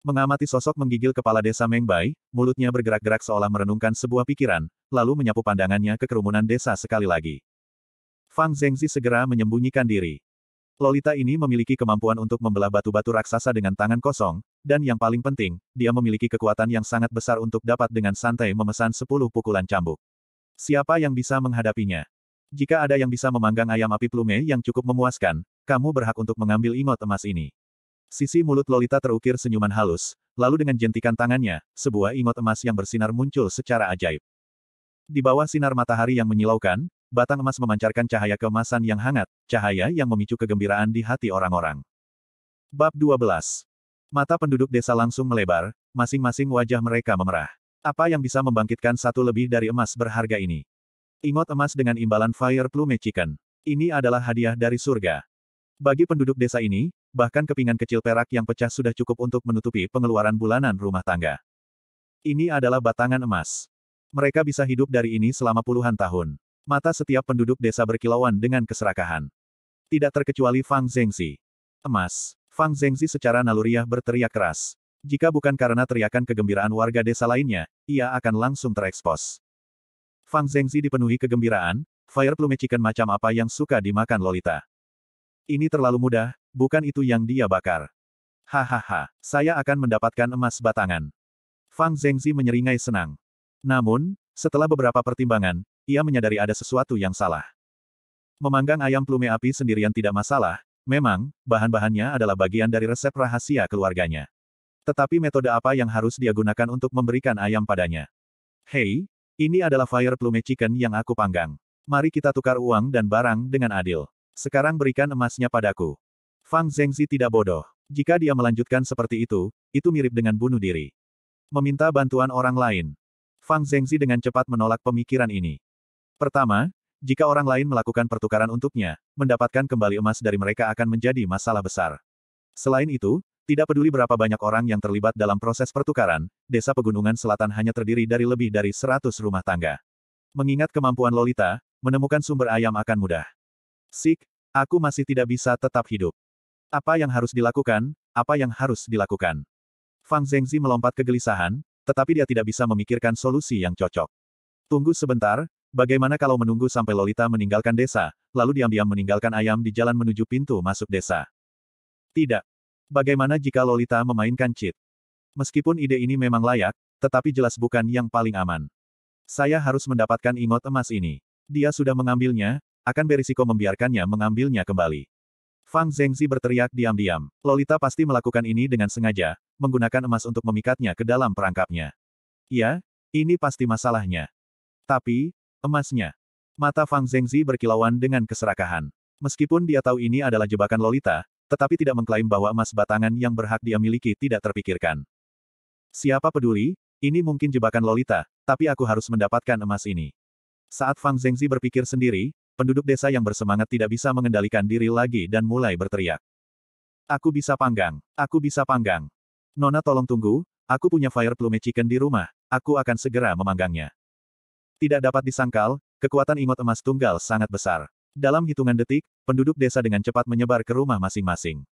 A: Mengamati sosok menggigil kepala desa Meng Bai, mulutnya bergerak-gerak seolah merenungkan sebuah pikiran, lalu menyapu pandangannya ke kerumunan desa sekali lagi. Fang Zhengzi segera menyembunyikan diri. Lolita ini memiliki kemampuan untuk membelah batu-batu raksasa dengan tangan kosong, dan yang paling penting, dia memiliki kekuatan yang sangat besar untuk dapat dengan santai memesan sepuluh pukulan cambuk. Siapa yang bisa menghadapinya? Jika ada yang bisa memanggang ayam api plume yang cukup memuaskan, kamu berhak untuk mengambil ingot emas ini. Sisi mulut Lolita terukir senyuman halus, lalu dengan jentikan tangannya, sebuah ingot emas yang bersinar muncul secara ajaib. Di bawah sinar matahari yang menyilaukan, batang emas memancarkan cahaya kemasan yang hangat, cahaya yang memicu kegembiraan di hati orang-orang. Bab 12. Mata penduduk desa langsung melebar, masing-masing wajah mereka memerah. Apa yang bisa membangkitkan satu lebih dari emas berharga ini? Ingot emas dengan imbalan Fire Plume Chicken. Ini adalah hadiah dari surga. Bagi penduduk desa ini, bahkan kepingan kecil perak yang pecah sudah cukup untuk menutupi pengeluaran bulanan rumah tangga. Ini adalah batangan emas. Mereka bisa hidup dari ini selama puluhan tahun. Mata setiap penduduk desa berkilauan dengan keserakahan. Tidak terkecuali Fang Zengzi. Emas. Fang Zengzi secara naluriah berteriak keras. Jika bukan karena teriakan kegembiraan warga desa lainnya, ia akan langsung terekspos. Fang Zengzi dipenuhi kegembiraan, fire plume chicken macam apa yang suka dimakan Lolita. Ini terlalu mudah, bukan itu yang dia bakar. Hahaha, saya akan mendapatkan emas batangan. Fang Zengzi menyeringai senang. Namun, setelah beberapa pertimbangan, ia menyadari ada sesuatu yang salah. Memanggang ayam plume api sendirian tidak masalah, memang, bahan-bahannya adalah bagian dari resep rahasia keluarganya. Tetapi metode apa yang harus dia gunakan untuk memberikan ayam padanya? Hei, ini adalah fire plume chicken yang aku panggang. Mari kita tukar uang dan barang dengan adil. Sekarang berikan emasnya padaku. Fang Zhengzi tidak bodoh. Jika dia melanjutkan seperti itu, itu mirip dengan bunuh diri. Meminta bantuan orang lain. Fang Zhengzi dengan cepat menolak pemikiran ini. Pertama, jika orang lain melakukan pertukaran untuknya, mendapatkan kembali emas dari mereka akan menjadi masalah besar. Selain itu, tidak peduli berapa banyak orang yang terlibat dalam proses pertukaran, desa pegunungan selatan hanya terdiri dari lebih dari 100 rumah tangga. Mengingat kemampuan Lolita, menemukan sumber ayam akan mudah. Sik, aku masih tidak bisa tetap hidup. Apa yang harus dilakukan, apa yang harus dilakukan. Fang Zhengzi melompat kegelisahan, tetapi dia tidak bisa memikirkan solusi yang cocok. Tunggu sebentar, Bagaimana kalau menunggu sampai Lolita meninggalkan desa, lalu diam-diam meninggalkan ayam di jalan menuju pintu masuk desa? Tidak. Bagaimana jika Lolita memainkan cheat? Meskipun ide ini memang layak, tetapi jelas bukan yang paling aman. Saya harus mendapatkan ingot emas ini. Dia sudah mengambilnya, akan berisiko membiarkannya mengambilnya kembali. Fang Zhengzi berteriak diam-diam. Lolita pasti melakukan ini dengan sengaja, menggunakan emas untuk memikatnya ke dalam perangkapnya. Ya, ini pasti masalahnya. Tapi, emasnya. Mata Fang Zengzi berkilauan dengan keserakahan. Meskipun dia tahu ini adalah jebakan Lolita, tetapi tidak mengklaim bahwa emas batangan yang berhak dia miliki tidak terpikirkan. Siapa peduli, ini mungkin jebakan Lolita, tapi aku harus mendapatkan emas ini. Saat Fang Zengzi berpikir sendiri, penduduk desa yang bersemangat tidak bisa mengendalikan diri lagi dan mulai berteriak. Aku bisa panggang, aku bisa panggang. Nona tolong tunggu, aku punya fire plume chicken di rumah, aku akan segera memanggangnya. Tidak dapat disangkal, kekuatan ingot emas tunggal sangat besar. Dalam hitungan detik, penduduk desa dengan cepat menyebar ke rumah masing-masing.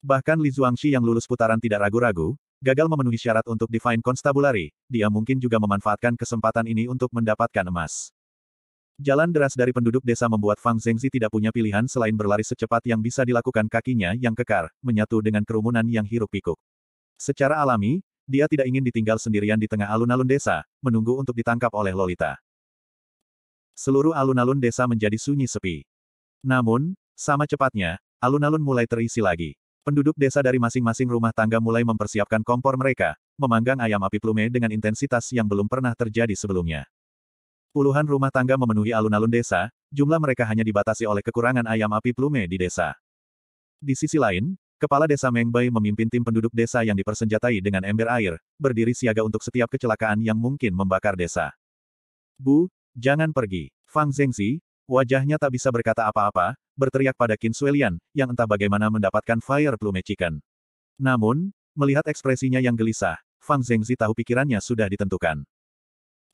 A: Bahkan Li Zhuangxi yang lulus putaran tidak ragu-ragu, gagal memenuhi syarat untuk Divine Constabulary, dia mungkin juga memanfaatkan kesempatan ini untuk mendapatkan emas. Jalan deras dari penduduk desa membuat Fang Zhengzi tidak punya pilihan selain berlari secepat yang bisa dilakukan kakinya yang kekar, menyatu dengan kerumunan yang hiruk-pikuk. Secara alami, dia tidak ingin ditinggal sendirian di tengah alun-alun desa, menunggu untuk ditangkap oleh Lolita. Seluruh alun-alun desa menjadi sunyi sepi. Namun, sama cepatnya, alun-alun mulai terisi lagi. Penduduk desa dari masing-masing rumah tangga mulai mempersiapkan kompor mereka, memanggang ayam api plume dengan intensitas yang belum pernah terjadi sebelumnya. Puluhan rumah tangga memenuhi alun-alun desa, jumlah mereka hanya dibatasi oleh kekurangan ayam api plume di desa. Di sisi lain, Kepala Desa Mengbai memimpin tim penduduk desa yang dipersenjatai dengan ember air, berdiri siaga untuk setiap kecelakaan yang mungkin membakar desa. Bu, jangan pergi. Fang Zengzi, wajahnya tak bisa berkata apa-apa, berteriak pada Qin Suelian, yang entah bagaimana mendapatkan Fire Plume Chicken. Namun, melihat ekspresinya yang gelisah, Fang Zengzi tahu pikirannya sudah ditentukan.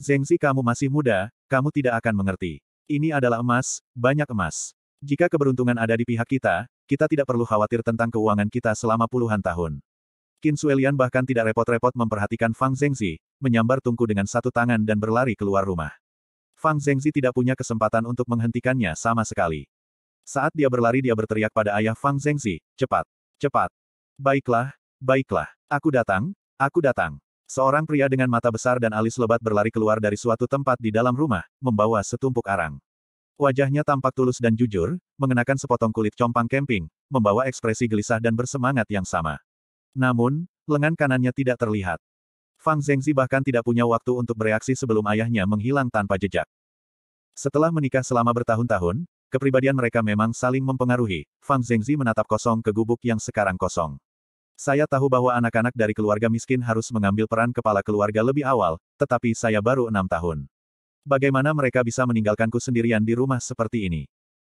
A: Zengzi kamu masih muda, kamu tidak akan mengerti. Ini adalah emas, banyak emas. Jika keberuntungan ada di pihak kita, kita tidak perlu khawatir tentang keuangan kita selama puluhan tahun. Qin Suelian bahkan tidak repot-repot memperhatikan Fang Zhengzi, menyambar tungku dengan satu tangan dan berlari keluar rumah. Fang Zhengzi tidak punya kesempatan untuk menghentikannya sama sekali. Saat dia berlari dia berteriak pada ayah Fang Zhengzi, cepat, cepat. Baiklah, baiklah, aku datang, aku datang. Seorang pria dengan mata besar dan alis lebat berlari keluar dari suatu tempat di dalam rumah, membawa setumpuk arang. Wajahnya tampak tulus dan jujur, mengenakan sepotong kulit compang camping, membawa ekspresi gelisah dan bersemangat yang sama. Namun, lengan kanannya tidak terlihat. Fang Zhengzi bahkan tidak punya waktu untuk bereaksi sebelum ayahnya menghilang tanpa jejak. Setelah menikah selama bertahun-tahun, kepribadian mereka memang saling mempengaruhi. Fang Zhengzi menatap kosong ke gubuk yang sekarang kosong. Saya tahu bahwa anak-anak dari keluarga miskin harus mengambil peran kepala keluarga lebih awal, tetapi saya baru enam tahun. Bagaimana mereka bisa meninggalkanku sendirian di rumah seperti ini?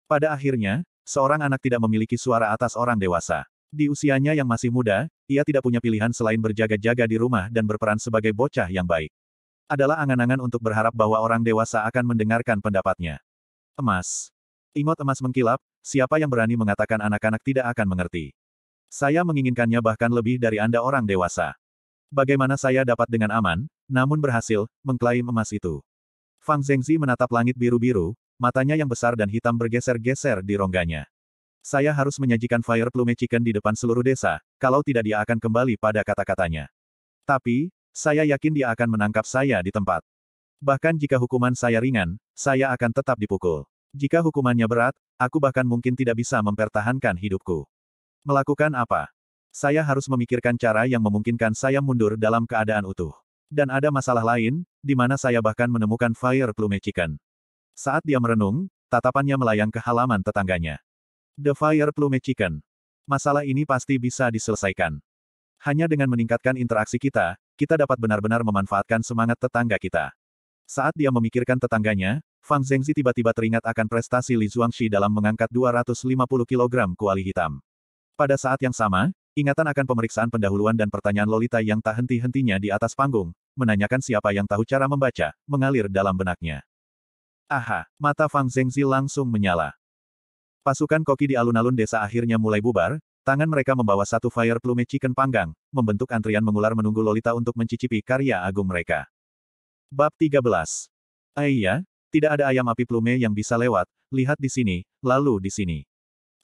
A: Pada akhirnya, seorang anak tidak memiliki suara atas orang dewasa. Di usianya yang masih muda, ia tidak punya pilihan selain berjaga-jaga di rumah dan berperan sebagai bocah yang baik. Adalah angan-angan untuk berharap bahwa orang dewasa akan mendengarkan pendapatnya. Emas. Ingot emas mengkilap, siapa yang berani mengatakan anak-anak tidak akan mengerti. Saya menginginkannya bahkan lebih dari Anda orang dewasa. Bagaimana saya dapat dengan aman, namun berhasil, mengklaim emas itu. Fang Zengzi menatap langit biru-biru, matanya yang besar dan hitam bergeser-geser di rongganya. Saya harus menyajikan fire plume chicken di depan seluruh desa, kalau tidak dia akan kembali pada kata-katanya. Tapi, saya yakin dia akan menangkap saya di tempat. Bahkan jika hukuman saya ringan, saya akan tetap dipukul. Jika hukumannya berat, aku bahkan mungkin tidak bisa mempertahankan hidupku. Melakukan apa? Saya harus memikirkan cara yang memungkinkan saya mundur dalam keadaan utuh dan ada masalah lain, di mana saya bahkan menemukan Fire Plume Chicken. Saat dia merenung, tatapannya melayang ke halaman tetangganya. The Fire Plume Chicken. Masalah ini pasti bisa diselesaikan. Hanya dengan meningkatkan interaksi kita, kita dapat benar-benar memanfaatkan semangat tetangga kita. Saat dia memikirkan tetangganya, Fang Zhengzi tiba-tiba teringat akan prestasi Li Zhuangshi dalam mengangkat 250 kg kuali hitam. Pada saat yang sama, Ingatan akan pemeriksaan pendahuluan dan pertanyaan Lolita yang tak henti-hentinya di atas panggung, menanyakan siapa yang tahu cara membaca, mengalir dalam benaknya. Aha, mata Fang Zengzi langsung menyala. Pasukan koki di alun-alun desa akhirnya mulai bubar, tangan mereka membawa satu fire plume chicken panggang, membentuk antrian mengular menunggu Lolita untuk mencicipi karya agung mereka. Bab 13. Aiyah, eh tidak ada ayam api plume yang bisa lewat, lihat di sini, lalu di sini.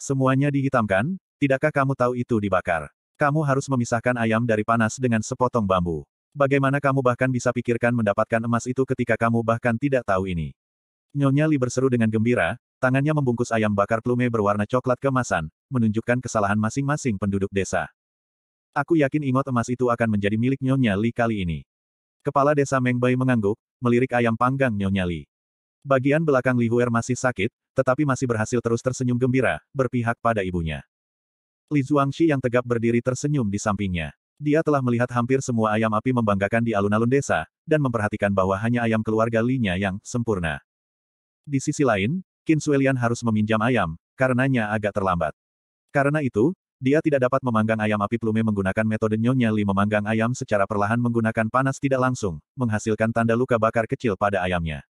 A: Semuanya dihitamkan, Tidakkah kamu tahu itu dibakar? Kamu harus memisahkan ayam dari panas dengan sepotong bambu. Bagaimana kamu bahkan bisa pikirkan mendapatkan emas itu ketika kamu bahkan tidak tahu ini? Nyonya Li berseru dengan gembira, tangannya membungkus ayam bakar plume berwarna coklat kemasan, menunjukkan kesalahan masing-masing penduduk desa. Aku yakin ingot emas itu akan menjadi milik Nyonya Li kali ini. Kepala desa Mengbai mengangguk, melirik ayam panggang Nyonya Li. Bagian belakang Li Huer masih sakit, tetapi masih berhasil terus tersenyum gembira, berpihak pada ibunya. Li Zhuangxi yang tegap berdiri tersenyum di sampingnya. Dia telah melihat hampir semua ayam api membanggakan di alun-alun desa, dan memperhatikan bahwa hanya ayam keluarga Li-nya yang sempurna. Di sisi lain, Qin Suelian harus meminjam ayam, karenanya agak terlambat. Karena itu, dia tidak dapat memanggang ayam api plume menggunakan metode Nyonya Li memanggang ayam secara perlahan menggunakan panas tidak langsung, menghasilkan tanda luka bakar kecil pada ayamnya.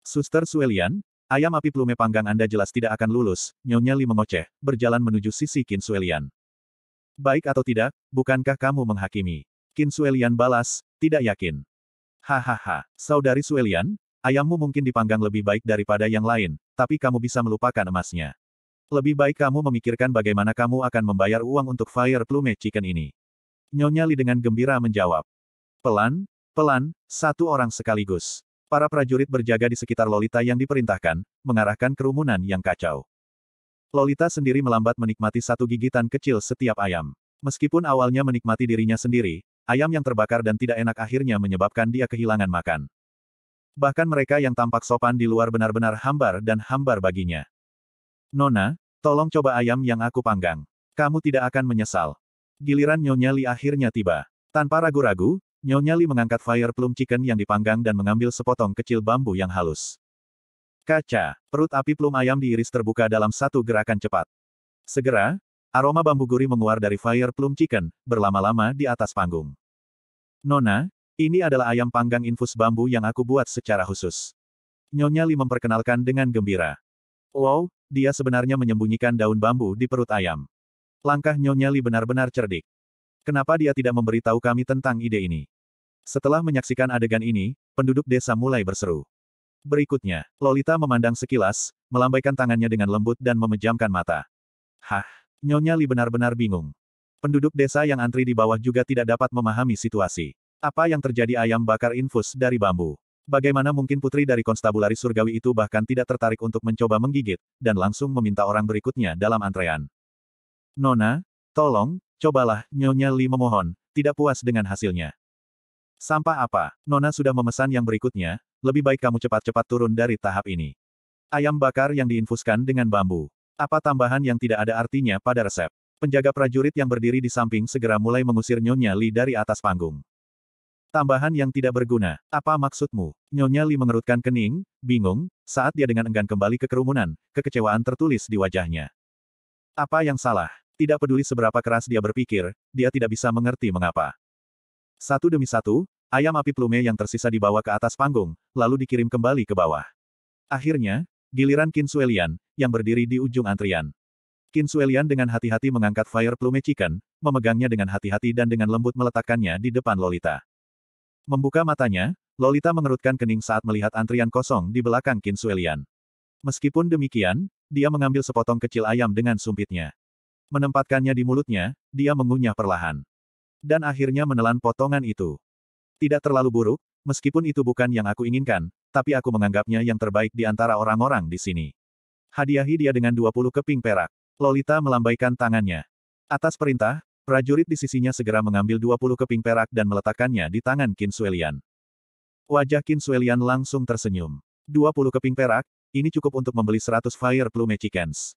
A: Suster Suelian, Ayam api plume panggang Anda jelas tidak akan lulus, Nyonya Li mengoceh, berjalan menuju sisi Qin Suelian. Baik atau tidak, bukankah kamu menghakimi? Qin Suelian balas, tidak yakin. Hahaha, saudari Suelian, ayammu mungkin dipanggang lebih baik daripada yang lain, tapi kamu bisa melupakan emasnya. Lebih baik kamu memikirkan bagaimana kamu akan membayar uang untuk Fire Plume Chicken ini. Nyonya Li dengan gembira menjawab. Pelan, pelan, satu orang sekaligus. Para prajurit berjaga di sekitar Lolita yang diperintahkan, mengarahkan kerumunan yang kacau. Lolita sendiri melambat menikmati satu gigitan kecil setiap ayam. Meskipun awalnya menikmati dirinya sendiri, ayam yang terbakar dan tidak enak akhirnya menyebabkan dia kehilangan makan. Bahkan mereka yang tampak sopan di luar benar-benar hambar dan hambar baginya. Nona, tolong coba ayam yang aku panggang. Kamu tidak akan menyesal. Giliran Nyonya Li akhirnya tiba. Tanpa ragu-ragu, Nyonya Li mengangkat fire plum chicken yang dipanggang dan mengambil sepotong kecil bambu yang halus. Kaca, perut api plum ayam diiris terbuka dalam satu gerakan cepat. Segera, aroma bambu gurih menguar dari fire plum chicken, berlama-lama di atas panggung. Nona, ini adalah ayam panggang infus bambu yang aku buat secara khusus. Nyonya Li memperkenalkan dengan gembira. Wow, dia sebenarnya menyembunyikan daun bambu di perut ayam. Langkah Nyonya Li benar-benar cerdik. Kenapa dia tidak memberitahu kami tentang ide ini? Setelah menyaksikan adegan ini, penduduk desa mulai berseru. Berikutnya, Lolita memandang sekilas, melambaikan tangannya dengan lembut dan memejamkan mata. Hah, Nyonya Li benar-benar bingung. Penduduk desa yang antri di bawah juga tidak dapat memahami situasi. Apa yang terjadi ayam bakar infus dari bambu? Bagaimana mungkin putri dari konstabulari surgawi itu bahkan tidak tertarik untuk mencoba menggigit, dan langsung meminta orang berikutnya dalam antrean. Nona, Tolong, cobalah, Nyonya Li memohon, tidak puas dengan hasilnya. Sampah apa? Nona sudah memesan yang berikutnya, lebih baik kamu cepat-cepat turun dari tahap ini. Ayam bakar yang diinfuskan dengan bambu. Apa tambahan yang tidak ada artinya pada resep? Penjaga prajurit yang berdiri di samping segera mulai mengusir Nyonya Li dari atas panggung. Tambahan yang tidak berguna. Apa maksudmu? Nyonya Li mengerutkan kening, bingung, saat dia dengan enggan kembali ke kerumunan, kekecewaan tertulis di wajahnya. Apa yang salah? Tidak peduli seberapa keras dia berpikir, dia tidak bisa mengerti mengapa. Satu demi satu, ayam api plume yang tersisa dibawa ke atas panggung, lalu dikirim kembali ke bawah. Akhirnya, giliran Kinsuelian, yang berdiri di ujung antrian. Kinsuelian dengan hati-hati mengangkat fire plume chicken, memegangnya dengan hati-hati dan dengan lembut meletakkannya di depan Lolita. Membuka matanya, Lolita mengerutkan kening saat melihat antrian kosong di belakang Kinsuelian. Meskipun demikian, dia mengambil sepotong kecil ayam dengan sumpitnya. Menempatkannya di mulutnya, dia mengunyah perlahan. Dan akhirnya menelan potongan itu. Tidak terlalu buruk, meskipun itu bukan yang aku inginkan, tapi aku menganggapnya yang terbaik di antara orang-orang di sini. Hadiahi dia dengan 20 keping perak. Lolita melambaikan tangannya. Atas perintah, prajurit di sisinya segera mengambil 20 keping perak dan meletakkannya di tangan Kinsuelian. Wajah Kinsuelian langsung tersenyum. 20 keping perak, ini cukup untuk membeli 100 fire plume chickens.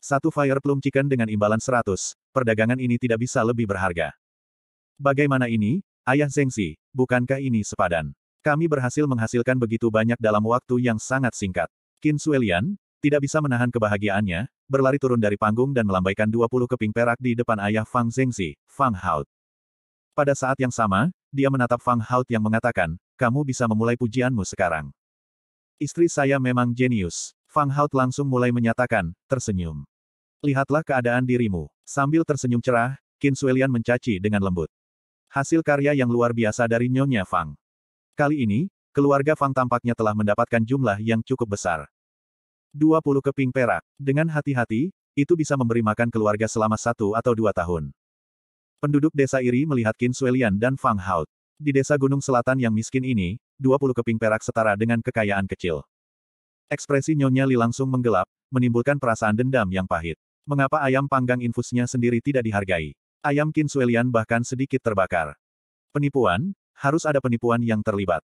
A: Satu Fire Plum Chicken dengan imbalan 100, perdagangan ini tidak bisa lebih berharga. Bagaimana ini, Ayah Zengsi, bukankah ini sepadan? Kami berhasil menghasilkan begitu banyak dalam waktu yang sangat singkat. Qin Suelian, tidak bisa menahan kebahagiaannya, berlari turun dari panggung dan melambaikan 20 keping perak di depan ayah Fang Zengzi, Fang Hout. Pada saat yang sama, dia menatap Fang Hout yang mengatakan, kamu bisa memulai pujianmu sekarang. Istri saya memang jenius. Fang Hout langsung mulai menyatakan, tersenyum. Lihatlah keadaan dirimu. Sambil tersenyum cerah, Qin Suelian mencaci dengan lembut. Hasil karya yang luar biasa dari Nyonya Fang. Kali ini, keluarga Fang tampaknya telah mendapatkan jumlah yang cukup besar. 20 keping perak. Dengan hati-hati, itu bisa memberi makan keluarga selama satu atau dua tahun. Penduduk desa Iri melihat Qin Suelian dan Fang Hao. Di desa gunung selatan yang miskin ini, 20 keping perak setara dengan kekayaan kecil. Ekspresi Nyonya Li langsung menggelap, menimbulkan perasaan dendam yang pahit. Mengapa ayam panggang infusnya sendiri tidak dihargai? Ayam Kinsuelian bahkan sedikit terbakar. Penipuan? Harus ada penipuan yang terlibat.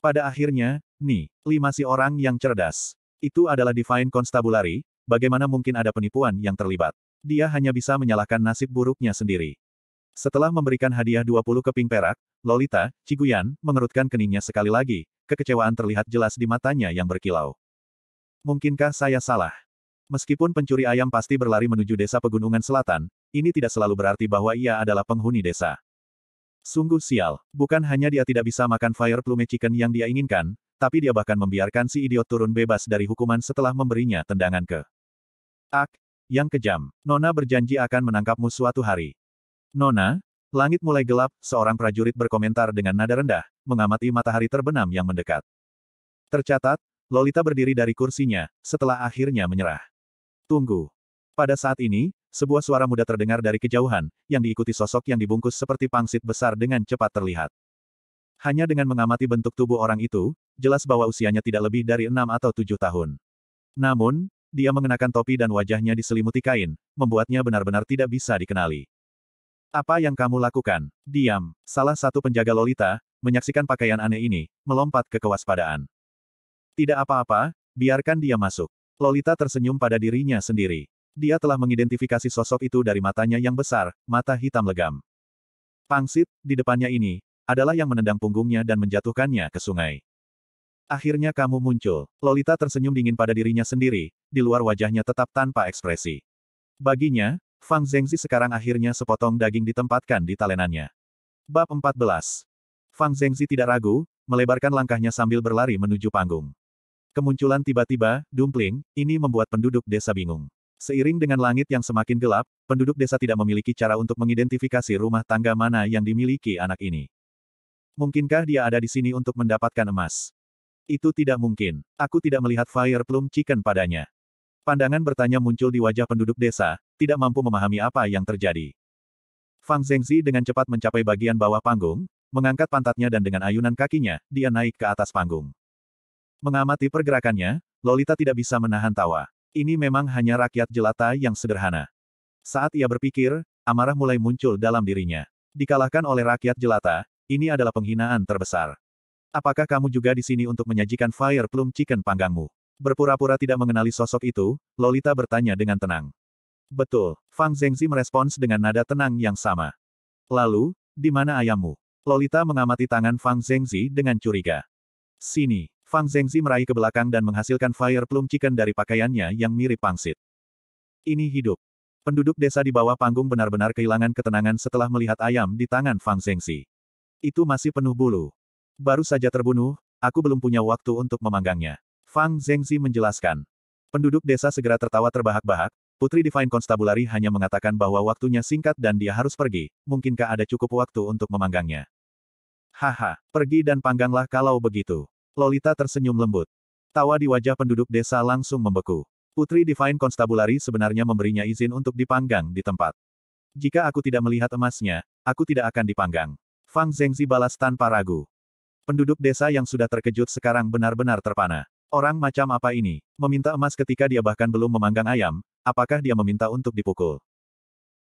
A: Pada akhirnya, nih, lima si orang yang cerdas. Itu adalah Divine Constabulary, bagaimana mungkin ada penipuan yang terlibat? Dia hanya bisa menyalahkan nasib buruknya sendiri. Setelah memberikan hadiah 20 keping perak, Lolita, Ciguyan, mengerutkan keningnya sekali lagi, kekecewaan terlihat jelas di matanya yang berkilau. Mungkinkah saya salah? Meskipun pencuri ayam pasti berlari menuju desa pegunungan selatan, ini tidak selalu berarti bahwa ia adalah penghuni desa. Sungguh sial, bukan hanya dia tidak bisa makan fire plume chicken yang dia inginkan, tapi dia bahkan membiarkan si idiot turun bebas dari hukuman setelah memberinya tendangan ke. Ak, yang kejam, Nona berjanji akan menangkapmu suatu hari. Nona, langit mulai gelap, seorang prajurit berkomentar dengan nada rendah, mengamati matahari terbenam yang mendekat. Tercatat, Lolita berdiri dari kursinya, setelah akhirnya menyerah. Tunggu. Pada saat ini, sebuah suara muda terdengar dari kejauhan, yang diikuti sosok yang dibungkus seperti pangsit besar dengan cepat terlihat. Hanya dengan mengamati bentuk tubuh orang itu, jelas bahwa usianya tidak lebih dari enam atau tujuh tahun. Namun, dia mengenakan topi dan wajahnya diselimuti kain, membuatnya benar-benar tidak bisa dikenali. Apa yang kamu lakukan? Diam. Salah satu penjaga Lolita, menyaksikan pakaian aneh ini, melompat ke kewaspadaan. Tidak apa-apa, biarkan dia masuk. Lolita tersenyum pada dirinya sendiri. Dia telah mengidentifikasi sosok itu dari matanya yang besar, mata hitam legam. Pangsit, di depannya ini, adalah yang menendang punggungnya dan menjatuhkannya ke sungai. Akhirnya kamu muncul. Lolita tersenyum dingin pada dirinya sendiri, di luar wajahnya tetap tanpa ekspresi. Baginya, Fang Zengzi sekarang akhirnya sepotong daging ditempatkan di talenannya. Bab 14. Fang Zengzi tidak ragu, melebarkan langkahnya sambil berlari menuju panggung. Kemunculan tiba-tiba, dumpling, ini membuat penduduk desa bingung. Seiring dengan langit yang semakin gelap, penduduk desa tidak memiliki cara untuk mengidentifikasi rumah tangga mana yang dimiliki anak ini. Mungkinkah dia ada di sini untuk mendapatkan emas? Itu tidak mungkin. Aku tidak melihat Fire Plum Chicken padanya. Pandangan bertanya muncul di wajah penduduk desa, tidak mampu memahami apa yang terjadi. Fang Zhengzi dengan cepat mencapai bagian bawah panggung, mengangkat pantatnya dan dengan ayunan kakinya, dia naik ke atas panggung. Mengamati pergerakannya, Lolita tidak bisa menahan tawa. Ini memang hanya rakyat jelata yang sederhana. Saat ia berpikir, amarah mulai muncul dalam dirinya. Dikalahkan oleh rakyat jelata, ini adalah penghinaan terbesar. Apakah kamu juga di sini untuk menyajikan fire plum chicken panggangmu? Berpura-pura tidak mengenali sosok itu, Lolita bertanya dengan tenang. Betul, Fang Zengzi merespons dengan nada tenang yang sama. Lalu, di mana ayammu? Lolita mengamati tangan Fang Zengzi dengan curiga. Sini. Fang Zengzi meraih ke belakang dan menghasilkan fire plum chicken dari pakaiannya yang mirip pangsit. Ini hidup. Penduduk desa di bawah panggung benar-benar kehilangan ketenangan setelah melihat ayam di tangan Fang Zengzi. Itu masih penuh bulu. Baru saja terbunuh, aku belum punya waktu untuk memanggangnya. Fang Zengzi menjelaskan. Penduduk desa segera tertawa terbahak-bahak, Putri Divine Constabulary hanya mengatakan bahwa waktunya singkat dan dia harus pergi, mungkinkah ada cukup waktu untuk memanggangnya? Haha, pergi dan pangganglah kalau begitu. Lolita tersenyum lembut. Tawa di wajah penduduk desa langsung membeku. Putri Divine Constabulary sebenarnya memberinya izin untuk dipanggang di tempat. Jika aku tidak melihat emasnya, aku tidak akan dipanggang. Fang Zengzi balas tanpa ragu. Penduduk desa yang sudah terkejut sekarang benar-benar terpana. Orang macam apa ini? Meminta emas ketika dia bahkan belum memanggang ayam, apakah dia meminta untuk dipukul?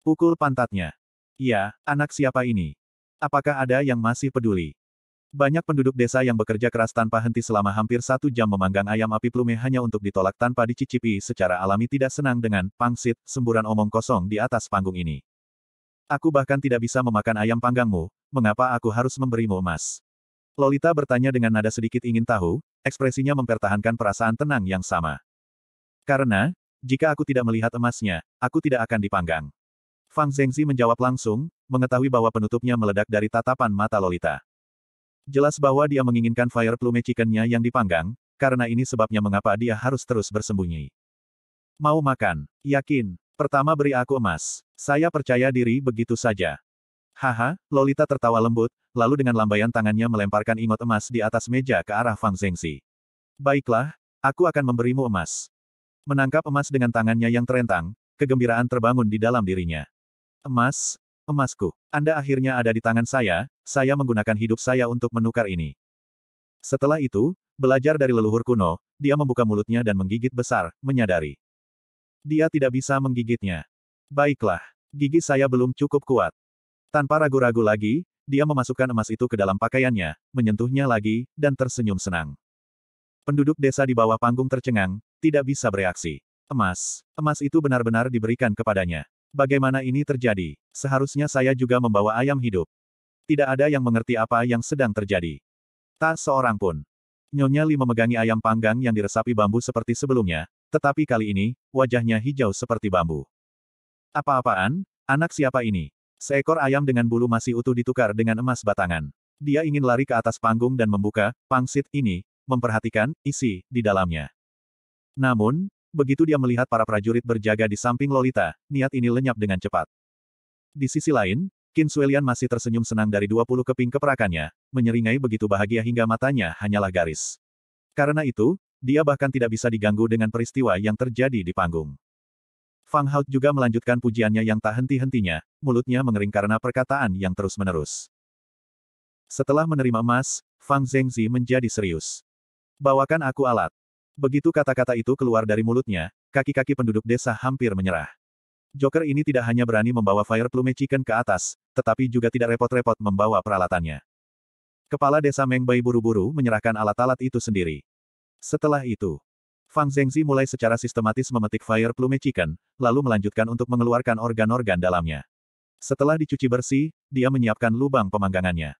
A: Pukul pantatnya. Iya, anak siapa ini? Apakah ada yang masih peduli? Banyak penduduk desa yang bekerja keras tanpa henti selama hampir satu jam memanggang ayam api plume hanya untuk ditolak tanpa dicicipi secara alami tidak senang dengan pangsit, semburan omong kosong di atas panggung ini. Aku bahkan tidak bisa memakan ayam panggangmu, mengapa aku harus memberimu emas? Lolita bertanya dengan nada sedikit ingin tahu, ekspresinya mempertahankan perasaan tenang yang sama. Karena, jika aku tidak melihat emasnya, aku tidak akan dipanggang. Fang Zhengzi menjawab langsung, mengetahui bahwa penutupnya meledak dari tatapan mata Lolita. Jelas bahwa dia menginginkan fire plume nya yang dipanggang, karena ini sebabnya mengapa dia harus terus bersembunyi. Mau makan? Yakin? Pertama beri aku emas. Saya percaya diri begitu saja. Haha, Lolita tertawa lembut, lalu dengan lambaian tangannya melemparkan ingot emas di atas meja ke arah Fang Zengzi. Baiklah, aku akan memberimu emas. Menangkap emas dengan tangannya yang terentang, kegembiraan terbangun di dalam dirinya. Emas, emasku, Anda akhirnya ada di tangan saya, saya menggunakan hidup saya untuk menukar ini. Setelah itu, belajar dari leluhur kuno, dia membuka mulutnya dan menggigit besar, menyadari. Dia tidak bisa menggigitnya. Baiklah, gigi saya belum cukup kuat. Tanpa ragu-ragu lagi, dia memasukkan emas itu ke dalam pakaiannya, menyentuhnya lagi, dan tersenyum senang. Penduduk desa di bawah panggung tercengang, tidak bisa bereaksi. Emas, emas itu benar-benar diberikan kepadanya. Bagaimana ini terjadi? Seharusnya saya juga membawa ayam hidup. Tidak ada yang mengerti apa yang sedang terjadi. Tak seorang pun. Nyonya Li memegangi ayam panggang yang diresapi bambu seperti sebelumnya, tetapi kali ini, wajahnya hijau seperti bambu. Apa-apaan, anak siapa ini? Seekor ayam dengan bulu masih utuh ditukar dengan emas batangan. Dia ingin lari ke atas panggung dan membuka, pangsit ini, memperhatikan, isi, di dalamnya. Namun, begitu dia melihat para prajurit berjaga di samping Lolita, niat ini lenyap dengan cepat. Di sisi lain, Qin Suelian masih tersenyum senang dari 20 keping keperakannya, menyeringai begitu bahagia hingga matanya hanyalah garis. Karena itu, dia bahkan tidak bisa diganggu dengan peristiwa yang terjadi di panggung. Fang Hout juga melanjutkan pujiannya yang tak henti-hentinya, mulutnya mengering karena perkataan yang terus-menerus. Setelah menerima emas, Fang Zhengzi menjadi serius. Bawakan aku alat. Begitu kata-kata itu keluar dari mulutnya, kaki-kaki penduduk desa hampir menyerah. Joker ini tidak hanya berani membawa Fire Plume Chicken ke atas, tetapi juga tidak repot-repot membawa peralatannya. Kepala desa Mengbai buru-buru menyerahkan alat-alat itu sendiri. Setelah itu, Fang Zhengzi mulai secara sistematis memetik Fire Plume Chicken, lalu melanjutkan untuk mengeluarkan organ-organ dalamnya. Setelah dicuci bersih, dia menyiapkan lubang pemanggangannya.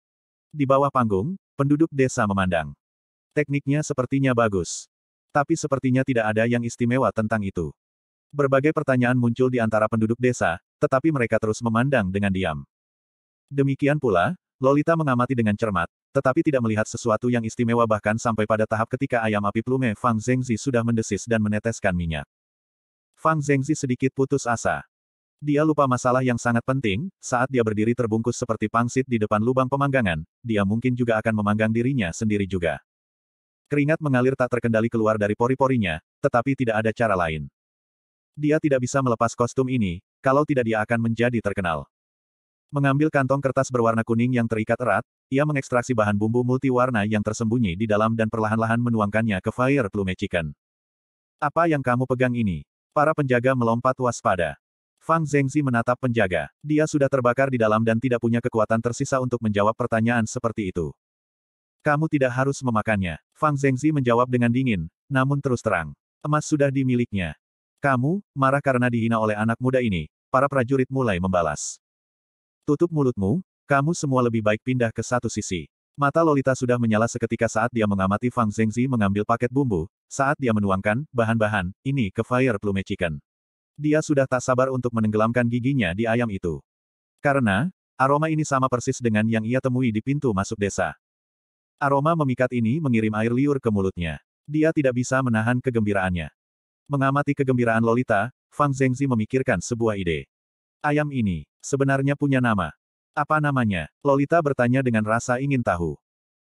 A: Di bawah panggung, penduduk desa memandang. Tekniknya sepertinya bagus. Tapi sepertinya tidak ada yang istimewa tentang itu. Berbagai pertanyaan muncul di antara penduduk desa, tetapi mereka terus memandang dengan diam. Demikian pula, Lolita mengamati dengan cermat, tetapi tidak melihat sesuatu yang istimewa bahkan sampai pada tahap ketika ayam api plume Fang Zengzi sudah mendesis dan meneteskan minyak. Fang Zengzi sedikit putus asa. Dia lupa masalah yang sangat penting, saat dia berdiri terbungkus seperti pangsit di depan lubang pemanggangan, dia mungkin juga akan memanggang dirinya sendiri juga. Keringat mengalir tak terkendali keluar dari pori-porinya, tetapi tidak ada cara lain. Dia tidak bisa melepas kostum ini, kalau tidak dia akan menjadi terkenal. Mengambil kantong kertas berwarna kuning yang terikat erat, ia mengekstraksi bahan bumbu multiwarna yang tersembunyi di dalam dan perlahan-lahan menuangkannya ke Fire Plume Chicken. Apa yang kamu pegang ini? Para penjaga melompat waspada. Fang Zengzi menatap penjaga. Dia sudah terbakar di dalam dan tidak punya kekuatan tersisa untuk menjawab pertanyaan seperti itu. Kamu tidak harus memakannya. Fang Zengzi menjawab dengan dingin, namun terus terang. Emas sudah dimiliknya. Kamu, marah karena dihina oleh anak muda ini, para prajurit mulai membalas. Tutup mulutmu, kamu semua lebih baik pindah ke satu sisi. Mata Lolita sudah menyala seketika saat dia mengamati Fang Zengzi mengambil paket bumbu, saat dia menuangkan bahan-bahan ini ke Fire Plume Chicken. Dia sudah tak sabar untuk menenggelamkan giginya di ayam itu. Karena, aroma ini sama persis dengan yang ia temui di pintu masuk desa. Aroma memikat ini mengirim air liur ke mulutnya. Dia tidak bisa menahan kegembiraannya. Mengamati kegembiraan Lolita, Fang Zengzi memikirkan sebuah ide. Ayam ini, sebenarnya punya nama. Apa namanya? Lolita bertanya dengan rasa ingin tahu.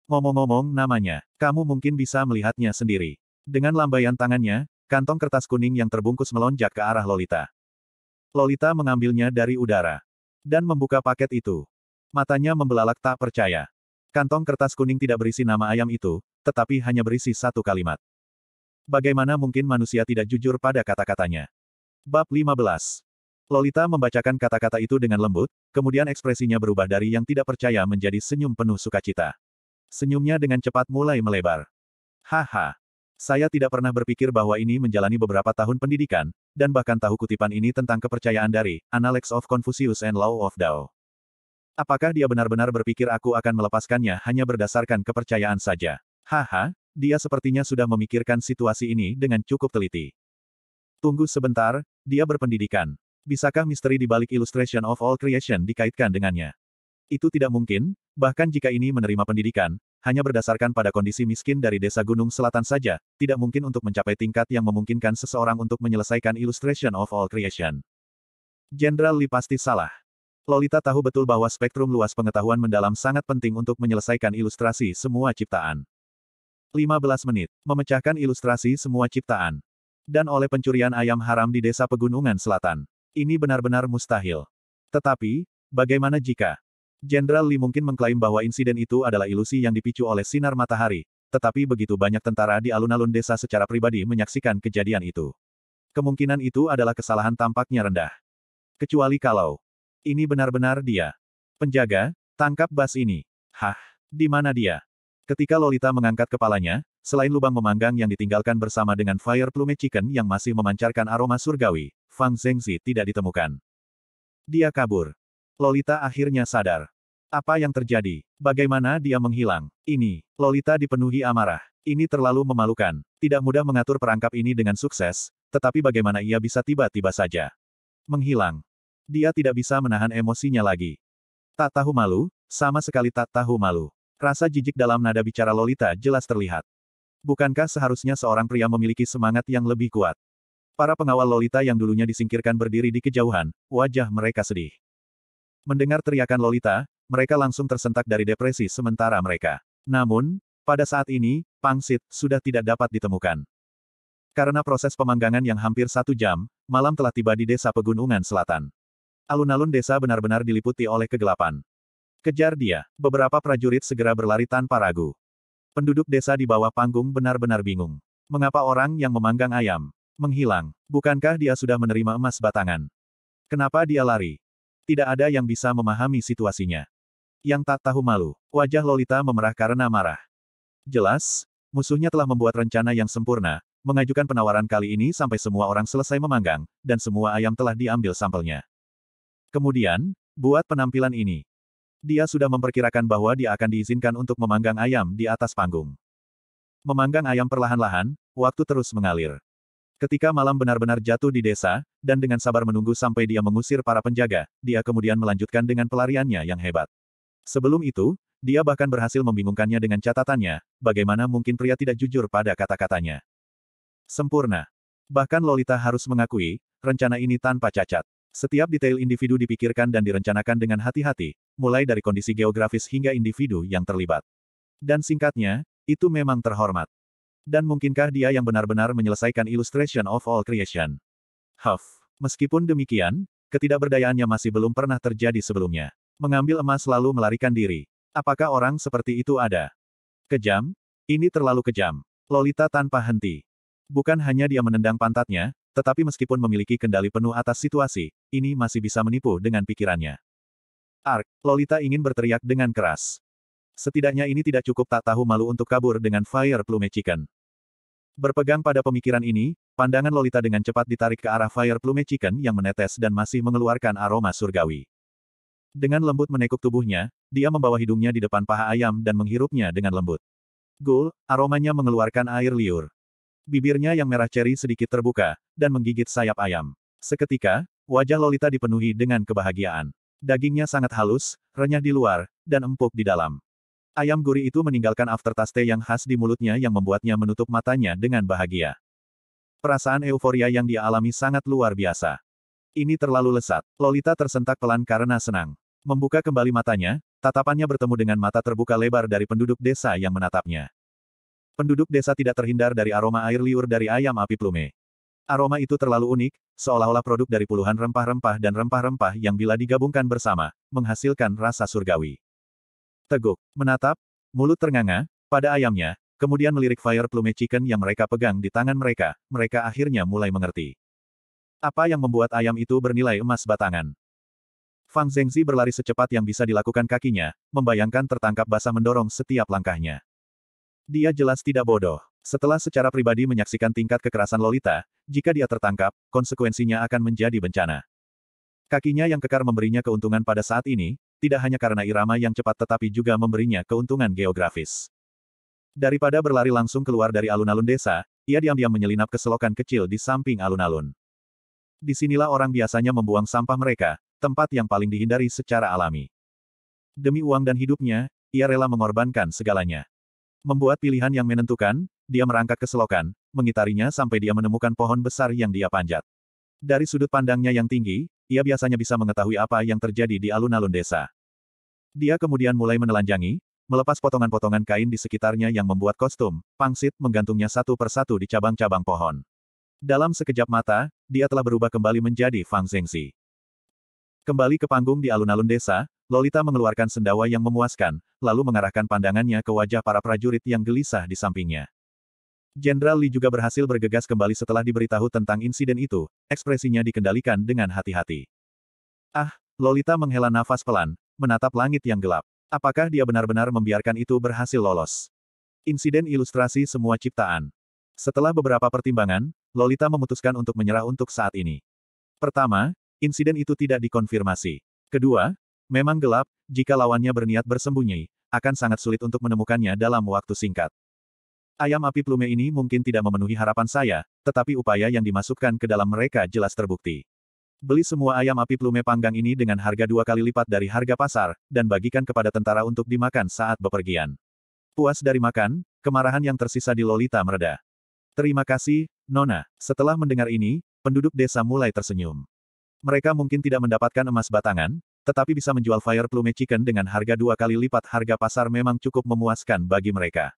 A: Ngomong-ngomong namanya, kamu mungkin bisa melihatnya sendiri. Dengan lambaian tangannya, kantong kertas kuning yang terbungkus melonjak ke arah Lolita. Lolita mengambilnya dari udara. Dan membuka paket itu. Matanya membelalak tak percaya. Kantong kertas kuning tidak berisi nama ayam itu, tetapi hanya berisi satu kalimat. Bagaimana mungkin manusia tidak jujur pada kata-katanya? Bab 15. Lolita membacakan kata-kata itu dengan lembut, kemudian ekspresinya berubah dari yang tidak percaya menjadi senyum penuh sukacita. Senyumnya dengan cepat mulai melebar. Haha. Saya tidak pernah berpikir bahwa ini menjalani beberapa tahun pendidikan, dan bahkan tahu kutipan ini tentang kepercayaan dari Analects of Confucius and Law of Dao. Apakah dia benar-benar berpikir aku akan melepaskannya hanya berdasarkan kepercayaan saja? Haha, dia sepertinya sudah memikirkan situasi ini dengan cukup teliti. Tunggu sebentar, dia berpendidikan. Bisakah misteri di balik Illustration of All Creation dikaitkan dengannya? Itu tidak mungkin, bahkan jika ini menerima pendidikan, hanya berdasarkan pada kondisi miskin dari desa gunung selatan saja, tidak mungkin untuk mencapai tingkat yang memungkinkan seseorang untuk menyelesaikan Illustration of All Creation. Jenderal Li pasti salah. Lolita tahu betul bahwa spektrum luas pengetahuan mendalam sangat penting untuk menyelesaikan ilustrasi semua ciptaan. 15 menit, memecahkan ilustrasi semua ciptaan. Dan oleh pencurian ayam haram di desa pegunungan selatan. Ini benar-benar mustahil. Tetapi, bagaimana jika? Jenderal Li mungkin mengklaim bahwa insiden itu adalah ilusi yang dipicu oleh sinar matahari, tetapi begitu banyak tentara di alun-alun desa secara pribadi menyaksikan kejadian itu. Kemungkinan itu adalah kesalahan tampaknya rendah. Kecuali kalau ini benar-benar dia. Penjaga, tangkap bas ini. Hah, di mana dia? Ketika Lolita mengangkat kepalanya, selain lubang memanggang yang ditinggalkan bersama dengan Fire Plume Chicken yang masih memancarkan aroma surgawi, Fang Zhengzi tidak ditemukan. Dia kabur. Lolita akhirnya sadar. Apa yang terjadi? Bagaimana dia menghilang? Ini, Lolita dipenuhi amarah. Ini terlalu memalukan. Tidak mudah mengatur perangkap ini dengan sukses, tetapi bagaimana ia bisa tiba-tiba saja menghilang. Dia tidak bisa menahan emosinya lagi. Tak tahu malu, sama sekali tak tahu malu. Rasa jijik dalam nada bicara Lolita jelas terlihat. Bukankah seharusnya seorang pria memiliki semangat yang lebih kuat? Para pengawal Lolita yang dulunya disingkirkan berdiri di kejauhan, wajah mereka sedih. Mendengar teriakan Lolita, mereka langsung tersentak dari depresi sementara mereka. Namun, pada saat ini, pangsit sudah tidak dapat ditemukan. Karena proses pemanggangan yang hampir satu jam, malam telah tiba di desa pegunungan selatan. Alun-alun desa benar-benar diliputi oleh kegelapan. Kejar dia. Beberapa prajurit segera berlari tanpa ragu. Penduduk desa di bawah panggung benar-benar bingung. Mengapa orang yang memanggang ayam menghilang? Bukankah dia sudah menerima emas batangan? Kenapa dia lari? Tidak ada yang bisa memahami situasinya. Yang tak tahu malu, wajah Lolita memerah karena marah. Jelas, musuhnya telah membuat rencana yang sempurna, mengajukan penawaran kali ini sampai semua orang selesai memanggang, dan semua ayam telah diambil sampelnya. Kemudian, buat penampilan ini, dia sudah memperkirakan bahwa dia akan diizinkan untuk memanggang ayam di atas panggung. Memanggang ayam perlahan-lahan, waktu terus mengalir. Ketika malam benar-benar jatuh di desa, dan dengan sabar menunggu sampai dia mengusir para penjaga, dia kemudian melanjutkan dengan pelariannya yang hebat. Sebelum itu, dia bahkan berhasil membingungkannya dengan catatannya, bagaimana mungkin pria tidak jujur pada kata-katanya. Sempurna. Bahkan Lolita harus mengakui, rencana ini tanpa cacat. Setiap detail individu dipikirkan dan direncanakan dengan hati-hati, mulai dari kondisi geografis hingga individu yang terlibat. Dan singkatnya, itu memang terhormat. Dan mungkinkah dia yang benar-benar menyelesaikan Illustration of All Creation? Huff. Meskipun demikian, ketidakberdayaannya masih belum pernah terjadi sebelumnya. Mengambil emas lalu melarikan diri. Apakah orang seperti itu ada? Kejam? Ini terlalu kejam. Lolita tanpa henti. Bukan hanya dia menendang pantatnya, tetapi meskipun memiliki kendali penuh atas situasi, ini masih bisa menipu dengan pikirannya. Ark, Lolita ingin berteriak dengan keras. Setidaknya ini tidak cukup tak tahu malu untuk kabur dengan Fire Plume Chicken. Berpegang pada pemikiran ini, pandangan Lolita dengan cepat ditarik ke arah Fire Plume Chicken yang menetes dan masih mengeluarkan aroma surgawi. Dengan lembut menekuk tubuhnya, dia membawa hidungnya di depan paha ayam dan menghirupnya dengan lembut. Gul, aromanya mengeluarkan air liur. Bibirnya yang merah ceri sedikit terbuka, dan menggigit sayap ayam. Seketika, wajah Lolita dipenuhi dengan kebahagiaan. Dagingnya sangat halus, renyah di luar, dan empuk di dalam. Ayam gurih itu meninggalkan aftertaste yang khas di mulutnya yang membuatnya menutup matanya dengan bahagia. Perasaan euforia yang dia alami sangat luar biasa. Ini terlalu lesat. Lolita tersentak pelan karena senang. Membuka kembali matanya, tatapannya bertemu dengan mata terbuka lebar dari penduduk desa yang menatapnya. Penduduk desa tidak terhindar dari aroma air liur dari ayam api plume. Aroma itu terlalu unik, seolah-olah produk dari puluhan rempah-rempah dan rempah-rempah yang bila digabungkan bersama, menghasilkan rasa surgawi. Teguk, menatap, mulut ternganga, pada ayamnya, kemudian melirik fire plume chicken yang mereka pegang di tangan mereka, mereka akhirnya mulai mengerti. Apa yang membuat ayam itu bernilai emas batangan? Fang Zengzi berlari secepat yang bisa dilakukan kakinya, membayangkan tertangkap basah mendorong setiap langkahnya. Dia jelas tidak bodoh. Setelah secara pribadi menyaksikan tingkat kekerasan Lolita, jika dia tertangkap, konsekuensinya akan menjadi bencana. Kakinya yang kekar memberinya keuntungan pada saat ini, tidak hanya karena irama yang cepat tetapi juga memberinya keuntungan geografis. Daripada berlari langsung keluar dari alun-alun desa, ia diam-diam menyelinap ke selokan kecil di samping alun-alun. Disinilah orang biasanya membuang sampah mereka, tempat yang paling dihindari secara alami. Demi uang dan hidupnya, ia rela mengorbankan segalanya. Membuat pilihan yang menentukan, dia merangkak ke selokan, mengitarinya sampai dia menemukan pohon besar yang dia panjat. Dari sudut pandangnya yang tinggi, ia biasanya bisa mengetahui apa yang terjadi di alun-alun desa. Dia kemudian mulai menelanjangi, melepas potongan-potongan kain di sekitarnya yang membuat kostum, pangsit menggantungnya satu persatu di cabang-cabang pohon. Dalam sekejap mata, dia telah berubah kembali menjadi Fang Zengzi. Kembali ke panggung di alun-alun desa, Lolita mengeluarkan sendawa yang memuaskan, lalu mengarahkan pandangannya ke wajah para prajurit yang gelisah di sampingnya. Jenderal Li juga berhasil bergegas kembali setelah diberitahu tentang insiden itu, ekspresinya dikendalikan dengan hati-hati. Ah, Lolita menghela nafas pelan, menatap langit yang gelap. Apakah dia benar-benar membiarkan itu berhasil lolos? Insiden ilustrasi semua ciptaan. Setelah beberapa pertimbangan, Lolita memutuskan untuk menyerah untuk saat ini. Pertama, insiden itu tidak dikonfirmasi. Kedua, Memang gelap, jika lawannya berniat bersembunyi, akan sangat sulit untuk menemukannya dalam waktu singkat. Ayam api plume ini mungkin tidak memenuhi harapan saya, tetapi upaya yang dimasukkan ke dalam mereka jelas terbukti. Beli semua ayam api plume panggang ini dengan harga dua kali lipat dari harga pasar, dan bagikan kepada tentara untuk dimakan saat bepergian. Puas dari makan, kemarahan yang tersisa di Lolita mereda. Terima kasih, Nona. Setelah mendengar ini, penduduk desa mulai tersenyum. Mereka mungkin tidak mendapatkan emas batangan, tetapi bisa menjual Fire Plume Chicken dengan harga dua kali lipat harga pasar memang cukup memuaskan bagi mereka.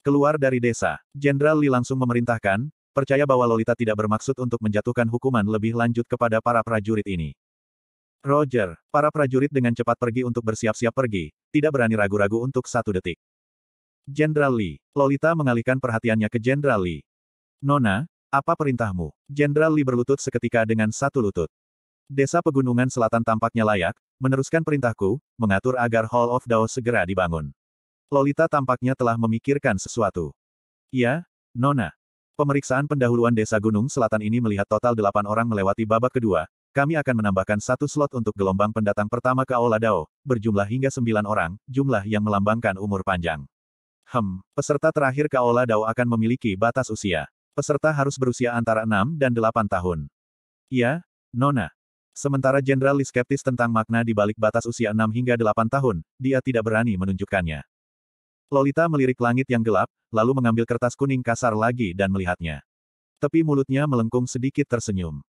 A: Keluar dari desa, Jenderal Li langsung memerintahkan, percaya bahwa Lolita tidak bermaksud untuk menjatuhkan hukuman lebih lanjut kepada para prajurit ini. Roger, para prajurit dengan cepat pergi untuk bersiap-siap pergi, tidak berani ragu-ragu untuk satu detik. Jenderal Li, Lolita mengalihkan perhatiannya ke Jenderal Li. Nona, apa perintahmu? Jenderal Li berlutut seketika dengan satu lutut. Desa Pegunungan Selatan tampaknya layak, meneruskan perintahku, mengatur agar Hall of Dao segera dibangun. Lolita tampaknya telah memikirkan sesuatu. Ya, Nona. Pemeriksaan pendahuluan Desa Gunung Selatan ini melihat total delapan orang melewati babak kedua, kami akan menambahkan satu slot untuk gelombang pendatang pertama ke Aula Dao, berjumlah hingga sembilan orang, jumlah yang melambangkan umur panjang. Hem, peserta terakhir ke Aula Dao akan memiliki batas usia. Peserta harus berusia antara enam dan delapan tahun. Ya, Nona. Sementara Jenderal Lee skeptis tentang makna di balik batas usia 6 hingga 8 tahun, dia tidak berani menunjukkannya. Lolita melirik langit yang gelap, lalu mengambil kertas kuning kasar lagi dan melihatnya. Tepi mulutnya melengkung sedikit tersenyum.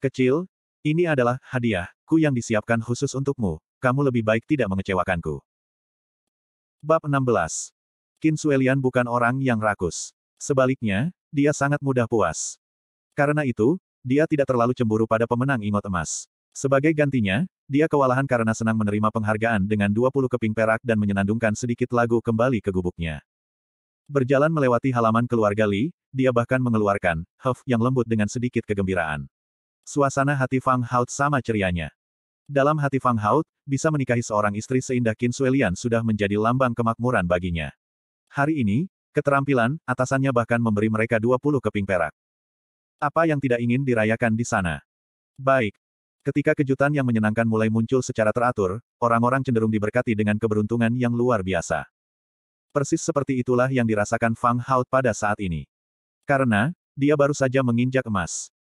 A: Kecil, ini adalah hadiah ku yang disiapkan khusus untukmu, kamu lebih baik tidak mengecewakanku. Bab 16 Kinsuelian bukan orang yang rakus. Sebaliknya, dia sangat mudah puas. Karena itu, dia tidak terlalu cemburu pada pemenang ingot emas. Sebagai gantinya, dia kewalahan karena senang menerima penghargaan dengan 20 keping perak dan menyenandungkan sedikit lagu kembali ke gubuknya. Berjalan melewati halaman keluarga Li, dia bahkan mengeluarkan, huff yang lembut dengan sedikit kegembiraan. Suasana hati Fang Hout sama cerianya. Dalam hati Fang Hout, bisa menikahi seorang istri seindah Qin Suelian sudah menjadi lambang kemakmuran baginya. Hari ini, keterampilan, atasannya bahkan memberi mereka 20 keping perak. Apa yang tidak ingin dirayakan di sana? Baik. Ketika kejutan yang menyenangkan mulai muncul secara teratur, orang-orang cenderung diberkati dengan keberuntungan yang luar biasa. Persis seperti itulah yang dirasakan Fang Hao pada saat ini. Karena, dia baru saja menginjak emas.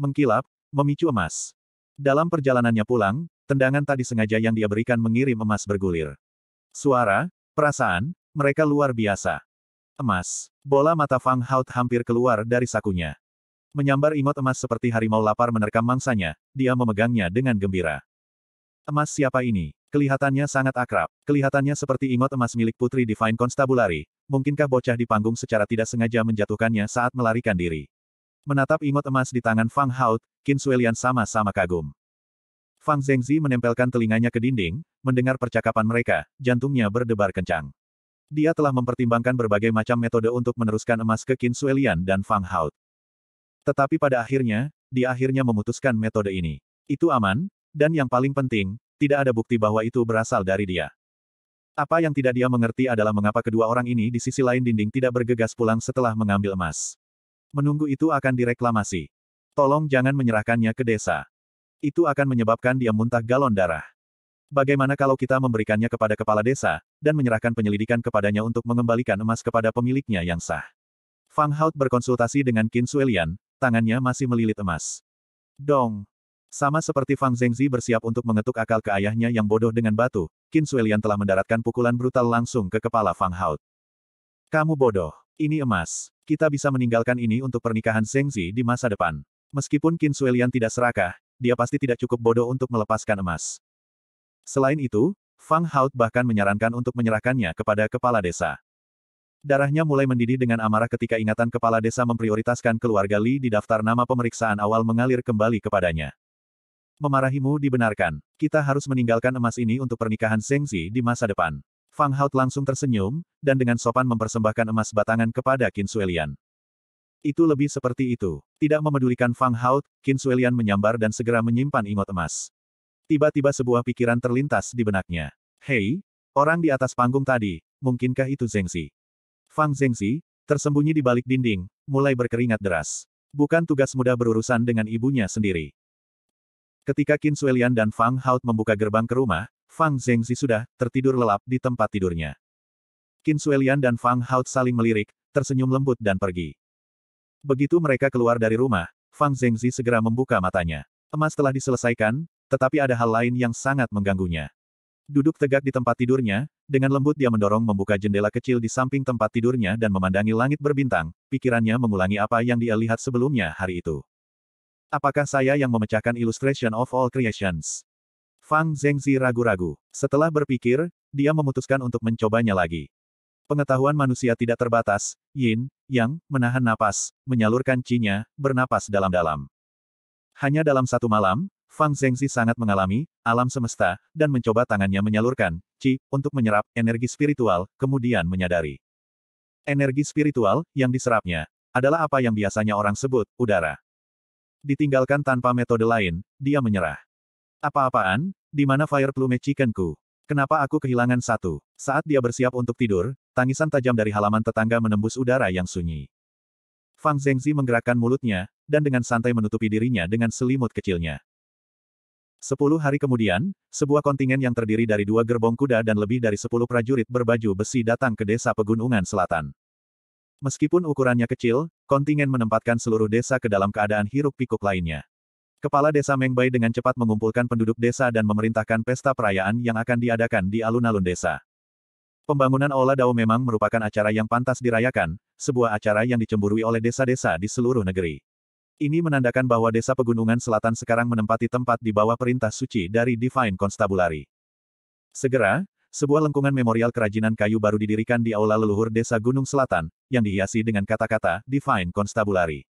A: Mengkilap, memicu emas. Dalam perjalanannya pulang, tendangan tadi sengaja yang dia berikan mengirim emas bergulir. Suara, perasaan, mereka luar biasa. Emas, bola mata Fang Hao hampir keluar dari sakunya. Menyambar imut emas seperti harimau lapar menerkam mangsanya, dia memegangnya dengan gembira. Emas siapa ini? Kelihatannya sangat akrab. Kelihatannya seperti imut emas milik Putri Divine Constabulary. Mungkinkah bocah di panggung secara tidak sengaja menjatuhkannya saat melarikan diri? Menatap imut emas di tangan Fang Haut, Qin Suelian sama-sama kagum. Fang Zhengzi menempelkan telinganya ke dinding, mendengar percakapan mereka, jantungnya berdebar kencang. Dia telah mempertimbangkan berbagai macam metode untuk meneruskan emas ke Qin Suelian dan Fang Haut. Tetapi pada akhirnya, dia akhirnya memutuskan metode ini. Itu aman, dan yang paling penting, tidak ada bukti bahwa itu berasal dari dia. Apa yang tidak dia mengerti adalah mengapa kedua orang ini di sisi lain dinding tidak bergegas pulang setelah mengambil emas. Menunggu itu akan direklamasi. Tolong jangan menyerahkannya ke desa. Itu akan menyebabkan dia muntah galon darah. Bagaimana kalau kita memberikannya kepada kepala desa, dan menyerahkan penyelidikan kepadanya untuk mengembalikan emas kepada pemiliknya yang sah? Fang Hout berkonsultasi dengan Qin Suelian, tangannya masih melilit emas. Dong! Sama seperti Fang Zengzi bersiap untuk mengetuk akal ke ayahnya yang bodoh dengan batu, Qin Suelian telah mendaratkan pukulan brutal langsung ke kepala Fang Hao. Kamu bodoh. Ini emas. Kita bisa meninggalkan ini untuk pernikahan Zengzi di masa depan. Meskipun Qin Suelian tidak serakah, dia pasti tidak cukup bodoh untuk melepaskan emas. Selain itu, Fang Hao bahkan menyarankan untuk menyerahkannya kepada kepala desa. Darahnya mulai mendidih dengan amarah ketika ingatan kepala desa memprioritaskan keluarga Li di daftar nama pemeriksaan awal mengalir kembali kepadanya. Memarahimu dibenarkan. Kita harus meninggalkan emas ini untuk pernikahan Sengzi di masa depan. Fang Hout langsung tersenyum, dan dengan sopan mempersembahkan emas batangan kepada Qin Suelian. Itu lebih seperti itu. Tidak memedulikan Fang Hout Qin Suelian menyambar dan segera menyimpan ingot emas. Tiba-tiba sebuah pikiran terlintas di benaknya. Hei, orang di atas panggung tadi, mungkinkah itu Zengzi? Fang Zengzi, tersembunyi di balik dinding, mulai berkeringat deras. Bukan tugas mudah berurusan dengan ibunya sendiri. Ketika Qin Suelian dan Fang Haut membuka gerbang ke rumah, Fang Zengzi sudah tertidur lelap di tempat tidurnya. Qin Suelian dan Fang Haut saling melirik, tersenyum lembut dan pergi. Begitu mereka keluar dari rumah, Fang Zengzi segera membuka matanya. Emas telah diselesaikan, tetapi ada hal lain yang sangat mengganggunya. Duduk tegak di tempat tidurnya, dengan lembut dia mendorong membuka jendela kecil di samping tempat tidurnya dan memandangi langit berbintang, pikirannya mengulangi apa yang dia lihat sebelumnya hari itu. Apakah saya yang memecahkan Illustration of All Creations? Fang Zhengzi ragu-ragu. Setelah berpikir, dia memutuskan untuk mencobanya lagi. Pengetahuan manusia tidak terbatas, yin, yang, menahan napas, menyalurkan cinya, bernapas dalam-dalam. Hanya dalam satu malam, Fang Zengzi sangat mengalami alam semesta, dan mencoba tangannya menyalurkan Qi untuk menyerap energi spiritual, kemudian menyadari. Energi spiritual yang diserapnya adalah apa yang biasanya orang sebut udara. Ditinggalkan tanpa metode lain, dia menyerah. Apa-apaan, di mana Fire Plume chickenku? Kenapa aku kehilangan satu? Saat dia bersiap untuk tidur, tangisan tajam dari halaman tetangga menembus udara yang sunyi. Fang Zengzi menggerakkan mulutnya, dan dengan santai menutupi dirinya dengan selimut kecilnya. Sepuluh hari kemudian, sebuah kontingen yang terdiri dari dua gerbong kuda dan lebih dari sepuluh prajurit berbaju besi datang ke desa Pegunungan Selatan. Meskipun ukurannya kecil, kontingen menempatkan seluruh desa ke dalam keadaan hiruk-pikuk lainnya. Kepala desa Mengbai dengan cepat mengumpulkan penduduk desa dan memerintahkan pesta perayaan yang akan diadakan di alun-alun desa. Pembangunan Ola Dao memang merupakan acara yang pantas dirayakan, sebuah acara yang dicemburui oleh desa-desa di seluruh negeri. Ini menandakan bahwa desa pegunungan selatan sekarang menempati tempat di bawah perintah suci dari Divine Constabulary. Segera, sebuah lengkungan memorial kerajinan kayu baru didirikan di aula leluhur desa Gunung Selatan, yang dihiasi dengan kata-kata Divine Constabulary.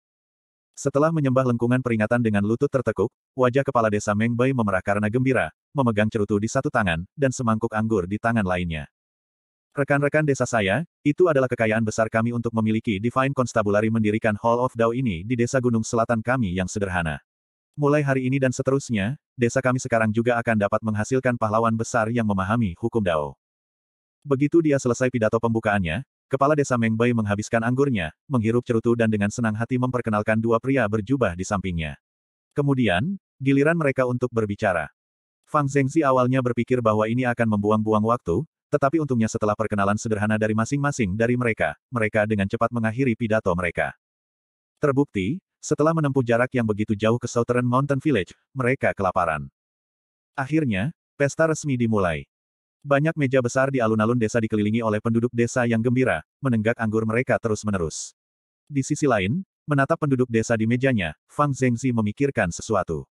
A: Setelah menyembah lengkungan peringatan dengan lutut tertekuk, wajah kepala desa Mengbai memerah karena gembira, memegang cerutu di satu tangan, dan semangkuk anggur di tangan lainnya. Rekan-rekan desa saya, itu adalah kekayaan besar kami untuk memiliki Divine Constabulary mendirikan Hall of Dao ini di desa Gunung Selatan kami yang sederhana. Mulai hari ini dan seterusnya, desa kami sekarang juga akan dapat menghasilkan pahlawan besar yang memahami hukum Dao. Begitu dia selesai pidato pembukaannya, kepala desa Mengbei menghabiskan anggurnya, menghirup cerutu dan dengan senang hati memperkenalkan dua pria berjubah di sampingnya. Kemudian, giliran mereka untuk berbicara. Fang Zhengzi awalnya berpikir bahwa ini akan membuang-buang waktu, tetapi untungnya setelah perkenalan sederhana dari masing-masing dari mereka, mereka dengan cepat mengakhiri pidato mereka. Terbukti, setelah menempuh jarak yang begitu jauh ke Southern Mountain Village, mereka kelaparan. Akhirnya, pesta resmi dimulai. Banyak meja besar di alun-alun desa dikelilingi oleh penduduk desa yang gembira, menenggak anggur mereka terus-menerus. Di sisi lain, menatap penduduk desa di mejanya, Fang Zhengzi memikirkan sesuatu.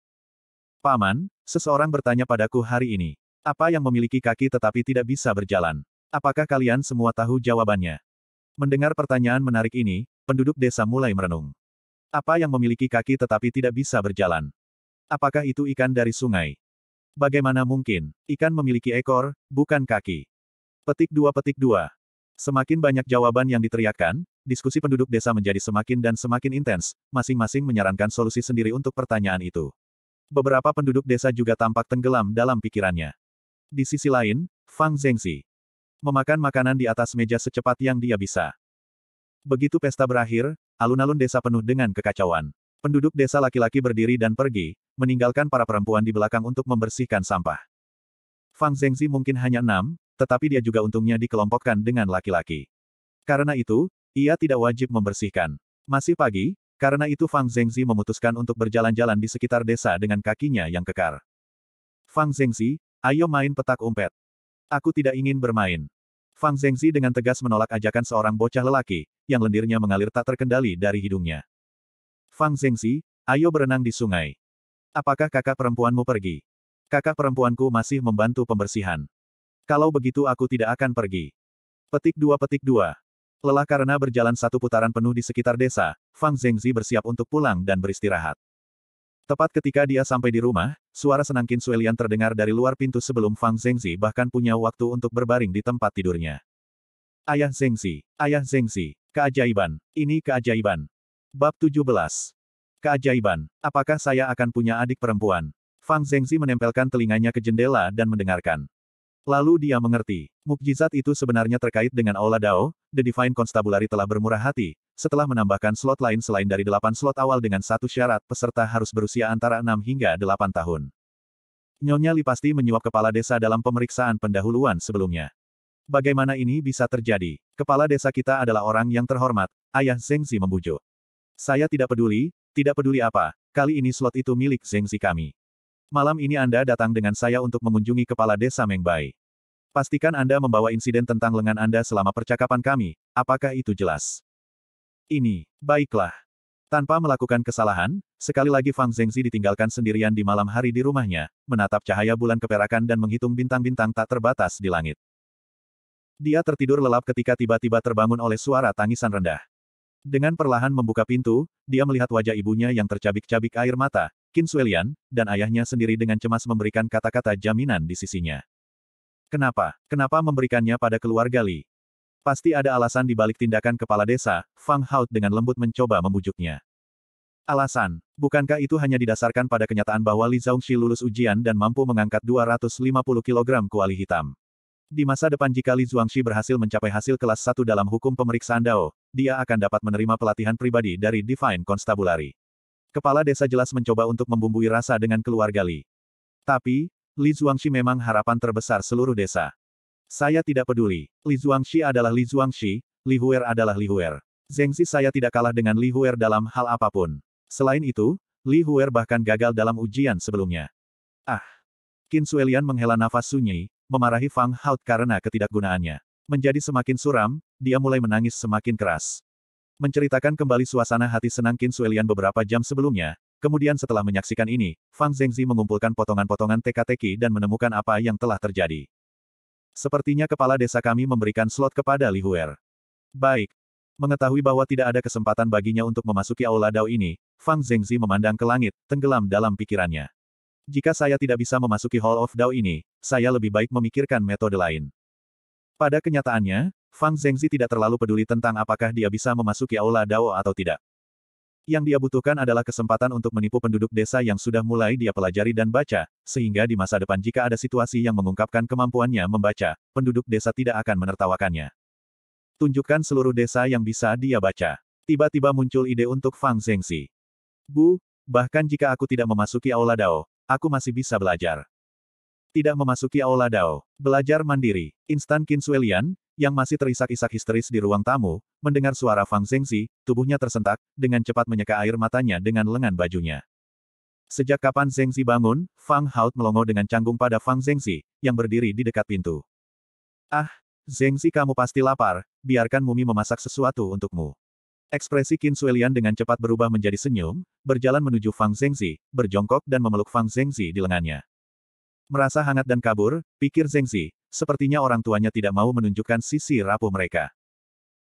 A: Paman, seseorang bertanya padaku hari ini. Apa yang memiliki kaki tetapi tidak bisa berjalan? Apakah kalian semua tahu jawabannya? Mendengar pertanyaan menarik ini, penduduk desa mulai merenung. Apa yang memiliki kaki tetapi tidak bisa berjalan? Apakah itu ikan dari sungai? Bagaimana mungkin? Ikan memiliki ekor, bukan kaki. Petik dua petik dua. Semakin banyak jawaban yang diteriakkan, diskusi penduduk desa menjadi semakin dan semakin intens, masing-masing menyarankan solusi sendiri untuk pertanyaan itu. Beberapa penduduk desa juga tampak tenggelam dalam pikirannya. Di sisi lain, Fang Zhengzi memakan makanan di atas meja secepat yang dia bisa. Begitu pesta berakhir, alun-alun desa penuh dengan kekacauan. Penduduk desa laki-laki berdiri dan pergi, meninggalkan para perempuan di belakang untuk membersihkan sampah. Fang Zhengzi mungkin hanya enam, tetapi dia juga untungnya dikelompokkan dengan laki-laki. Karena itu, ia tidak wajib membersihkan. Masih pagi, karena itu Fang Zhengzi memutuskan untuk berjalan-jalan di sekitar desa dengan kakinya yang kekar. Fang Zhengzi, Ayo main petak umpet. Aku tidak ingin bermain. Fang Zengzi dengan tegas menolak ajakan seorang bocah lelaki, yang lendirnya mengalir tak terkendali dari hidungnya. Fang Zengzi, ayo berenang di sungai. Apakah kakak perempuanmu pergi? Kakak perempuanku masih membantu pembersihan. Kalau begitu aku tidak akan pergi. Petik dua petik dua. Lelah karena berjalan satu putaran penuh di sekitar desa, Fang Zengzi bersiap untuk pulang dan beristirahat. Tepat ketika dia sampai di rumah, suara senang Qin Suelian terdengar dari luar pintu sebelum Fang Zengzi bahkan punya waktu untuk berbaring di tempat tidurnya. Ayah Zengzi, Ayah Zengzi, keajaiban, ini keajaiban. Bab 17. Keajaiban, apakah saya akan punya adik perempuan? Fang Zengzi menempelkan telinganya ke jendela dan mendengarkan. Lalu dia mengerti, mukjizat itu sebenarnya terkait dengan Aula Dao, The Divine Constabulary telah bermurah hati, setelah menambahkan slot lain selain dari delapan slot awal dengan satu syarat, peserta harus berusia antara enam hingga delapan tahun. Nyonya Li pasti menyuap kepala desa dalam pemeriksaan pendahuluan sebelumnya. Bagaimana ini bisa terjadi? Kepala desa kita adalah orang yang terhormat, ayah Zengzi membujuk. Saya tidak peduli, tidak peduli apa, kali ini slot itu milik Zengzi kami. Malam ini Anda datang dengan saya untuk mengunjungi kepala desa Mengbai. Pastikan Anda membawa insiden tentang lengan Anda selama percakapan kami, apakah itu jelas? Ini, baiklah. Tanpa melakukan kesalahan, sekali lagi Fang Zhengzi ditinggalkan sendirian di malam hari di rumahnya, menatap cahaya bulan keperakan dan menghitung bintang-bintang tak terbatas di langit. Dia tertidur lelap ketika tiba-tiba terbangun oleh suara tangisan rendah. Dengan perlahan membuka pintu, dia melihat wajah ibunya yang tercabik-cabik air mata, Qin Suelian, dan ayahnya sendiri dengan cemas memberikan kata-kata jaminan di sisinya. Kenapa? Kenapa memberikannya pada keluarga Li? Pasti ada alasan di balik tindakan kepala desa, Fang Hout dengan lembut mencoba membujuknya. Alasan, bukankah itu hanya didasarkan pada kenyataan bahwa Li Zhongxi lulus ujian dan mampu mengangkat 250 kg kuali hitam? Di masa depan jika Li Zhuangxi berhasil mencapai hasil kelas 1 dalam hukum pemeriksaan Dao, dia akan dapat menerima pelatihan pribadi dari Divine Constabulary. Kepala desa jelas mencoba untuk membumbui rasa dengan keluarga Li. Tapi, Li Zhuangxi memang harapan terbesar seluruh desa. Saya tidak peduli. Li Zhuangxi adalah Li Zhuangxi, Li Huer adalah Li Huer. Zengzi saya tidak kalah dengan Li Huer dalam hal apapun. Selain itu, Li Huer bahkan gagal dalam ujian sebelumnya. Ah! Qin Suelian menghela nafas sunyi, memarahi Fang Hout karena ketidakgunaannya. Menjadi semakin suram, dia mulai menangis semakin keras. Menceritakan kembali suasana hati senang Qin Suelian beberapa jam sebelumnya, kemudian setelah menyaksikan ini, Fang Zengzi mengumpulkan potongan-potongan teka-teki dan menemukan apa yang telah terjadi. Sepertinya kepala desa kami memberikan slot kepada Li Huer. Baik. Mengetahui bahwa tidak ada kesempatan baginya untuk memasuki aula Dao ini, Fang Zhengzi memandang ke langit, tenggelam dalam pikirannya. Jika saya tidak bisa memasuki Hall of Dao ini, saya lebih baik memikirkan metode lain. Pada kenyataannya, Fang Zhengzi tidak terlalu peduli tentang apakah dia bisa memasuki aula Dao atau tidak. Yang dia butuhkan adalah kesempatan untuk menipu penduduk desa yang sudah mulai dia pelajari dan baca, sehingga di masa depan jika ada situasi yang mengungkapkan kemampuannya membaca, penduduk desa tidak akan menertawakannya. Tunjukkan seluruh desa yang bisa dia baca. Tiba-tiba muncul ide untuk Fang Zhengzi. Bu, bahkan jika aku tidak memasuki Aula Dao, aku masih bisa belajar. Tidak memasuki Aula Dao, belajar mandiri. Instan Qin yang masih terisak-isak histeris di ruang tamu, mendengar suara Fang Zengzi, tubuhnya tersentak, dengan cepat menyeka air matanya dengan lengan bajunya. Sejak kapan Zengzi bangun, Fang Haut melongo dengan canggung pada Fang Zengzi, yang berdiri di dekat pintu. Ah, Zengzi kamu pasti lapar, biarkan Mumi memasak sesuatu untukmu. Ekspresi Qin Suelian dengan cepat berubah menjadi senyum, berjalan menuju Fang Zengzi, berjongkok dan memeluk Fang Zengzi di lengannya. Merasa hangat dan kabur, pikir Zengzi, Sepertinya orang tuanya tidak mau menunjukkan sisi rapuh mereka.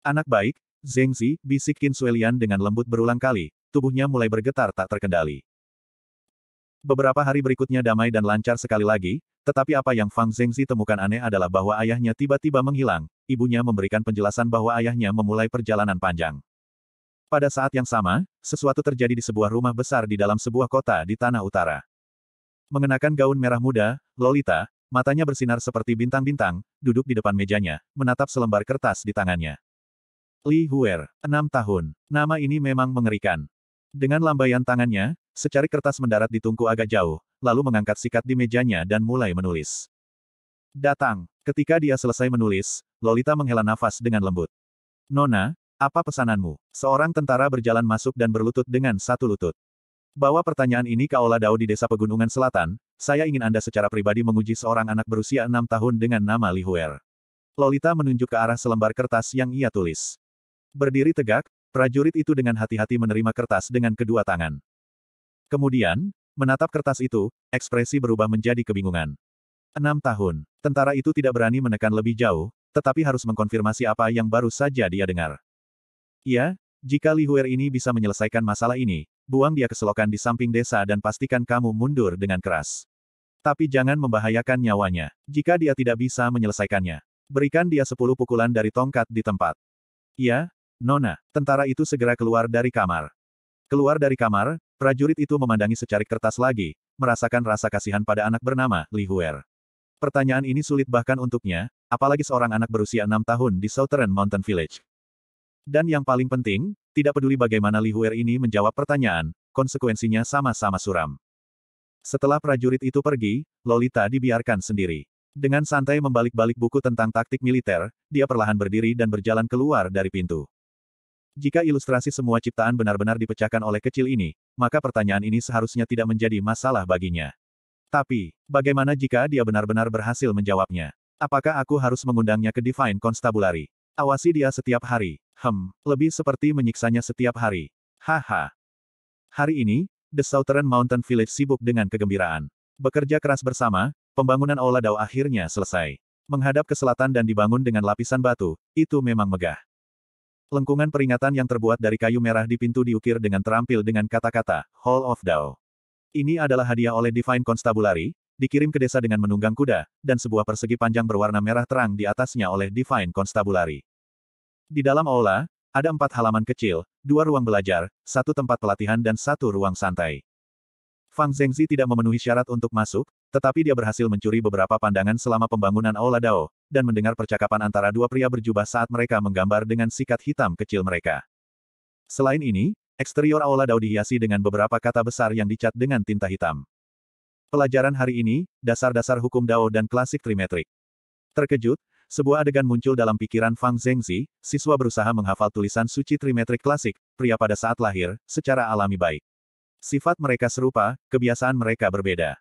A: Anak baik, Zheng Zi, bisik Qin Suelian dengan lembut berulang kali, tubuhnya mulai bergetar tak terkendali. Beberapa hari berikutnya damai dan lancar sekali lagi, tetapi apa yang Fang Zengzi temukan aneh adalah bahwa ayahnya tiba-tiba menghilang, ibunya memberikan penjelasan bahwa ayahnya memulai perjalanan panjang. Pada saat yang sama, sesuatu terjadi di sebuah rumah besar di dalam sebuah kota di tanah utara. Mengenakan gaun merah muda, Lolita, matanya bersinar seperti bintang-bintang, duduk di depan mejanya, menatap selembar kertas di tangannya. Li Huer, enam tahun. Nama ini memang mengerikan. Dengan lambaian tangannya, secarik kertas mendarat di tungku agak jauh, lalu mengangkat sikat di mejanya dan mulai menulis. Datang. Ketika dia selesai menulis, Lolita menghela nafas dengan lembut. Nona, apa pesananmu? Seorang tentara berjalan masuk dan berlutut dengan satu lutut. Bawa pertanyaan ini ke Ola Dao di desa Pegunungan Selatan, saya ingin Anda secara pribadi menguji seorang anak berusia enam tahun dengan nama Li Huer. Lolita menunjuk ke arah selembar kertas yang ia tulis. Berdiri tegak, prajurit itu dengan hati-hati menerima kertas dengan kedua tangan. Kemudian, menatap kertas itu, ekspresi berubah menjadi kebingungan. Enam tahun, tentara itu tidak berani menekan lebih jauh, tetapi harus mengkonfirmasi apa yang baru saja dia dengar. Ya, jika Li Huer ini bisa menyelesaikan masalah ini, buang dia ke selokan di samping desa dan pastikan kamu mundur dengan keras. Tapi jangan membahayakan nyawanya. Jika dia tidak bisa menyelesaikannya, berikan dia sepuluh pukulan dari tongkat di tempat. Ya, Nona, tentara itu segera keluar dari kamar. Keluar dari kamar, prajurit itu memandangi secarik kertas lagi, merasakan rasa kasihan pada anak bernama Li Huer. Pertanyaan ini sulit bahkan untuknya, apalagi seorang anak berusia enam tahun di Southern Mountain Village. Dan yang paling penting, tidak peduli bagaimana Li Huer ini menjawab pertanyaan, konsekuensinya sama-sama suram. Setelah prajurit itu pergi, Lolita dibiarkan sendiri. Dengan santai membalik-balik buku tentang taktik militer, dia perlahan berdiri dan berjalan keluar dari pintu. Jika ilustrasi semua ciptaan benar-benar dipecahkan oleh kecil ini, maka pertanyaan ini seharusnya tidak menjadi masalah baginya. Tapi, bagaimana jika dia benar-benar berhasil menjawabnya? Apakah aku harus mengundangnya ke Divine Constabulary? Awasi dia setiap hari. Hem, lebih seperti menyiksanya setiap hari. Haha. Hari ini, The Southern Mountain Village sibuk dengan kegembiraan. Bekerja keras bersama, pembangunan Aula Dao akhirnya selesai. Menghadap ke selatan dan dibangun dengan lapisan batu, itu memang megah. Lengkungan peringatan yang terbuat dari kayu merah di pintu diukir dengan terampil dengan kata-kata, Hall of Dao. Ini adalah hadiah oleh Divine Constabulary, dikirim ke desa dengan menunggang kuda, dan sebuah persegi panjang berwarna merah terang di atasnya oleh Divine Constabulary. Di dalam aula, ada empat halaman kecil, dua ruang belajar, satu tempat pelatihan dan satu ruang santai. Fang Zhengzi tidak memenuhi syarat untuk masuk, tetapi dia berhasil mencuri beberapa pandangan selama pembangunan aula Dao, dan mendengar percakapan antara dua pria berjubah saat mereka menggambar dengan sikat hitam kecil mereka. Selain ini, eksterior aula Dao dihiasi dengan beberapa kata besar yang dicat dengan tinta hitam. Pelajaran hari ini, dasar-dasar hukum Dao dan klasik trimetrik. Terkejut, sebuah adegan muncul dalam pikiran Fang Zhengzi, siswa berusaha menghafal tulisan suci trimetrik klasik, pria pada saat lahir, secara alami baik. Sifat mereka serupa, kebiasaan mereka berbeda.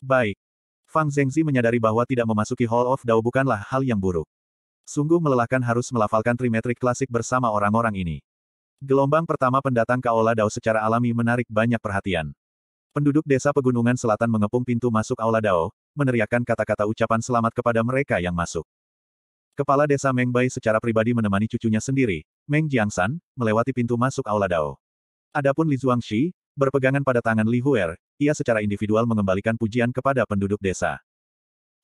A: Baik. Fang Zhengzi menyadari bahwa tidak memasuki Hall of Dao bukanlah hal yang buruk. Sungguh melelahkan harus melafalkan trimetrik klasik bersama orang-orang ini. Gelombang pertama pendatang ke Aula Dao secara alami menarik banyak perhatian. Penduduk desa pegunungan selatan mengepung pintu masuk Aula Dao, meneriakkan kata-kata ucapan selamat kepada mereka yang masuk. Kepala desa Mengbai secara pribadi menemani cucunya sendiri, Meng Jiangsan, melewati pintu masuk Aula Dao. Adapun Li Zhuangxi, berpegangan pada tangan Li Huer, ia secara individual mengembalikan pujian kepada penduduk desa.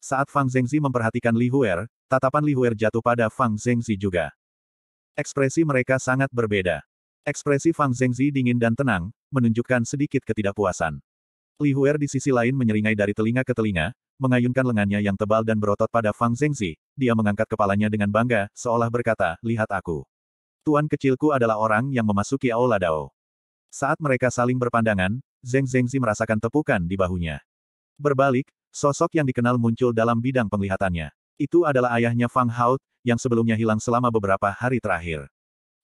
A: Saat Fang Zengzi memperhatikan Li Huer, tatapan Li Huer jatuh pada Fang Zengzi juga. Ekspresi mereka sangat berbeda. Ekspresi Fang Zengzi dingin dan tenang, menunjukkan sedikit ketidakpuasan. Li Huer di sisi lain menyeringai dari telinga ke telinga, mengayunkan lengannya yang tebal dan berotot pada Fang Zengzi, dia mengangkat kepalanya dengan bangga, seolah berkata, lihat aku. Tuan kecilku adalah orang yang memasuki Aula Dao. Saat mereka saling berpandangan, Zeng Zengzi merasakan tepukan di bahunya. Berbalik, sosok yang dikenal muncul dalam bidang penglihatannya. Itu adalah ayahnya Fang Hao, yang sebelumnya hilang selama beberapa hari terakhir.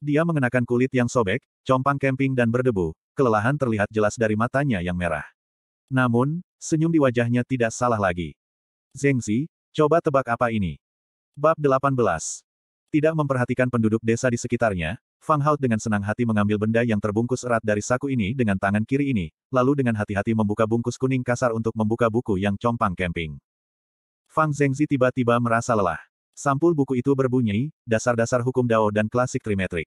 A: Dia mengenakan kulit yang sobek, compang kemping dan berdebu, kelelahan terlihat jelas dari matanya yang merah. Namun, senyum di wajahnya tidak salah lagi. Zengzi, coba tebak apa ini? Bab 18. Tidak memperhatikan penduduk desa di sekitarnya, Fang Hao dengan senang hati mengambil benda yang terbungkus erat dari saku ini dengan tangan kiri ini, lalu dengan hati-hati membuka bungkus kuning kasar untuk membuka buku yang compang camping. Fang Zengzi tiba-tiba merasa lelah. Sampul buku itu berbunyi, dasar-dasar hukum Dao dan klasik trimetrik.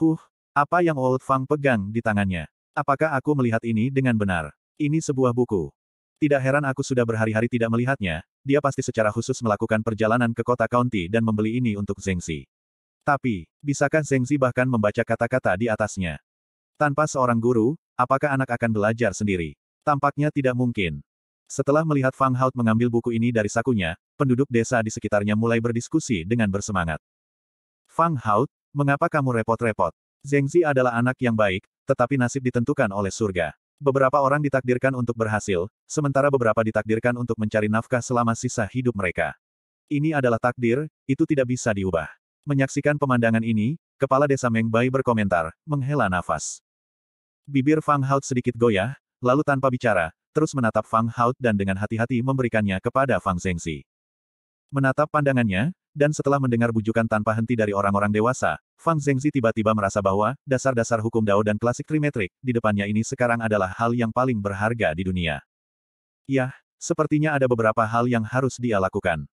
A: Huh, apa yang Old Fang pegang di tangannya? Apakah aku melihat ini dengan benar? Ini sebuah buku. Tidak heran aku sudah berhari-hari tidak melihatnya, dia pasti secara khusus melakukan perjalanan ke kota county dan membeli ini untuk Zengzi. Tapi, bisakah Zengzi bahkan membaca kata-kata di atasnya? Tanpa seorang guru, apakah anak akan belajar sendiri? Tampaknya tidak mungkin. Setelah melihat Fang Haut mengambil buku ini dari sakunya, penduduk desa di sekitarnya mulai berdiskusi dengan bersemangat. Fang Haut, mengapa kamu repot-repot? Zengzi adalah anak yang baik, tetapi nasib ditentukan oleh surga. Beberapa orang ditakdirkan untuk berhasil, sementara beberapa ditakdirkan untuk mencari nafkah selama sisa hidup mereka. Ini adalah takdir, itu tidak bisa diubah. Menyaksikan pemandangan ini, kepala desa Mengbai berkomentar, menghela nafas. Bibir Fang Hout sedikit goyah, lalu tanpa bicara, terus menatap Fang Hout dan dengan hati-hati memberikannya kepada Fang Zengzi. Menatap pandangannya, dan setelah mendengar bujukan tanpa henti dari orang-orang dewasa, Fang Zengzi tiba-tiba merasa bahwa dasar-dasar hukum Dao dan klasik trimetrik di depannya ini sekarang adalah hal yang paling berharga di dunia. Yah, sepertinya ada beberapa hal yang harus dia lakukan.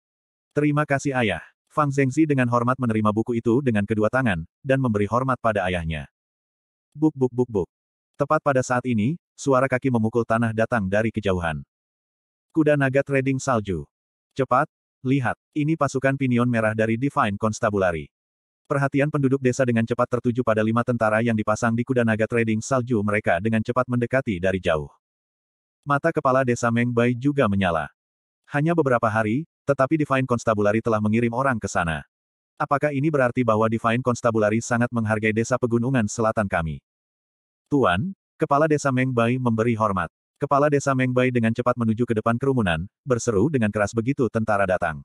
A: Terima kasih ayah. Fang Zengzi dengan hormat menerima buku itu dengan kedua tangan, dan memberi hormat pada ayahnya. Buk buk buk buk. Tepat pada saat ini, suara kaki memukul tanah datang dari kejauhan. Kuda naga trading salju. Cepat, Lihat, ini pasukan pinion merah dari Divine Constabulary. Perhatian penduduk desa dengan cepat tertuju pada lima tentara yang dipasang di kuda naga trading salju mereka dengan cepat mendekati dari jauh. Mata kepala desa Mengbai juga menyala. Hanya beberapa hari, tetapi Divine Constabulary telah mengirim orang ke sana. Apakah ini berarti bahwa Divine Constabulary sangat menghargai desa pegunungan selatan kami? Tuan, Kepala Desa Mengbai memberi hormat. Kepala desa Mengbai dengan cepat menuju ke depan kerumunan, berseru dengan keras begitu tentara datang.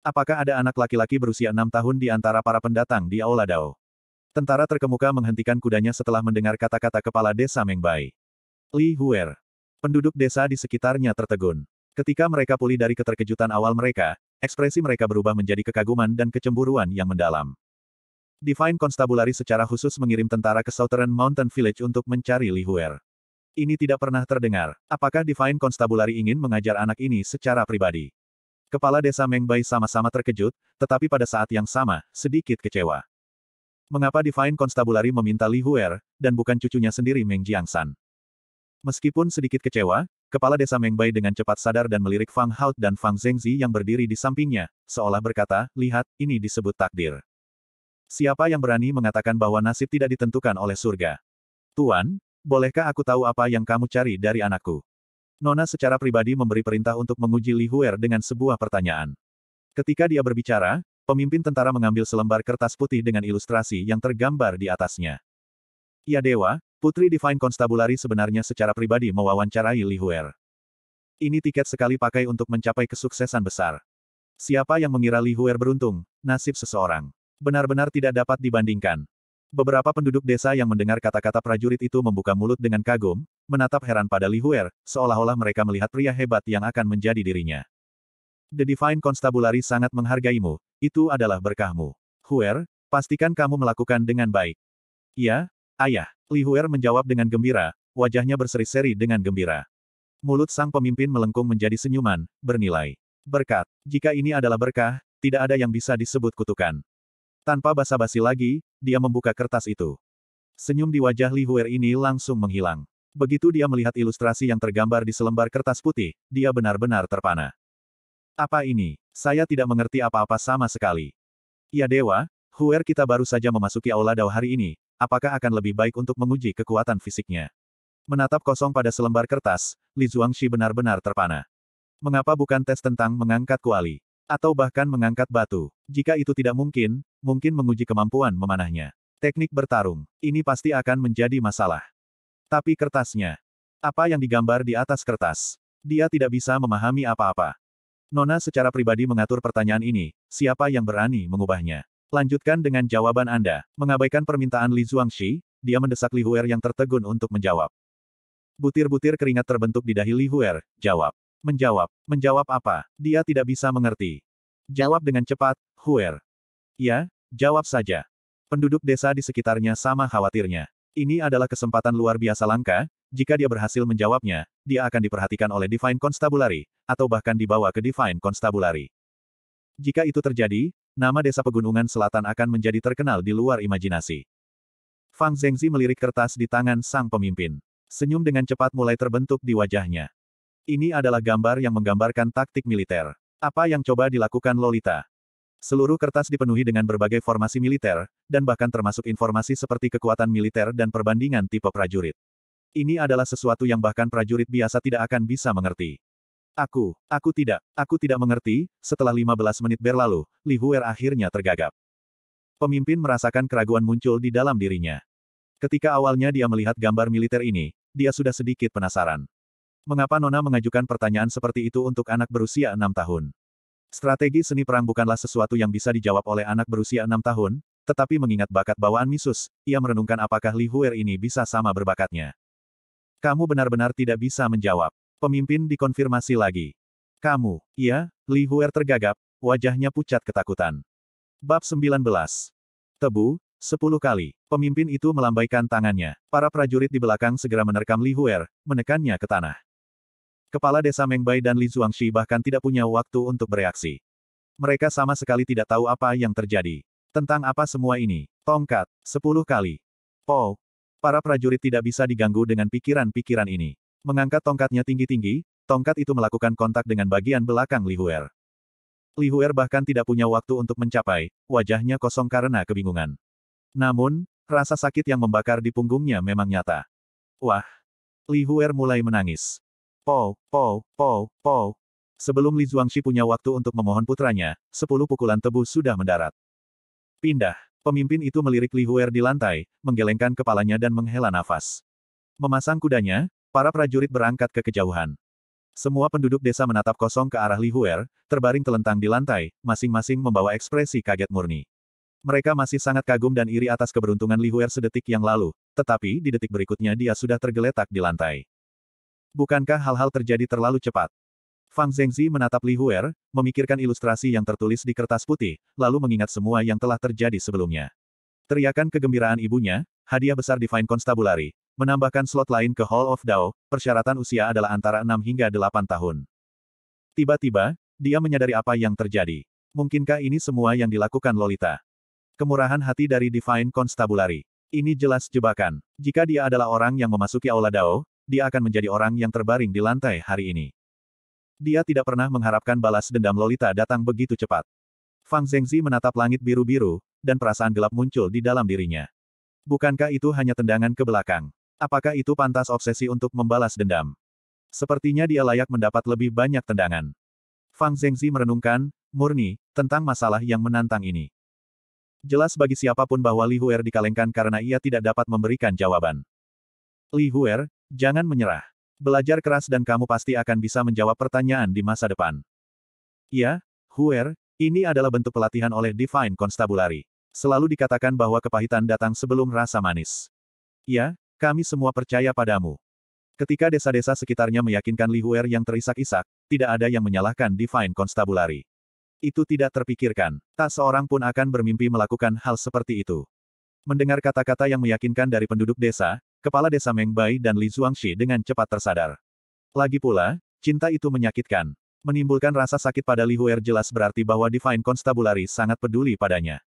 A: Apakah ada anak laki-laki berusia enam tahun di antara para pendatang di Aula Dao? Tentara terkemuka menghentikan kudanya setelah mendengar kata-kata kepala desa Mengbai. Li Huer. Penduduk desa di sekitarnya tertegun. Ketika mereka pulih dari keterkejutan awal mereka, ekspresi mereka berubah menjadi kekaguman dan kecemburuan yang mendalam. Divine Constabulary secara khusus mengirim tentara ke Southern Mountain Village untuk mencari Li Huer. Ini tidak pernah terdengar. Apakah Divine Constabulary ingin mengajar anak ini secara pribadi? Kepala desa Mengbai sama-sama terkejut, tetapi pada saat yang sama, sedikit kecewa. Mengapa Divine Constabulary meminta Li Huer, dan bukan cucunya sendiri Meng Jiangsan? Meskipun sedikit kecewa, kepala desa Mengbai dengan cepat sadar dan melirik Fang Haut dan Fang Zengzi yang berdiri di sampingnya, seolah berkata, lihat, ini disebut takdir. Siapa yang berani mengatakan bahwa nasib tidak ditentukan oleh surga? Tuan, bolehkah aku tahu apa yang kamu cari dari anakku? Nona secara pribadi memberi perintah untuk menguji Li Huer dengan sebuah pertanyaan. Ketika dia berbicara, pemimpin tentara mengambil selembar kertas putih dengan ilustrasi yang tergambar di atasnya. Ya Dewa, Putri Divine Constabulary sebenarnya secara pribadi mewawancarai Li Huer. Ini tiket sekali pakai untuk mencapai kesuksesan besar. Siapa yang mengira Li Huer beruntung, nasib seseorang. Benar-benar tidak dapat dibandingkan. Beberapa penduduk desa yang mendengar kata-kata prajurit itu membuka mulut dengan kagum, menatap heran pada Li Huer, seolah-olah mereka melihat pria hebat yang akan menjadi dirinya. The Divine Constabulary sangat menghargaimu, itu adalah berkahmu. Huer, pastikan kamu melakukan dengan baik. Ya, ayah. Li Huer menjawab dengan gembira, wajahnya berseri-seri dengan gembira. Mulut sang pemimpin melengkung menjadi senyuman, bernilai. Berkat, jika ini adalah berkah, tidak ada yang bisa disebut kutukan. Tanpa basa-basi lagi, dia membuka kertas itu. Senyum di wajah Li Huer ini langsung menghilang. Begitu dia melihat ilustrasi yang tergambar di selembar kertas putih, dia benar-benar terpana. Apa ini? Saya tidak mengerti apa-apa sama sekali. Ya Dewa, Huer kita baru saja memasuki Aula Dao hari ini, apakah akan lebih baik untuk menguji kekuatan fisiknya? Menatap kosong pada selembar kertas, Li Zhuangxi benar-benar terpana. Mengapa bukan tes tentang mengangkat kuali? Atau bahkan mengangkat batu. Jika itu tidak mungkin, mungkin menguji kemampuan memanahnya. Teknik bertarung. Ini pasti akan menjadi masalah. Tapi kertasnya. Apa yang digambar di atas kertas? Dia tidak bisa memahami apa-apa. Nona secara pribadi mengatur pertanyaan ini, siapa yang berani mengubahnya? Lanjutkan dengan jawaban Anda. Mengabaikan permintaan Li Zhuangxi, dia mendesak Li Huer yang tertegun untuk menjawab. Butir-butir keringat terbentuk di dahi Li Huer, jawab. Menjawab. Menjawab apa? Dia tidak bisa mengerti. Jawab dengan cepat, Huer. Ya, jawab saja. Penduduk desa di sekitarnya sama khawatirnya. Ini adalah kesempatan luar biasa langka, jika dia berhasil menjawabnya, dia akan diperhatikan oleh Divine Constabulary, atau bahkan dibawa ke Divine Constabulary. Jika itu terjadi, nama desa Pegunungan Selatan akan menjadi terkenal di luar imajinasi. Fang Zhengzi melirik kertas di tangan sang pemimpin. Senyum dengan cepat mulai terbentuk di wajahnya. Ini adalah gambar yang menggambarkan taktik militer. Apa yang coba dilakukan Lolita? Seluruh kertas dipenuhi dengan berbagai formasi militer, dan bahkan termasuk informasi seperti kekuatan militer dan perbandingan tipe prajurit. Ini adalah sesuatu yang bahkan prajurit biasa tidak akan bisa mengerti. Aku, aku tidak, aku tidak mengerti, setelah 15 menit berlalu, Li Huer akhirnya tergagap. Pemimpin merasakan keraguan muncul di dalam dirinya. Ketika awalnya dia melihat gambar militer ini, dia sudah sedikit penasaran. Mengapa Nona mengajukan pertanyaan seperti itu untuk anak berusia enam tahun? Strategi seni perang bukanlah sesuatu yang bisa dijawab oleh anak berusia enam tahun, tetapi mengingat bakat bawaan Misus, ia merenungkan apakah Li Huer ini bisa sama berbakatnya. Kamu benar-benar tidak bisa menjawab. Pemimpin dikonfirmasi lagi. Kamu, iya, Li Huer tergagap, wajahnya pucat ketakutan. Bab 19. Tebu, Sepuluh kali, pemimpin itu melambaikan tangannya. Para prajurit di belakang segera menerkam Li Huer, menekannya ke tanah. Kepala desa Mengbai dan Li Zhuangxi bahkan tidak punya waktu untuk bereaksi. Mereka sama sekali tidak tahu apa yang terjadi. Tentang apa semua ini? Tongkat, sepuluh kali. Po, oh. para prajurit tidak bisa diganggu dengan pikiran-pikiran ini. Mengangkat tongkatnya tinggi-tinggi, tongkat itu melakukan kontak dengan bagian belakang Li Huer. Li Huer bahkan tidak punya waktu untuk mencapai, wajahnya kosong karena kebingungan. Namun, rasa sakit yang membakar di punggungnya memang nyata. Wah! Li Huer mulai menangis. Pow, pow, pow, pow. Sebelum Li Zhuangxi punya waktu untuk memohon putranya, sepuluh pukulan tebu sudah mendarat. Pindah. Pemimpin itu melirik Li Huer di lantai, menggelengkan kepalanya dan menghela nafas. Memasang kudanya, para prajurit berangkat ke kejauhan. Semua penduduk desa menatap kosong ke arah Li Huer, terbaring telentang di lantai, masing-masing membawa ekspresi kaget murni. Mereka masih sangat kagum dan iri atas keberuntungan Li Huer sedetik yang lalu, tetapi di detik berikutnya dia sudah tergeletak di lantai. Bukankah hal-hal terjadi terlalu cepat? Fang Zhengzi menatap Li Huer, memikirkan ilustrasi yang tertulis di kertas putih, lalu mengingat semua yang telah terjadi sebelumnya. Teriakan kegembiraan ibunya, hadiah besar Divine Constabulary, menambahkan slot lain ke Hall of Dao, persyaratan usia adalah antara 6 hingga 8 tahun. Tiba-tiba, dia menyadari apa yang terjadi. Mungkinkah ini semua yang dilakukan Lolita? Kemurahan hati dari Divine Constabulary. Ini jelas jebakan. Jika dia adalah orang yang memasuki Aula Dao, dia akan menjadi orang yang terbaring di lantai hari ini. Dia tidak pernah mengharapkan balas dendam Lolita datang begitu cepat. Fang Zhengzi menatap langit biru-biru, dan perasaan gelap muncul di dalam dirinya. Bukankah itu hanya tendangan ke belakang? Apakah itu pantas obsesi untuk membalas dendam? Sepertinya dia layak mendapat lebih banyak tendangan. Fang Zhengzi merenungkan, murni, tentang masalah yang menantang ini. Jelas bagi siapapun bahwa Li Huer dikalengkan karena ia tidak dapat memberikan jawaban. Li Huer, Jangan menyerah. Belajar keras dan kamu pasti akan bisa menjawab pertanyaan di masa depan. Ya, Huer, ini adalah bentuk pelatihan oleh Divine Constabulary. Selalu dikatakan bahwa kepahitan datang sebelum rasa manis. Ya, kami semua percaya padamu. Ketika desa-desa sekitarnya meyakinkan Li Huer yang terisak-isak, tidak ada yang menyalahkan Divine Constabulary. Itu tidak terpikirkan. Tak seorang pun akan bermimpi melakukan hal seperti itu. Mendengar kata-kata yang meyakinkan dari penduduk desa, Kepala desa Meng Bai dan Li Zhuangxi dengan cepat tersadar. Lagi pula, cinta itu menyakitkan. Menimbulkan rasa sakit pada Li Huer jelas berarti bahwa Divine Constabulary sangat peduli padanya.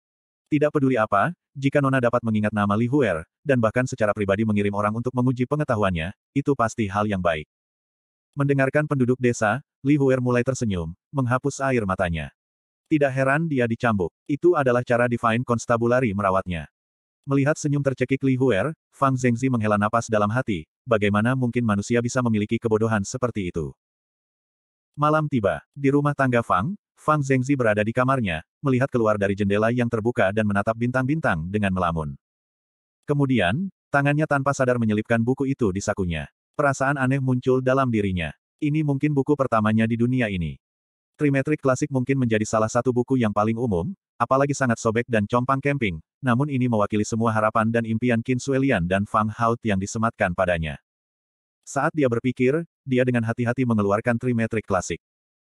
A: Tidak peduli apa, jika Nona dapat mengingat nama Li Huer, dan bahkan secara pribadi mengirim orang untuk menguji pengetahuannya, itu pasti hal yang baik. Mendengarkan penduduk desa, Li Huer mulai tersenyum, menghapus air matanya. Tidak heran dia dicambuk. Itu adalah cara Divine Constabulary merawatnya. Melihat senyum tercekik Li Huer, Fang Zengzi menghela napas dalam hati, bagaimana mungkin manusia bisa memiliki kebodohan seperti itu. Malam tiba, di rumah tangga Fang, Fang Zengzi berada di kamarnya, melihat keluar dari jendela yang terbuka dan menatap bintang-bintang dengan melamun. Kemudian, tangannya tanpa sadar menyelipkan buku itu di sakunya. Perasaan aneh muncul dalam dirinya. Ini mungkin buku pertamanya di dunia ini. Trimetrik klasik mungkin menjadi salah satu buku yang paling umum, apalagi sangat sobek dan compang camping, namun ini mewakili semua harapan dan impian Qin Suelian dan Fang Haut yang disematkan padanya. Saat dia berpikir, dia dengan hati-hati mengeluarkan trimetrik klasik.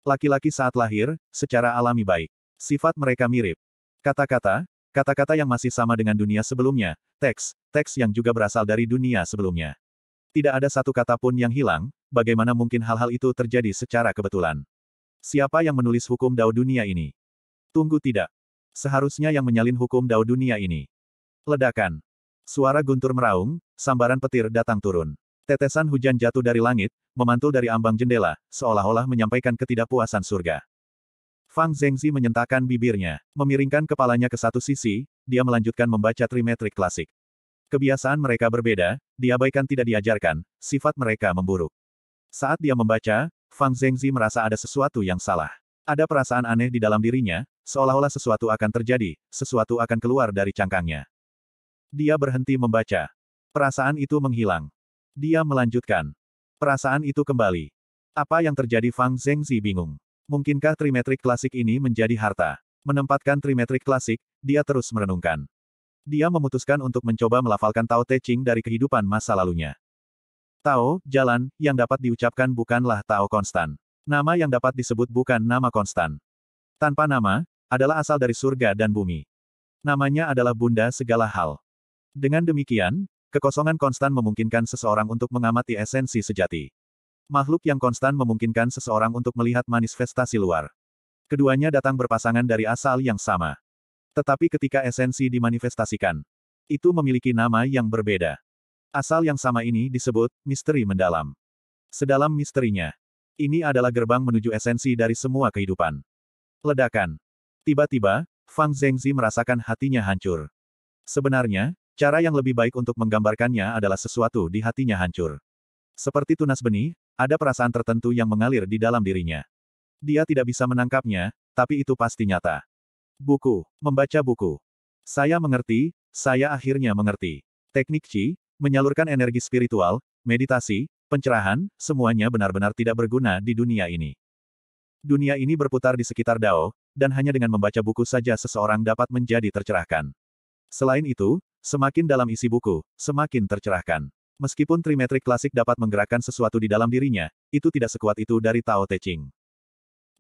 A: Laki-laki saat lahir, secara alami baik. Sifat mereka mirip. Kata-kata, kata-kata yang masih sama dengan dunia sebelumnya, teks, teks yang juga berasal dari dunia sebelumnya. Tidak ada satu kata pun yang hilang, bagaimana mungkin hal-hal itu terjadi secara kebetulan. Siapa yang menulis hukum dao dunia ini? Tunggu tidak. Seharusnya yang menyalin hukum dao dunia ini. Ledakan. Suara guntur meraung, sambaran petir datang turun. Tetesan hujan jatuh dari langit, memantul dari ambang jendela, seolah-olah menyampaikan ketidakpuasan surga. Fang Zhengzi menyentakkan bibirnya, memiringkan kepalanya ke satu sisi, dia melanjutkan membaca trimetrik klasik. Kebiasaan mereka berbeda, diabaikan tidak diajarkan, sifat mereka memburuk. Saat dia membaca, Fang Zhengzi merasa ada sesuatu yang salah. Ada perasaan aneh di dalam dirinya, seolah-olah sesuatu akan terjadi, sesuatu akan keluar dari cangkangnya. Dia berhenti membaca. Perasaan itu menghilang. Dia melanjutkan. Perasaan itu kembali. Apa yang terjadi Fang Zhengzi bingung. Mungkinkah trimetrik klasik ini menjadi harta? Menempatkan trimetrik klasik, dia terus merenungkan. Dia memutuskan untuk mencoba melafalkan Tao Te Ching dari kehidupan masa lalunya. Tao, jalan, yang dapat diucapkan bukanlah Tao konstan. Nama yang dapat disebut bukan nama konstan. Tanpa nama, adalah asal dari surga dan bumi. Namanya adalah bunda segala hal. Dengan demikian, kekosongan konstan memungkinkan seseorang untuk mengamati esensi sejati. Makhluk yang konstan memungkinkan seseorang untuk melihat manifestasi luar. Keduanya datang berpasangan dari asal yang sama. Tetapi ketika esensi dimanifestasikan, itu memiliki nama yang berbeda. Asal yang sama ini disebut misteri mendalam. Sedalam misterinya, ini adalah gerbang menuju esensi dari semua kehidupan. Ledakan. Tiba-tiba, Fang Zhengzi merasakan hatinya hancur. Sebenarnya, cara yang lebih baik untuk menggambarkannya adalah sesuatu di hatinya hancur. Seperti tunas benih, ada perasaan tertentu yang mengalir di dalam dirinya. Dia tidak bisa menangkapnya, tapi itu pasti nyata. Buku, membaca buku. Saya mengerti, saya akhirnya mengerti. Teknik Qi, menyalurkan energi spiritual, meditasi, pencerahan, semuanya benar-benar tidak berguna di dunia ini. Dunia ini berputar di sekitar Dao, dan hanya dengan membaca buku saja seseorang dapat menjadi tercerahkan. Selain itu, semakin dalam isi buku, semakin tercerahkan. Meskipun trimetrik klasik dapat menggerakkan sesuatu di dalam dirinya, itu tidak sekuat itu dari Tao Te Ching.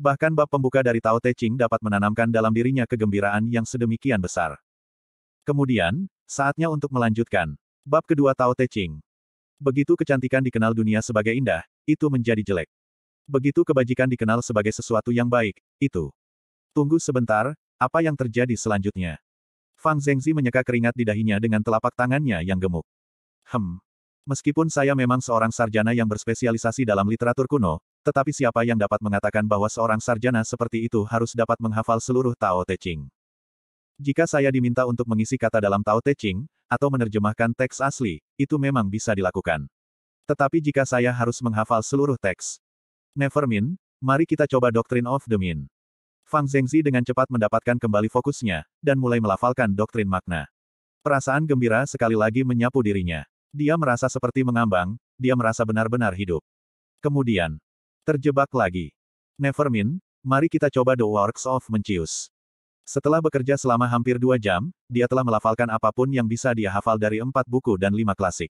A: Bahkan bab pembuka dari Tao Te Ching dapat menanamkan dalam dirinya kegembiraan yang sedemikian besar. Kemudian, saatnya untuk melanjutkan. Bab kedua Tao Te Ching. Begitu kecantikan dikenal dunia sebagai indah, itu menjadi jelek. Begitu kebajikan dikenal sebagai sesuatu yang baik, itu. Tunggu sebentar, apa yang terjadi selanjutnya? Fang Zhengzi menyeka keringat di dahinya dengan telapak tangannya yang gemuk. Hem. Meskipun saya memang seorang sarjana yang berspesialisasi dalam literatur kuno, tetapi siapa yang dapat mengatakan bahwa seorang sarjana seperti itu harus dapat menghafal seluruh Tao Te Ching? Jika saya diminta untuk mengisi kata dalam Tao Te Ching, atau menerjemahkan teks asli, itu memang bisa dilakukan. Tetapi jika saya harus menghafal seluruh teks, nevermind, mari kita coba doktrin of the mean. Fang Zhengzi dengan cepat mendapatkan kembali fokusnya, dan mulai melafalkan doktrin makna. Perasaan gembira sekali lagi menyapu dirinya. Dia merasa seperti mengambang, dia merasa benar-benar hidup. Kemudian, terjebak lagi. Nevermind, mari kita coba The Works of Mencius. Setelah bekerja selama hampir dua jam, dia telah melafalkan apapun yang bisa dia hafal dari empat buku dan lima klasik.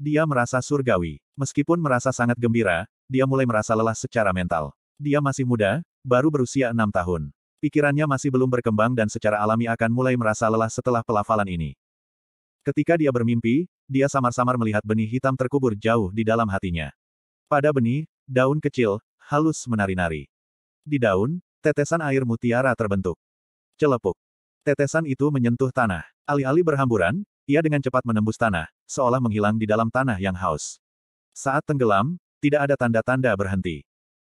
A: Dia merasa surgawi. Meskipun merasa sangat gembira, dia mulai merasa lelah secara mental. Dia masih muda, baru berusia enam tahun. Pikirannya masih belum berkembang dan secara alami akan mulai merasa lelah setelah pelafalan ini. Ketika dia bermimpi, dia samar-samar melihat benih hitam terkubur jauh di dalam hatinya. Pada benih, daun kecil, halus menari-nari. Di daun, tetesan air mutiara terbentuk. Celepuk. Tetesan itu menyentuh tanah. Alih-alih berhamburan, ia dengan cepat menembus tanah, seolah menghilang di dalam tanah yang haus. Saat tenggelam, tidak ada tanda-tanda berhenti.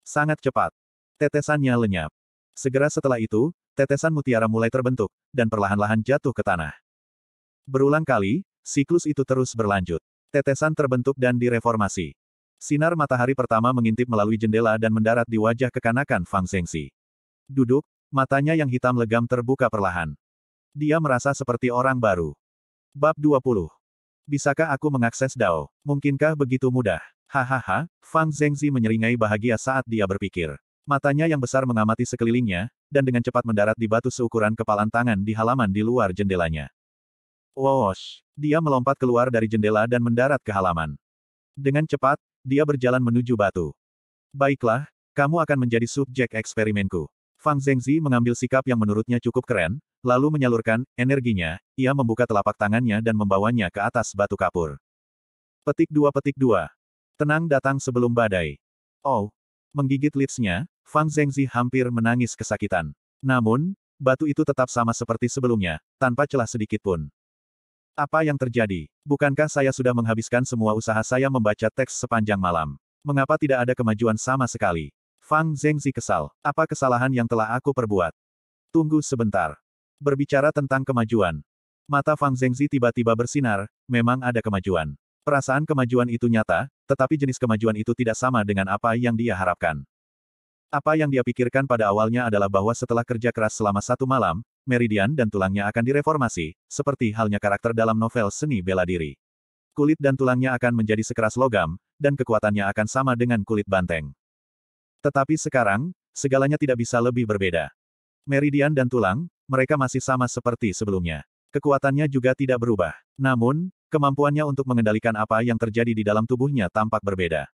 A: Sangat cepat. Tetesannya lenyap. Segera setelah itu, tetesan mutiara mulai terbentuk, dan perlahan-lahan jatuh ke tanah. Berulang kali, siklus itu terus berlanjut. Tetesan terbentuk dan direformasi. Sinar matahari pertama mengintip melalui jendela dan mendarat di wajah kekanakan Fang Zengxi. Duduk, Matanya yang hitam legam terbuka perlahan. Dia merasa seperti orang baru. Bab 20. Bisakah aku mengakses Dao? Mungkinkah begitu mudah? Hahaha, Fang Zhengzi menyeringai bahagia saat dia berpikir. Matanya yang besar mengamati sekelilingnya, dan dengan cepat mendarat di batu seukuran kepalan tangan di halaman di luar jendelanya. Wosh! Dia melompat keluar dari jendela dan mendarat ke halaman. Dengan cepat, dia berjalan menuju batu. Baiklah, kamu akan menjadi subjek eksperimenku. Fang Zhengzi mengambil sikap yang menurutnya cukup keren, lalu menyalurkan energinya, ia membuka telapak tangannya dan membawanya ke atas batu kapur. Petik dua petik dua. Tenang datang sebelum badai. Oh! Menggigit lidsnya, Fang Zhengzi hampir menangis kesakitan. Namun, batu itu tetap sama seperti sebelumnya, tanpa celah sedikit pun. Apa yang terjadi? Bukankah saya sudah menghabiskan semua usaha saya membaca teks sepanjang malam? Mengapa tidak ada kemajuan sama sekali? Fang Zhengzi kesal. Apa kesalahan yang telah aku perbuat? Tunggu sebentar. Berbicara tentang kemajuan. Mata Fang Zhengzi tiba-tiba bersinar, memang ada kemajuan. Perasaan kemajuan itu nyata, tetapi jenis kemajuan itu tidak sama dengan apa yang dia harapkan. Apa yang dia pikirkan pada awalnya adalah bahwa setelah kerja keras selama satu malam, meridian dan tulangnya akan direformasi, seperti halnya karakter dalam novel seni bela diri. Kulit dan tulangnya akan menjadi sekeras logam, dan kekuatannya akan sama dengan kulit banteng. Tetapi sekarang, segalanya tidak bisa lebih berbeda. Meridian dan tulang, mereka masih sama seperti sebelumnya. Kekuatannya juga tidak berubah. Namun, kemampuannya untuk mengendalikan apa yang terjadi di dalam tubuhnya tampak berbeda.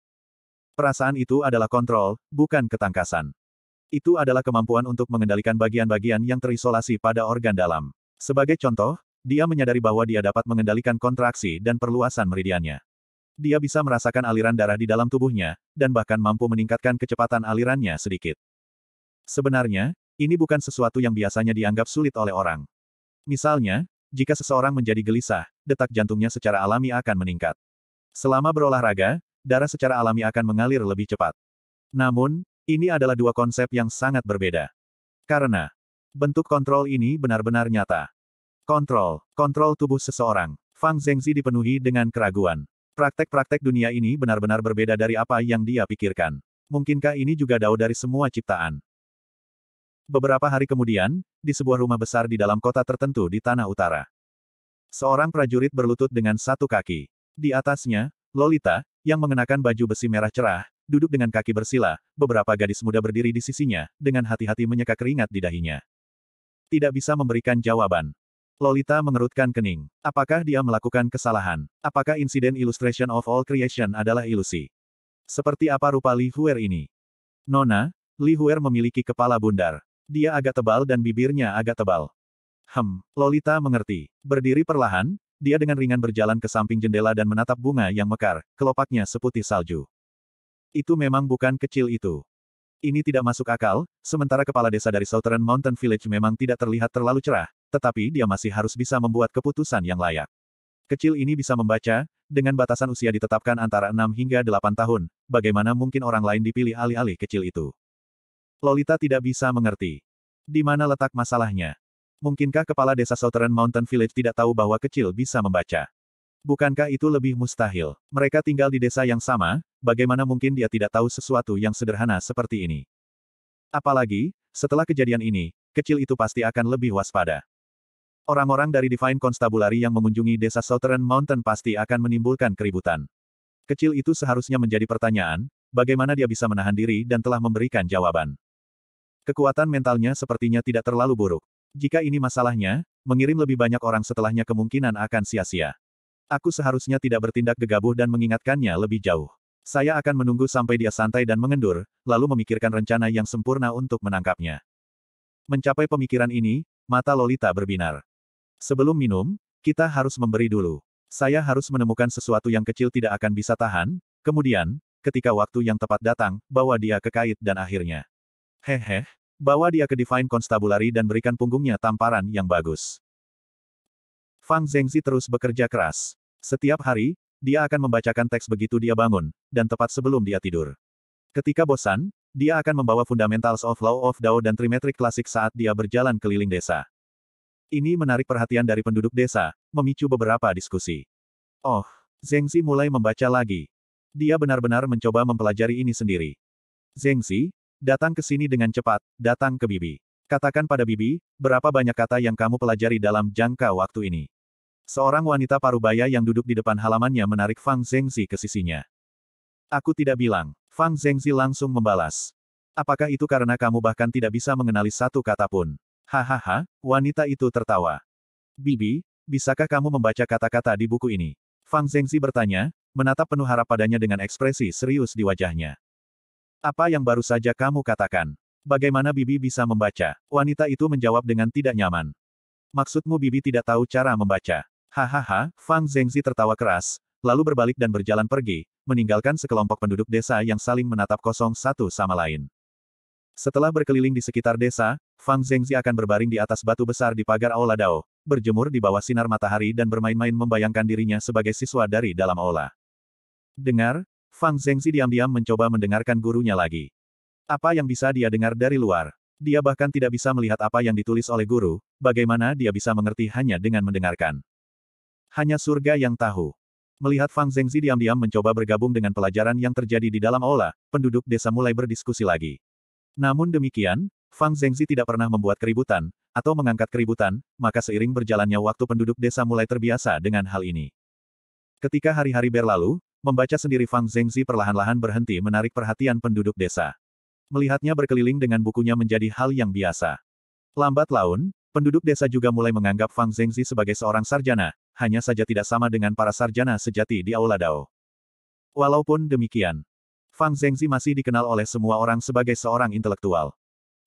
A: Perasaan itu adalah kontrol, bukan ketangkasan. Itu adalah kemampuan untuk mengendalikan bagian-bagian yang terisolasi pada organ dalam. Sebagai contoh, dia menyadari bahwa dia dapat mengendalikan kontraksi dan perluasan meridiannya dia bisa merasakan aliran darah di dalam tubuhnya, dan bahkan mampu meningkatkan kecepatan alirannya sedikit. Sebenarnya, ini bukan sesuatu yang biasanya dianggap sulit oleh orang. Misalnya, jika seseorang menjadi gelisah, detak jantungnya secara alami akan meningkat. Selama berolahraga, darah secara alami akan mengalir lebih cepat. Namun, ini adalah dua konsep yang sangat berbeda. Karena, bentuk kontrol ini benar-benar nyata. Kontrol, kontrol tubuh seseorang. Fang Zengzi dipenuhi dengan keraguan. Praktek-praktek dunia ini benar-benar berbeda dari apa yang dia pikirkan. Mungkinkah ini juga dao dari semua ciptaan? Beberapa hari kemudian, di sebuah rumah besar di dalam kota tertentu di tanah utara. Seorang prajurit berlutut dengan satu kaki. Di atasnya, Lolita, yang mengenakan baju besi merah cerah, duduk dengan kaki bersila, beberapa gadis muda berdiri di sisinya, dengan hati-hati menyeka keringat di dahinya. Tidak bisa memberikan jawaban. Lolita mengerutkan kening. Apakah dia melakukan kesalahan? Apakah insiden Illustration of All Creation adalah ilusi? Seperti apa rupa Li Huer ini? Nona, Li Huer memiliki kepala bundar. Dia agak tebal dan bibirnya agak tebal. Hem, Lolita mengerti. Berdiri perlahan, dia dengan ringan berjalan ke samping jendela dan menatap bunga yang mekar, kelopaknya seputih salju. Itu memang bukan kecil itu. Ini tidak masuk akal, sementara kepala desa dari Southern Mountain Village memang tidak terlihat terlalu cerah, tetapi dia masih harus bisa membuat keputusan yang layak. Kecil ini bisa membaca, dengan batasan usia ditetapkan antara 6 hingga 8 tahun, bagaimana mungkin orang lain dipilih alih-alih kecil itu. Lolita tidak bisa mengerti. Di mana letak masalahnya? Mungkinkah kepala desa Southern Mountain Village tidak tahu bahwa kecil bisa membaca? Bukankah itu lebih mustahil? Mereka tinggal di desa yang sama, bagaimana mungkin dia tidak tahu sesuatu yang sederhana seperti ini? Apalagi, setelah kejadian ini, kecil itu pasti akan lebih waspada. Orang-orang dari Divine Constabulary yang mengunjungi desa Southern Mountain pasti akan menimbulkan keributan. Kecil itu seharusnya menjadi pertanyaan, bagaimana dia bisa menahan diri dan telah memberikan jawaban. Kekuatan mentalnya sepertinya tidak terlalu buruk. Jika ini masalahnya, mengirim lebih banyak orang setelahnya kemungkinan akan sia-sia. Aku seharusnya tidak bertindak gegabah dan mengingatkannya lebih jauh. Saya akan menunggu sampai dia santai dan mengendur, lalu memikirkan rencana yang sempurna untuk menangkapnya. Mencapai pemikiran ini, mata Lolita berbinar. Sebelum minum, kita harus memberi dulu. Saya harus menemukan sesuatu yang kecil tidak akan bisa tahan, kemudian, ketika waktu yang tepat datang, bawa dia ke kait dan akhirnya. Hehe, bawa dia ke Divine Constabulary dan berikan punggungnya tamparan yang bagus. Fang Zhengzi terus bekerja keras. Setiap hari, dia akan membacakan teks begitu dia bangun, dan tepat sebelum dia tidur. Ketika bosan, dia akan membawa Fundamentals of Law of Dao dan Trimetric Klasik saat dia berjalan keliling desa. Ini menarik perhatian dari penduduk desa, memicu beberapa diskusi. Oh, Zengzi mulai membaca lagi. Dia benar-benar mencoba mempelajari ini sendiri. Zengzi, datang ke sini dengan cepat, datang ke Bibi. Katakan pada Bibi, berapa banyak kata yang kamu pelajari dalam jangka waktu ini. Seorang wanita parubaya yang duduk di depan halamannya menarik Fang Zengzi ke sisinya. Aku tidak bilang. Fang Zengzi langsung membalas. Apakah itu karena kamu bahkan tidak bisa mengenali satu kata pun? Hahaha, wanita itu tertawa. Bibi, bisakah kamu membaca kata-kata di buku ini? Fang Zengzi bertanya, menatap penuh harap padanya dengan ekspresi serius di wajahnya. Apa yang baru saja kamu katakan? Bagaimana Bibi bisa membaca? Wanita itu menjawab dengan tidak nyaman. Maksudmu Bibi tidak tahu cara membaca? Hahaha, Fang Zengzi tertawa keras, lalu berbalik dan berjalan pergi, meninggalkan sekelompok penduduk desa yang saling menatap kosong satu sama lain. Setelah berkeliling di sekitar desa, Fang Zhengzi akan berbaring di atas batu besar di pagar Aula Dao, berjemur di bawah sinar matahari dan bermain-main membayangkan dirinya sebagai siswa dari dalam aula. Dengar, Fang Zhengzi diam-diam mencoba mendengarkan gurunya lagi. Apa yang bisa dia dengar dari luar? Dia bahkan tidak bisa melihat apa yang ditulis oleh guru, bagaimana dia bisa mengerti hanya dengan mendengarkan. Hanya surga yang tahu. Melihat Fang Zhengzi diam-diam mencoba bergabung dengan pelajaran yang terjadi di dalam aula, penduduk desa mulai berdiskusi lagi. Namun demikian, Fang Zengzi tidak pernah membuat keributan, atau mengangkat keributan, maka seiring berjalannya waktu penduduk desa mulai terbiasa dengan hal ini. Ketika hari-hari berlalu, membaca sendiri Fang Zengzi perlahan-lahan berhenti menarik perhatian penduduk desa. Melihatnya berkeliling dengan bukunya menjadi hal yang biasa. Lambat laun, penduduk desa juga mulai menganggap Fang Zengzi sebagai seorang sarjana, hanya saja tidak sama dengan para sarjana sejati di Aula Dao. Walaupun demikian, Fang Zhengzi masih dikenal oleh semua orang sebagai seorang intelektual.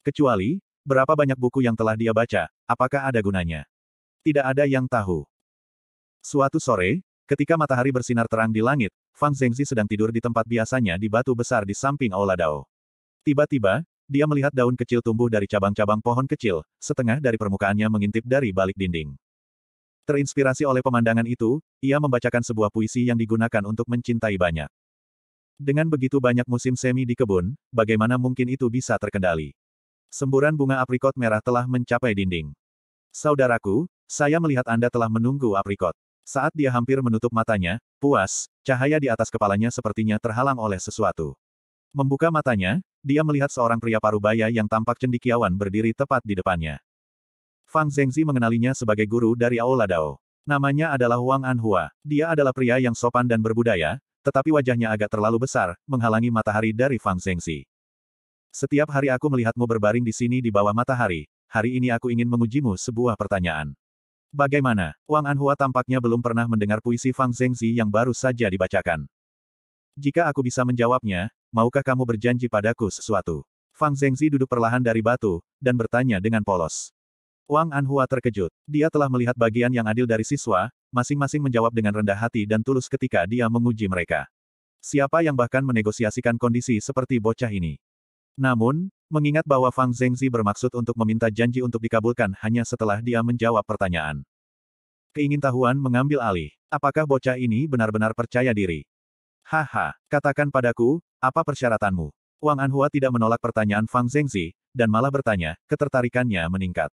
A: Kecuali, berapa banyak buku yang telah dia baca, apakah ada gunanya? Tidak ada yang tahu. Suatu sore, ketika matahari bersinar terang di langit, Fang Zhengzi sedang tidur di tempat biasanya di batu besar di samping Aula Dao. Tiba-tiba, dia melihat daun kecil tumbuh dari cabang-cabang pohon kecil, setengah dari permukaannya mengintip dari balik dinding. Terinspirasi oleh pemandangan itu, ia membacakan sebuah puisi yang digunakan untuk mencintai banyak. Dengan begitu banyak musim semi di kebun, bagaimana mungkin itu bisa terkendali? Semburan bunga aprikot merah telah mencapai dinding. Saudaraku, saya melihat Anda telah menunggu aprikot. Saat dia hampir menutup matanya, puas, cahaya di atas kepalanya sepertinya terhalang oleh sesuatu. Membuka matanya, dia melihat seorang pria parubaya yang tampak cendikiawan berdiri tepat di depannya. Fang Zengzi mengenalinya sebagai guru dari Aula Dao. Namanya adalah Wang Anhua. Dia adalah pria yang sopan dan berbudaya, tetapi wajahnya agak terlalu besar, menghalangi matahari dari Fang Zhengxi. Setiap hari aku melihatmu berbaring di sini di bawah matahari, hari ini aku ingin mengujimu sebuah pertanyaan. Bagaimana? Wang Anhua tampaknya belum pernah mendengar puisi Fang Zhengzi yang baru saja dibacakan. Jika aku bisa menjawabnya, maukah kamu berjanji padaku sesuatu? Fang Zhengzi duduk perlahan dari batu, dan bertanya dengan polos. Wang Anhua terkejut. Dia telah melihat bagian yang adil dari siswa, masing-masing menjawab dengan rendah hati dan tulus ketika dia menguji mereka. Siapa yang bahkan menegosiasikan kondisi seperti bocah ini? Namun, mengingat bahwa Fang Zhengzi bermaksud untuk meminta janji untuk dikabulkan hanya setelah dia menjawab pertanyaan. Keingin tahuan mengambil alih. Apakah bocah ini benar-benar percaya diri? Haha, katakan padaku, apa persyaratanmu? Wang Anhua tidak menolak pertanyaan Fang Zhengzi, dan malah bertanya, ketertarikannya meningkat.